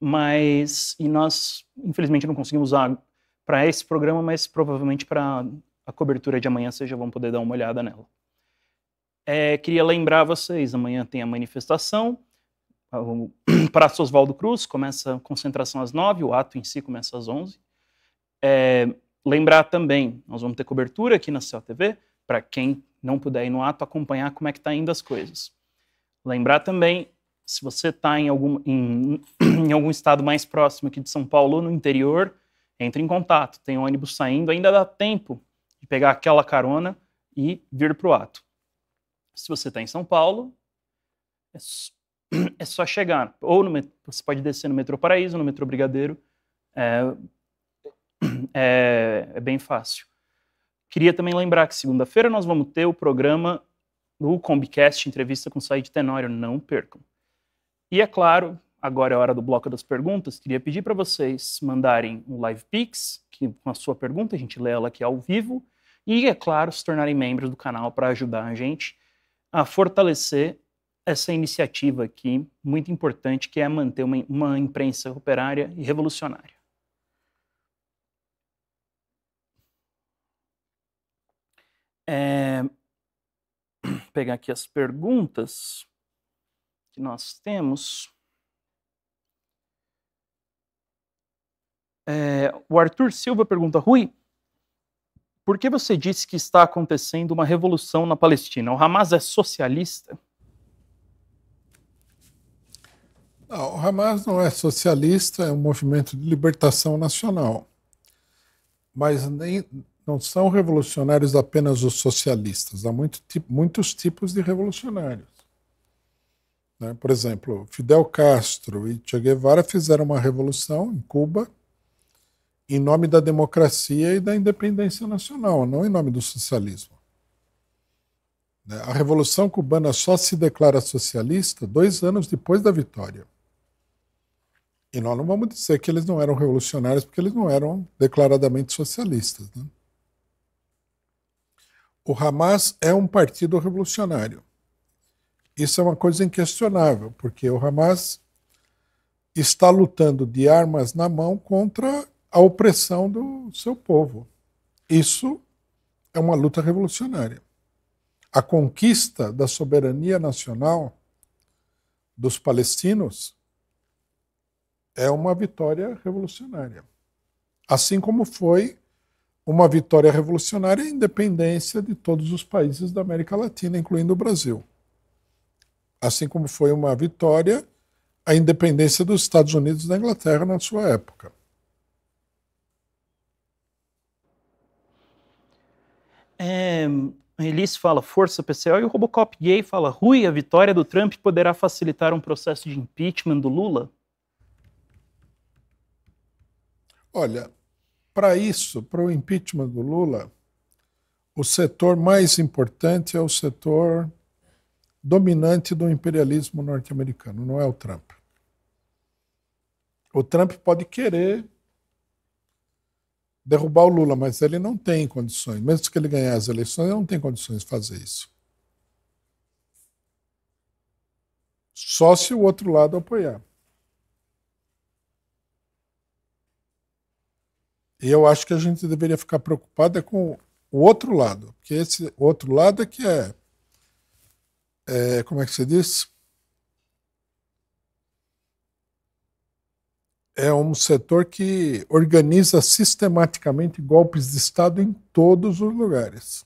Mas, e nós, infelizmente, não conseguimos usar para esse programa, mas provavelmente para a cobertura de amanhã vocês já vão poder dar uma olhada nela. É, queria lembrar vocês, amanhã tem a manifestação, o Praça Oswaldo Cruz começa a concentração às 9, o ato em si começa às 11. É, lembrar também, nós vamos ter cobertura aqui na CELTV, para quem não puder ir no ato, acompanhar como é que está indo as coisas. Lembrar também, se você está em algum, em, em algum estado mais próximo aqui de São Paulo, no interior, entre em contato, tem um ônibus saindo, ainda dá tempo de pegar aquela carona e vir para o ato. Se você está em São Paulo, é, é só chegar. Ou no, você pode descer no metrô Paraíso, no metrô Brigadeiro. É, é, é bem fácil. Queria também lembrar que segunda-feira nós vamos ter o programa do Combicast, entrevista com o Said Tenório. Não percam. E é claro, agora é a hora do bloco das perguntas. Queria pedir para vocês mandarem um live pix que, com a sua pergunta, a gente lê ela aqui ao vivo. E, é claro, se tornarem membros do canal para ajudar a gente a fortalecer essa iniciativa aqui, muito importante, que é manter uma, uma imprensa operária e revolucionária. É... Pegar aqui as perguntas que nós temos. É, o Arthur Silva pergunta, Rui, por que você disse que está acontecendo uma revolução na Palestina? O Hamas é socialista? Não, ah, o Hamas não é socialista, é um movimento de libertação nacional. Mas nem, não são revolucionários apenas os socialistas, há muito, muitos tipos de revolucionários. Né? Por exemplo, Fidel Castro e Che Guevara fizeram uma revolução em Cuba em nome da democracia e da independência nacional, não em nome do socialismo. Né? A Revolução Cubana só se declara socialista dois anos depois da vitória. E nós não vamos dizer que eles não eram revolucionários, porque eles não eram declaradamente socialistas. Né? O Hamas é um partido revolucionário. Isso é uma coisa inquestionável, porque o Hamas está lutando de armas na mão contra a opressão do seu povo. Isso é uma luta revolucionária. A conquista da soberania nacional dos palestinos é uma vitória revolucionária. Assim como foi uma vitória revolucionária a independência de todos os países da América Latina, incluindo o Brasil. Assim como foi uma vitória a independência dos Estados Unidos da Inglaterra na sua época. é, Elise fala força PCO e o Robocop gay fala Rui, a vitória do Trump poderá facilitar um processo de impeachment do Lula? Olha, para isso, para o impeachment do Lula, o setor mais importante é o setor dominante do imperialismo norte-americano, não é o Trump. O Trump pode querer derrubar o Lula, mas ele não tem condições. Mesmo que ele ganhar as eleições, ele não tem condições de fazer isso. Só se o outro lado apoiar. E eu acho que a gente deveria ficar preocupado é com o outro lado, porque esse outro lado é que é, é como é que se diz? é um setor que organiza sistematicamente golpes de Estado em todos os lugares.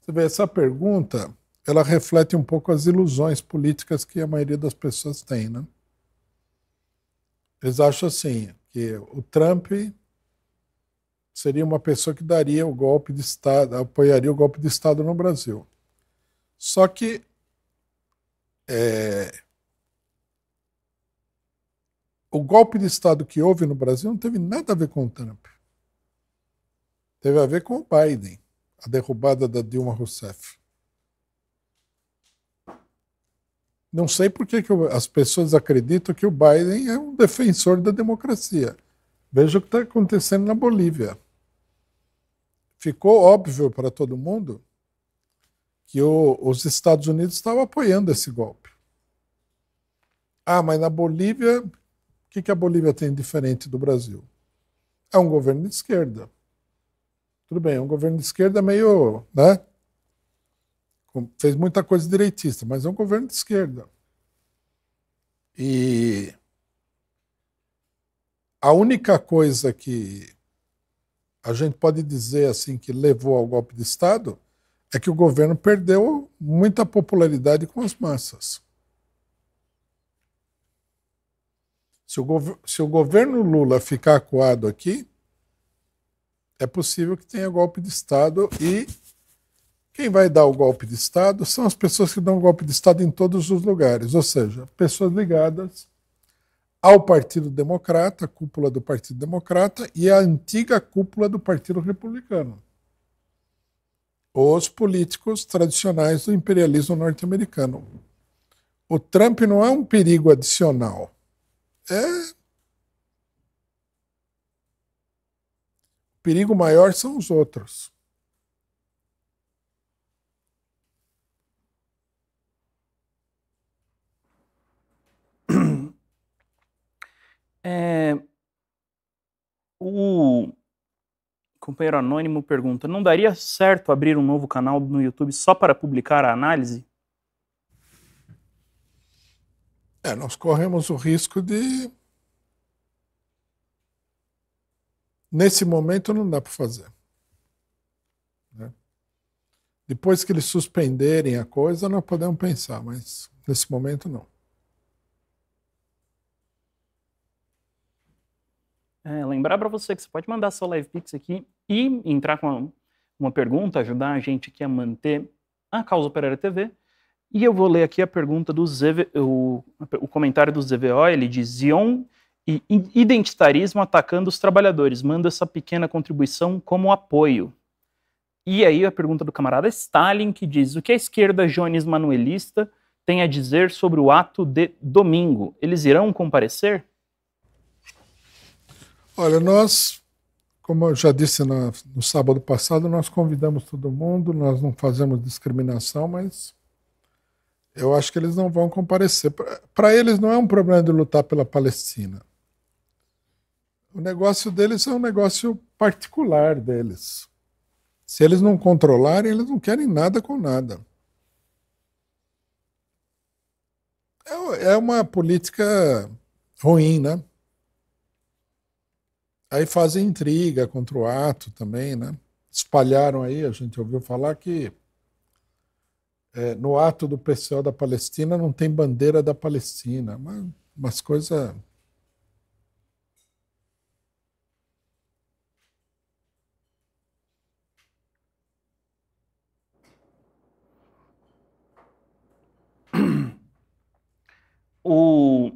Você vê, essa pergunta ela reflete um pouco as ilusões políticas que a maioria das pessoas tem, né? Eles acham assim que o Trump seria uma pessoa que daria o golpe de estado, apoiaria o golpe de estado no Brasil. Só que é... O golpe de Estado que houve no Brasil não teve nada a ver com o Trump. Teve a ver com o Biden, a derrubada da Dilma Rousseff. Não sei por que, que as pessoas acreditam que o Biden é um defensor da democracia. Veja o que está acontecendo na Bolívia. Ficou óbvio para todo mundo que o, os Estados Unidos estavam apoiando esse golpe. Ah, mas na Bolívia, o que, que a Bolívia tem diferente do Brasil? É um governo de esquerda. Tudo bem, é um governo de esquerda meio. Né? Fez muita coisa direitista, mas é um governo de esquerda. E a única coisa que a gente pode dizer assim que levou ao golpe de Estado é que o governo perdeu muita popularidade com as massas. Se o, gov se o governo Lula ficar acuado aqui, é possível que tenha golpe de Estado e quem vai dar o golpe de Estado são as pessoas que dão o golpe de Estado em todos os lugares, ou seja, pessoas ligadas ao Partido Democrata, a cúpula do Partido Democrata e a antiga cúpula do Partido Republicano. Os políticos tradicionais do imperialismo norte-americano. O Trump não é um perigo adicional é. O perigo maior são os outros. É, o companheiro anônimo pergunta: não daria certo abrir um novo canal no YouTube só para publicar a análise? É, nós corremos o risco de. Nesse momento não dá para fazer. Né? Depois que eles suspenderem a coisa, nós podemos pensar, mas nesse momento não. É, lembrar para você que você pode mandar sua live pix aqui e entrar com uma, uma pergunta, ajudar a gente aqui a manter a Causa Operária TV e eu vou ler aqui a pergunta do ZV, o, o comentário do ZVO, ele diz: Zion e identitarismo atacando os trabalhadores, manda essa pequena contribuição como apoio. E aí a pergunta do camarada Stalin, que diz: o que a esquerda Jones Manuelista tem a dizer sobre o ato de domingo? Eles irão comparecer? Olha, nós, como eu já disse no sábado passado, nós convidamos todo mundo, nós não fazemos discriminação, mas eu acho que eles não vão comparecer. Para eles não é um problema de lutar pela Palestina. O negócio deles é um negócio particular deles. Se eles não controlarem, eles não querem nada com nada. É, é uma política ruim, né? Aí fazem intriga contra o ato também, né? Espalharam aí, a gente ouviu falar que é, no ato do PCO da Palestina não tem bandeira da Palestina. Mas, umas coisas. O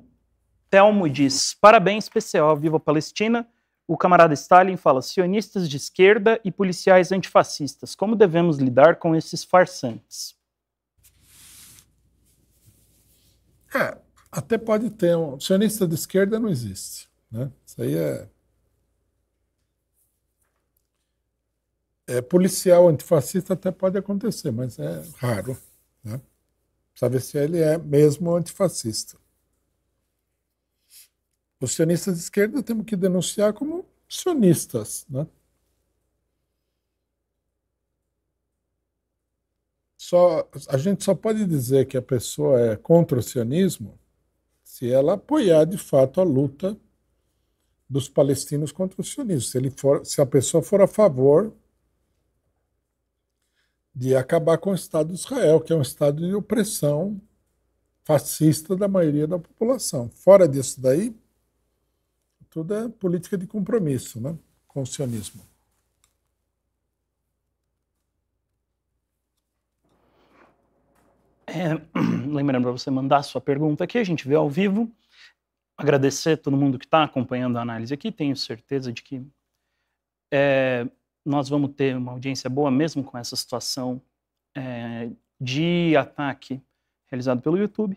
Telmo diz: parabéns, PCO, viva Palestina. O camarada Stalin fala: sionistas de esquerda e policiais antifascistas, como devemos lidar com esses farsantes? É, até pode ter um. Sionista é de esquerda não existe. Né? Isso aí é. É, policial antifascista até pode acontecer, mas é raro. Né? Precisa ver se ele é mesmo antifascista. Os sionistas de esquerda temos que denunciar como sionistas. Né? Só, a gente só pode dizer que a pessoa é contra o sionismo se ela apoiar de fato a luta dos palestinos contra o sionismo. Se, ele for, se a pessoa for a favor de acabar com o Estado de Israel, que é um Estado de opressão fascista da maioria da população. Fora disso daí, tudo é política de compromisso né, com o sionismo. É, lembrando para você mandar sua pergunta aqui, a gente vê ao vivo. Agradecer todo mundo que está acompanhando a análise aqui. Tenho certeza de que é, nós vamos ter uma audiência boa mesmo com essa situação é, de ataque realizado pelo YouTube.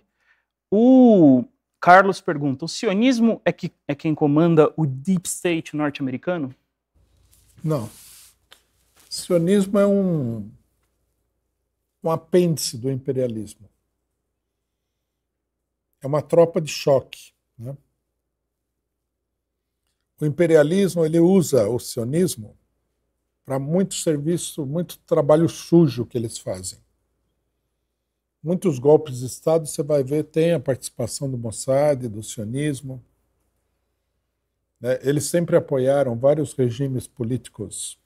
O Carlos pergunta: o sionismo é, que, é quem comanda o deep state norte-americano? Não. O sionismo é um um apêndice do imperialismo. É uma tropa de choque. Né? O imperialismo ele usa o sionismo para muito serviço, muito trabalho sujo que eles fazem. Muitos golpes de Estado você vai ver tem a participação do Mossad, do sionismo. Né? Eles sempre apoiaram vários regimes políticos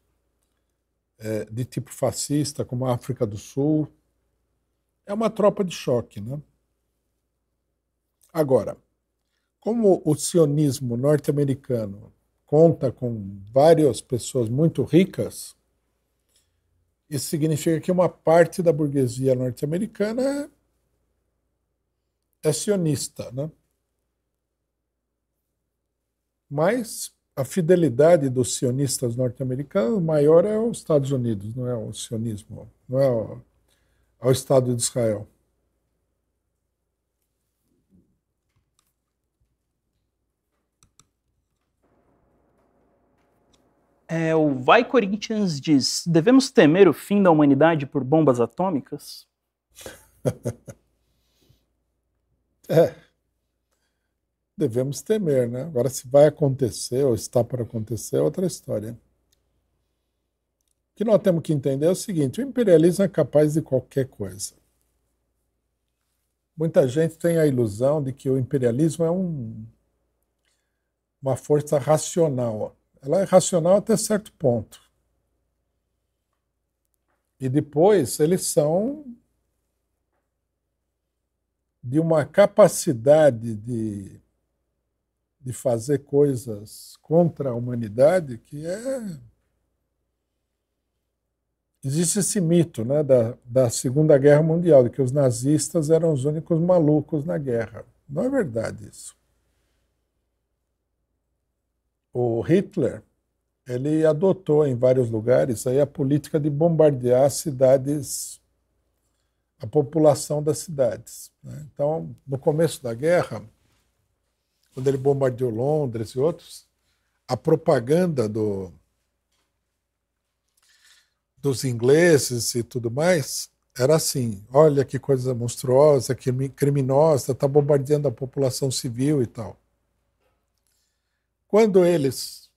é, de tipo fascista, como a África do Sul, é uma tropa de choque. Né? Agora, como o sionismo norte-americano conta com várias pessoas muito ricas, isso significa que uma parte da burguesia norte-americana é, é sionista, né? Mas a fidelidade dos sionistas norte-americanos maior é os Estados Unidos, não é o sionismo, não é ao, ao é Estado de Israel. É, o Vai Corinthians diz: devemos temer o fim da humanidade por bombas atômicas? é devemos temer, né? Agora, se vai acontecer ou está para acontecer, é outra história. O que nós temos que entender é o seguinte: o imperialismo é capaz de qualquer coisa. Muita gente tem a ilusão de que o imperialismo é um, uma força racional. Ela é racional até certo ponto. E depois eles são de uma capacidade de de fazer coisas contra a humanidade que é. Existe esse mito né, da, da Segunda Guerra Mundial, de que os nazistas eram os únicos malucos na guerra. Não é verdade isso. O Hitler ele adotou em vários lugares aí a política de bombardear cidades, a população das cidades. Né? Então, no começo da guerra, quando ele bombardeou Londres e outros, a propaganda do, dos ingleses e tudo mais era assim: olha que coisa monstruosa, que criminosa, está bombardeando a população civil e tal. Quando eles,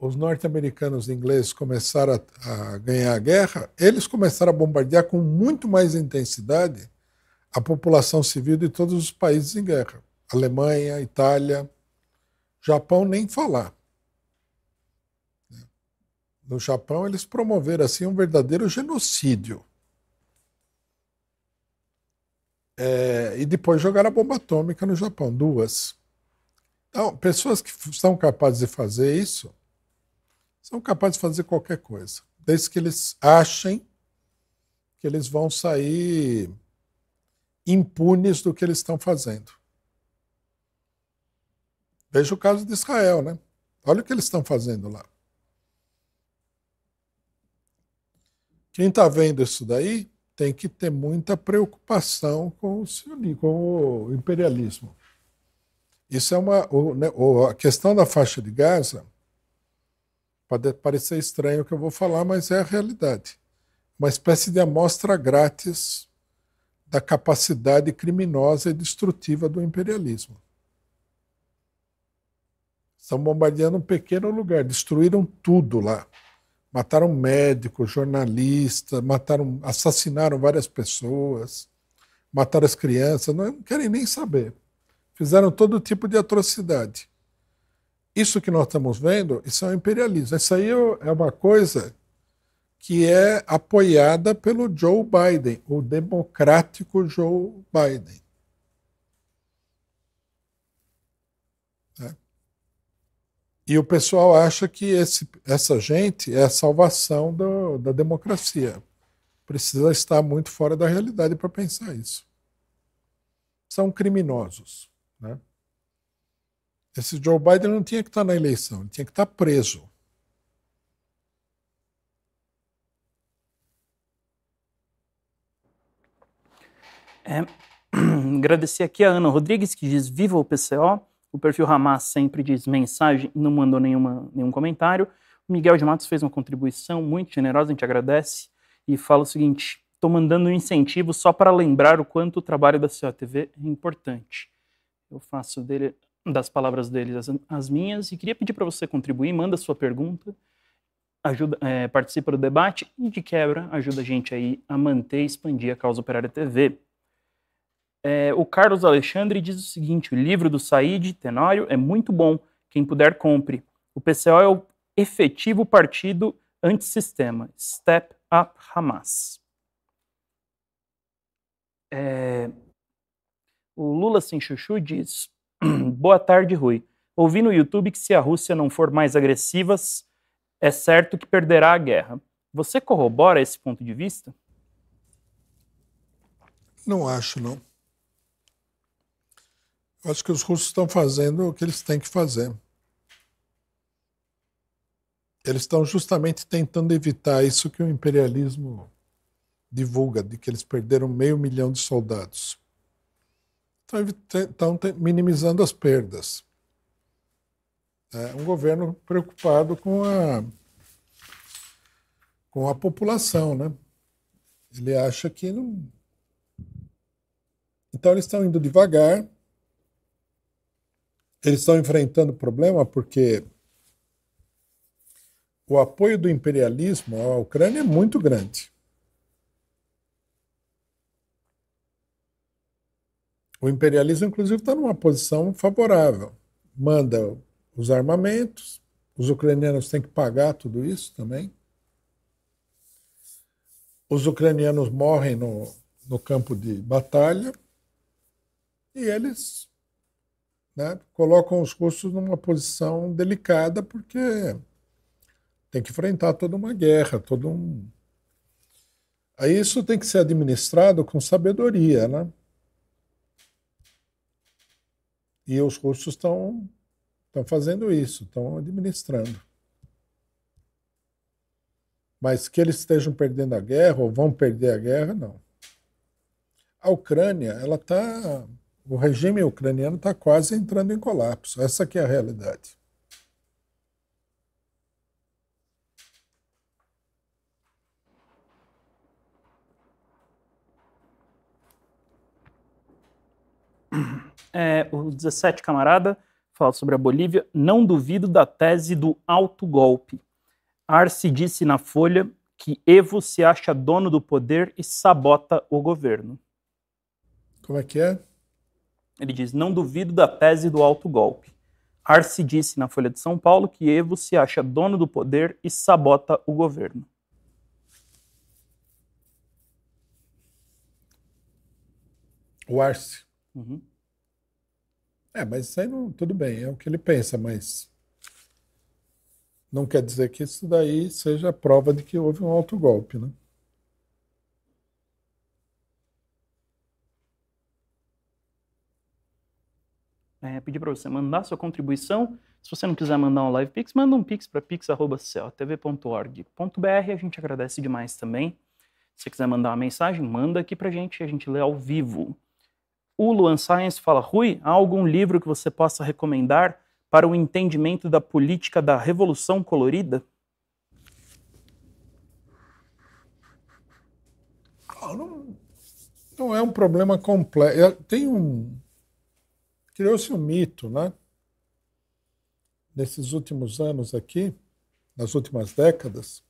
os norte-americanos e ingleses, começaram a, a ganhar a guerra, eles começaram a bombardear com muito mais intensidade a população civil de todos os países em guerra. Alemanha, Itália, Japão nem falar. No Japão eles promoveram assim um verdadeiro genocídio. É, e depois jogaram a bomba atômica no Japão, duas. Então, pessoas que são capazes de fazer isso são capazes de fazer qualquer coisa, desde que eles achem que eles vão sair impunes do que eles estão fazendo. Veja o caso de Israel, né? Olha o que eles estão fazendo lá. Quem está vendo isso daí tem que ter muita preocupação com o, sionismo, com o imperialismo. Isso é uma. O, né, a questão da faixa de Gaza pode parecer estranho o que eu vou falar, mas é a realidade. Uma espécie de amostra grátis da capacidade criminosa e destrutiva do imperialismo. Estão bombardeando um pequeno lugar, destruíram tudo lá. Mataram médicos, jornalistas, mataram, assassinaram várias pessoas, mataram as crianças, não, não querem nem saber. Fizeram todo tipo de atrocidade. Isso que nós estamos vendo, isso é o imperialismo. Isso aí é uma coisa que é apoiada pelo Joe Biden, o democrático Joe Biden. E o pessoal acha que esse, essa gente é a salvação do, da democracia. Precisa estar muito fora da realidade para pensar isso. São criminosos. Né? Esse Joe Biden não tinha que estar tá na eleição, ele tinha que estar tá preso. É, agradecer aqui a Ana Rodrigues, que diz: Viva o PCO! O perfil Hamas sempre diz mensagem, não mandou nenhuma, nenhum comentário. O Miguel de Matos fez uma contribuição muito generosa, a gente agradece e fala o seguinte: estou mandando um incentivo só para lembrar o quanto o trabalho da COTV é importante. Eu faço dele, das palavras dele as, as minhas e queria pedir para você contribuir, manda sua pergunta, ajuda, é, participa do debate e de quebra ajuda a gente aí a manter e expandir a causa operária TV. É, o Carlos Alexandre diz o seguinte: o livro do Said Tenório é muito bom. Quem puder, compre. O PCO é o efetivo partido antissistema. Step up Hamas. É, o Lula Sem Chuchu diz: Boa tarde, Rui. Ouvi no YouTube que se a Rússia não for mais agressiva, é certo que perderá a guerra. Você corrobora esse ponto de vista? Não acho, não. Eu acho que os russos estão fazendo o que eles têm que fazer. Eles estão justamente tentando evitar isso que o imperialismo divulga, de que eles perderam meio milhão de soldados. Estão minimizando as perdas. É um governo preocupado com a, com a população, né? Ele acha que não. Então eles estão indo devagar, eles estão enfrentando problema porque o apoio do imperialismo à Ucrânia é muito grande. O imperialismo, inclusive, está numa posição favorável. Manda os armamentos, os ucranianos têm que pagar tudo isso também. Os ucranianos morrem no, no campo de batalha e eles né, colocam os russos numa posição delicada, porque tem que enfrentar toda uma guerra, todo um. Aí isso tem que ser administrado com sabedoria, né? E os russos estão estão fazendo isso, estão administrando. Mas que eles estejam perdendo a guerra ou vão perder a guerra, não. A Ucrânia, ela está o regime ucraniano está quase entrando em colapso. Essa que é a realidade. É, o 17 camarada fala sobre a Bolívia. Não duvido da tese do alto golpe. Arce disse na Folha que Evo se acha dono do poder e sabota o governo. Como é que é? Ele diz: Não duvido da tese do alto golpe. Arce disse na Folha de São Paulo que Evo se acha dono do poder e sabota o governo. O Arce. Uhum. É, mas isso aí não, tudo bem, é o que ele pensa, mas não quer dizer que isso daí seja prova de que houve um autogolpe, né? é, pedir para você mandar sua contribuição. Se você não quiser mandar um live pix, manda um pix para pix.celtv.org.br. A gente agradece demais também. Se você quiser mandar uma mensagem, manda aqui para a gente, e a gente lê ao vivo. O Luan Science fala: Rui, há algum livro que você possa recomendar para o entendimento da política da Revolução Colorida? Ah, não, não é um problema completo é, Tem um, criou-se um mito, né? Nesses últimos anos aqui, nas últimas décadas,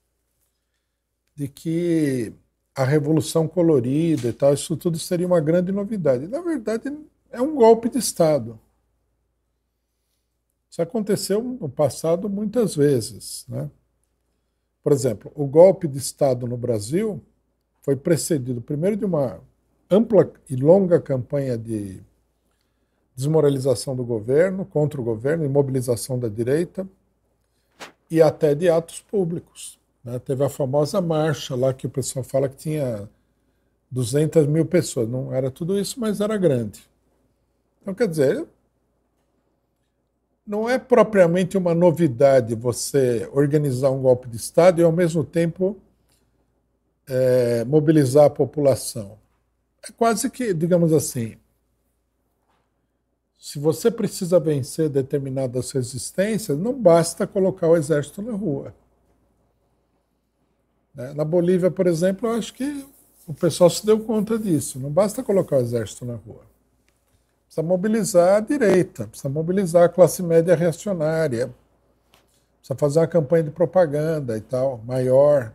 de que a revolução colorida e tal, isso tudo seria uma grande novidade. Na verdade, é um golpe de Estado. Isso aconteceu no passado muitas vezes, né? Por exemplo, o golpe de Estado no Brasil foi precedido primeiro de uma ampla e longa campanha de desmoralização do governo, contra o governo, imobilização da direita e até de atos públicos. Né? Teve a famosa marcha lá que o pessoal fala que tinha 200 mil pessoas. Não era tudo isso, mas era grande. Então, quer dizer, não é propriamente uma novidade você organizar um golpe de Estado e, ao mesmo tempo, é, mobilizar a população. É quase que, digamos assim, se você precisa vencer determinadas resistências, não basta colocar o exército na rua. Né? Na Bolívia, por exemplo, eu acho que o pessoal se deu conta disso. Não basta colocar o exército na rua. Precisa mobilizar a direita, precisa mobilizar a classe média reacionária, precisa fazer uma campanha de propaganda e tal, maior.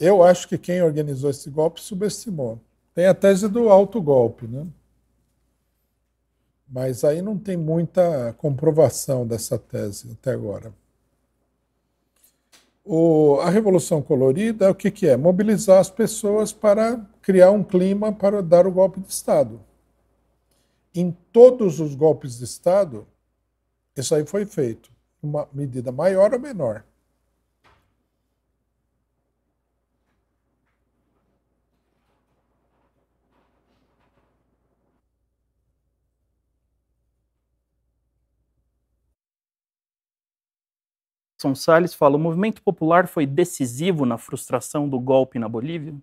Eu acho que quem organizou esse golpe subestimou. Tem a tese do autogolpe, né? Mas aí não tem muita comprovação dessa tese até agora. O, a Revolução Colorida, o que, que é? Mobilizar as pessoas para criar um clima para dar o golpe de Estado. Em todos os golpes de Estado, isso aí foi feito, uma medida maior ou menor. São Salles fala: o movimento popular foi decisivo na frustração do golpe na Bolívia?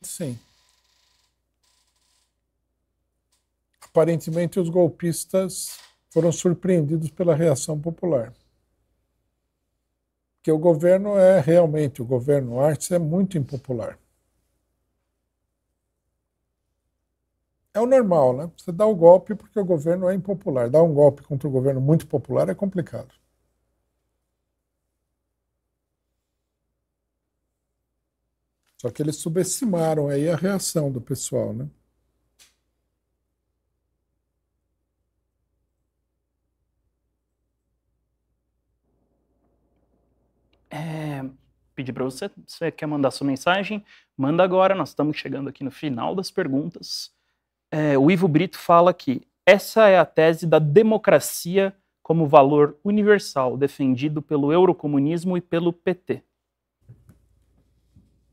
Sim. Aparentemente, os golpistas foram surpreendidos pela reação popular. Porque o governo é realmente, o governo Arce é muito impopular. É o normal, né? Você dá o golpe porque o governo é impopular. Dar um golpe contra o governo muito popular é complicado. Só que eles subestimaram aí a reação do pessoal, né? É, para você, você quer mandar sua mensagem, manda agora. Nós estamos chegando aqui no final das perguntas. É, o Ivo Brito fala que essa é a tese da democracia como valor universal defendido pelo eurocomunismo e pelo PT.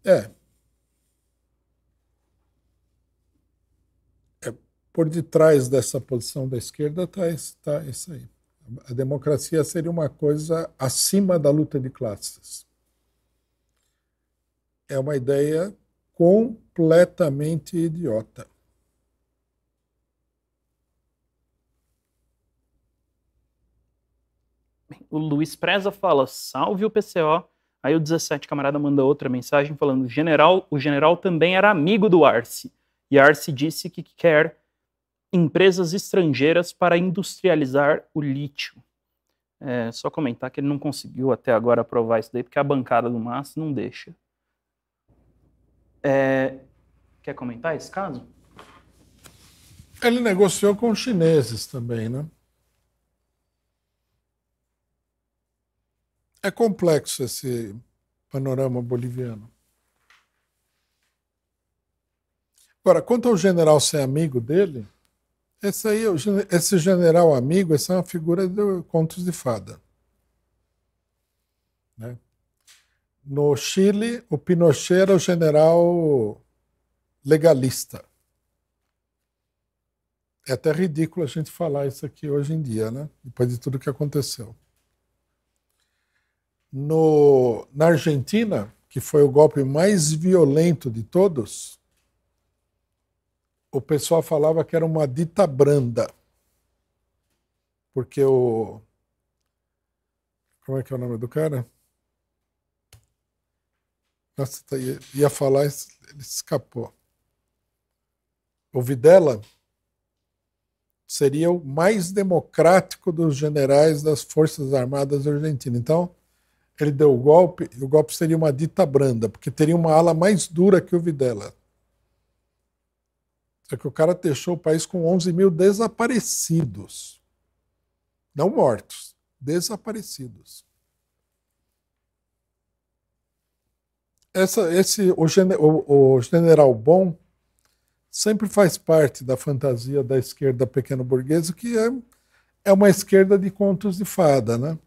É, por detrás dessa posição da esquerda está tá isso aí. A democracia seria uma coisa acima da luta de classes. É uma ideia completamente idiota. O Luiz Preza fala: salve o PCO. Aí o 17 camarada manda outra mensagem falando: general, o general também era amigo do Arce. E Arce disse que quer empresas estrangeiras para industrializar o lítio. É, só comentar que ele não conseguiu até agora aprovar isso daí, porque a bancada do MAS não deixa. É, quer comentar esse caso? Ele negociou com os chineses também, né? É complexo esse panorama boliviano. Agora, quanto ao general ser amigo dele, esse aí, esse general amigo, essa é uma figura de contos de fada. Né? No Chile, o Pinochet era o general legalista. É até ridículo a gente falar isso aqui hoje em dia, né? Depois de tudo que aconteceu. No, na Argentina, que foi o golpe mais violento de todos, o pessoal falava que era uma dita branda. Porque o. Como é que é o nome do cara? Nossa, tá, ia falar, ele escapou. O Videla seria o mais democrático dos generais das Forças Armadas da Argentina. Então, ele deu o golpe, e o golpe seria uma dita branda, porque teria uma ala mais dura que o Videla. É que o cara deixou o país com 11 mil desaparecidos. Não mortos, desaparecidos. Essa, esse, o, o, o general Bom sempre faz parte da fantasia da esquerda pequeno-burguesa, que é, é uma esquerda de contos de fada, né?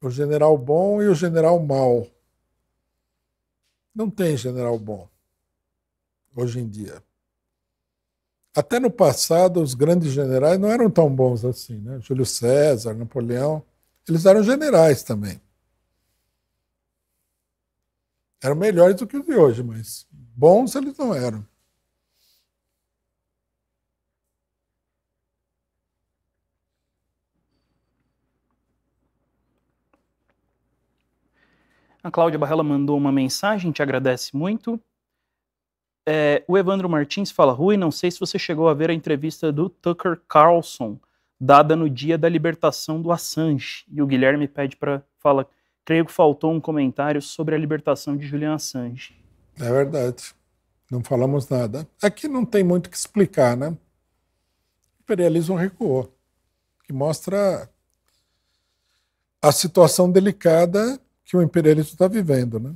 O general bom e o general mal. Não tem general bom hoje em dia. Até no passado, os grandes generais não eram tão bons assim. Né? Júlio César, Napoleão, eles eram generais também. Eram melhores do que os de hoje, mas bons eles não eram. A Cláudia Barrela mandou uma mensagem, te agradece muito é, o Evandro Martins fala: Rui, não sei se você chegou a ver a entrevista do Tucker Carlson, dada no dia da libertação do Assange. E o Guilherme pede para. fala: creio que faltou um comentário sobre a libertação de Julian Assange. É verdade. Não falamos nada. Aqui é não tem muito o que explicar, né? O imperialismo recuou que mostra a situação delicada que o imperialismo está vivendo, né?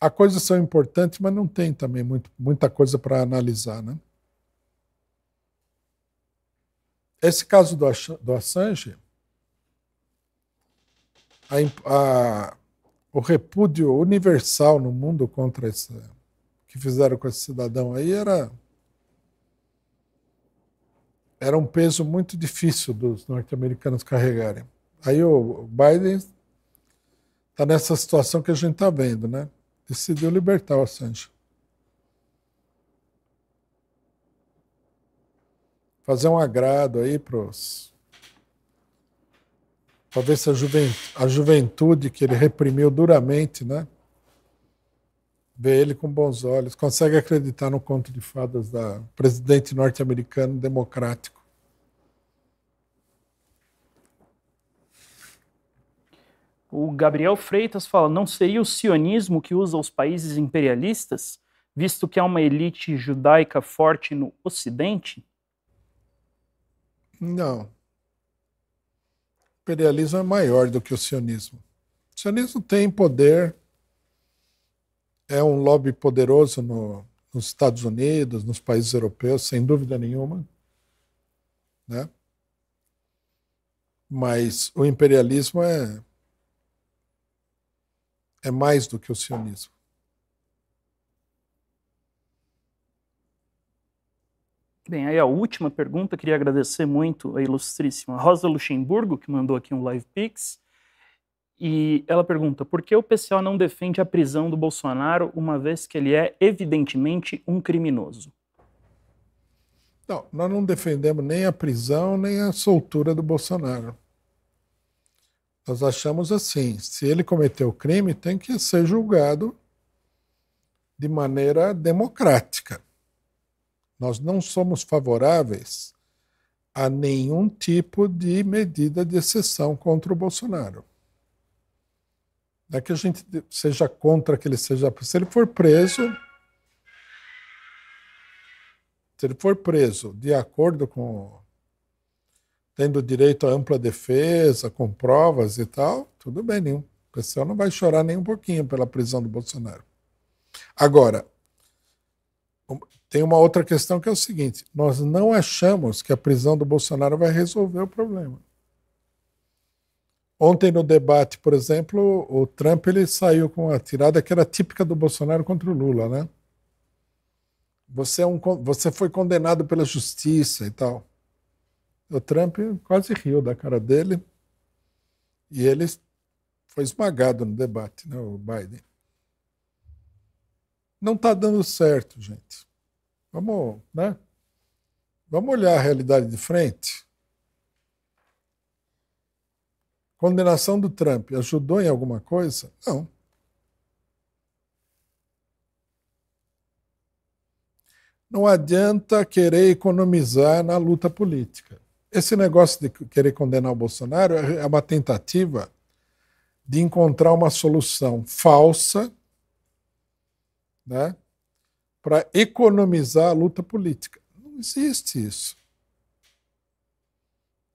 a coisa são importantes, mas não tem também muito, muita coisa para analisar. Né? Esse caso do, do Assange, a, a, o repúdio universal no mundo contra esse que fizeram com esse cidadão aí era era um peso muito difícil dos norte-americanos carregarem. Aí o Biden está nessa situação que a gente está vendo, né? decidiu libertar o Assange. Fazer um agrado aí para os. Para ver se a juventude, a juventude que ele reprimiu duramente, né? vê ele com bons olhos, consegue acreditar no conto de fadas da presidente norte-americano democrático. O Gabriel Freitas fala: não seria o sionismo que usa os países imperialistas, visto que há uma elite judaica forte no Ocidente? Não. O imperialismo é maior do que o sionismo. O sionismo tem poder, é um lobby poderoso no, nos Estados Unidos, nos países europeus, sem dúvida nenhuma. Né? Mas o imperialismo é é mais do que o sionismo. Bem, aí a última pergunta, queria agradecer muito a ilustríssima Rosa Luxemburgo, que mandou aqui um live pix, e ela pergunta, por que o PCO não defende a prisão do Bolsonaro, uma vez que ele é evidentemente um criminoso? Não, nós não defendemos nem a prisão, nem a soltura do Bolsonaro. Nós achamos assim: se ele cometeu crime, tem que ser julgado de maneira democrática. Nós não somos favoráveis a nenhum tipo de medida de exceção contra o Bolsonaro. Não é que a gente seja contra que ele seja Se ele for preso, se ele for preso de acordo com tendo direito a ampla defesa, com provas e tal, tudo bem, nenhum. O pessoal não vai chorar nem um pouquinho pela prisão do Bolsonaro. Agora, tem uma outra questão que é o seguinte: nós não achamos que a prisão do Bolsonaro vai resolver o problema. Ontem no debate, por exemplo, o Trump ele saiu com a tirada que era típica do Bolsonaro contra o Lula, né? Você, é um, você foi condenado pela justiça e tal. O Trump quase riu da cara dele e ele foi esmagado no debate, né, o Biden. Não está dando certo, gente. Vamos, né? Vamos olhar a realidade de frente. Condenação do Trump ajudou em alguma coisa? Não. Não adianta querer economizar na luta política. Esse negócio de querer condenar o Bolsonaro é, é uma tentativa de encontrar uma solução falsa né, para economizar a luta política. Não existe isso.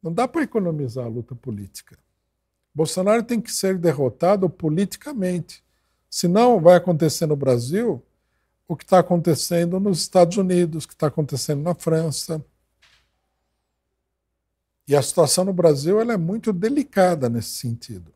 Não dá para economizar a luta política. Bolsonaro tem que ser derrotado politicamente. Senão, vai acontecer no Brasil o que está acontecendo nos Estados Unidos, o que está acontecendo na França e a situação no Brasil ela é muito delicada nesse sentido.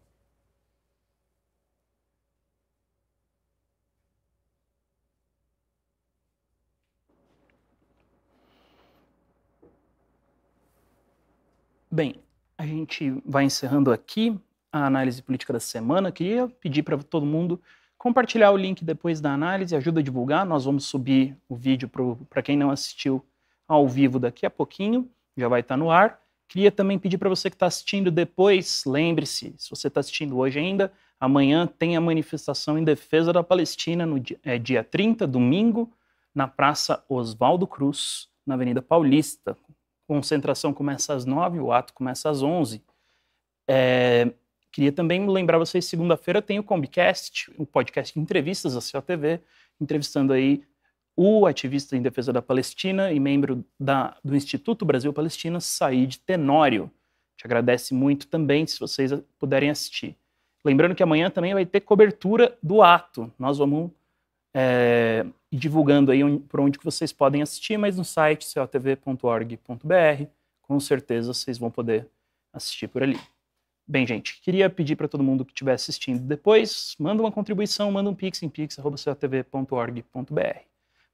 Bem, a gente vai encerrando aqui a análise política da semana. Queria pedir para todo mundo compartilhar o link depois da análise, ajuda a divulgar. Nós vamos subir o vídeo para quem não assistiu ao vivo daqui a pouquinho, já vai estar tá no ar. Queria também pedir para você que está assistindo depois, lembre-se, se você está assistindo hoje ainda, amanhã tem a manifestação em defesa da Palestina, no dia, é, dia 30, domingo, na Praça Oswaldo Cruz, na Avenida Paulista. Concentração começa às 9, o ato começa às 11. É, queria também lembrar vocês, segunda-feira tem o Combicast, o podcast de entrevistas da CTV, entrevistando aí o ativista em defesa da Palestina e membro da, do Instituto Brasil-Palestina, Said Tenório. Te agradece muito também, se vocês puderem assistir. Lembrando que amanhã também vai ter cobertura do ato. Nós vamos é, divulgando aí por onde que vocês podem assistir, mas no site cotv.org.br, com certeza vocês vão poder assistir por ali. Bem, gente, queria pedir para todo mundo que estiver assistindo depois, manda uma contribuição, manda um pix em pix.cotv.org.br.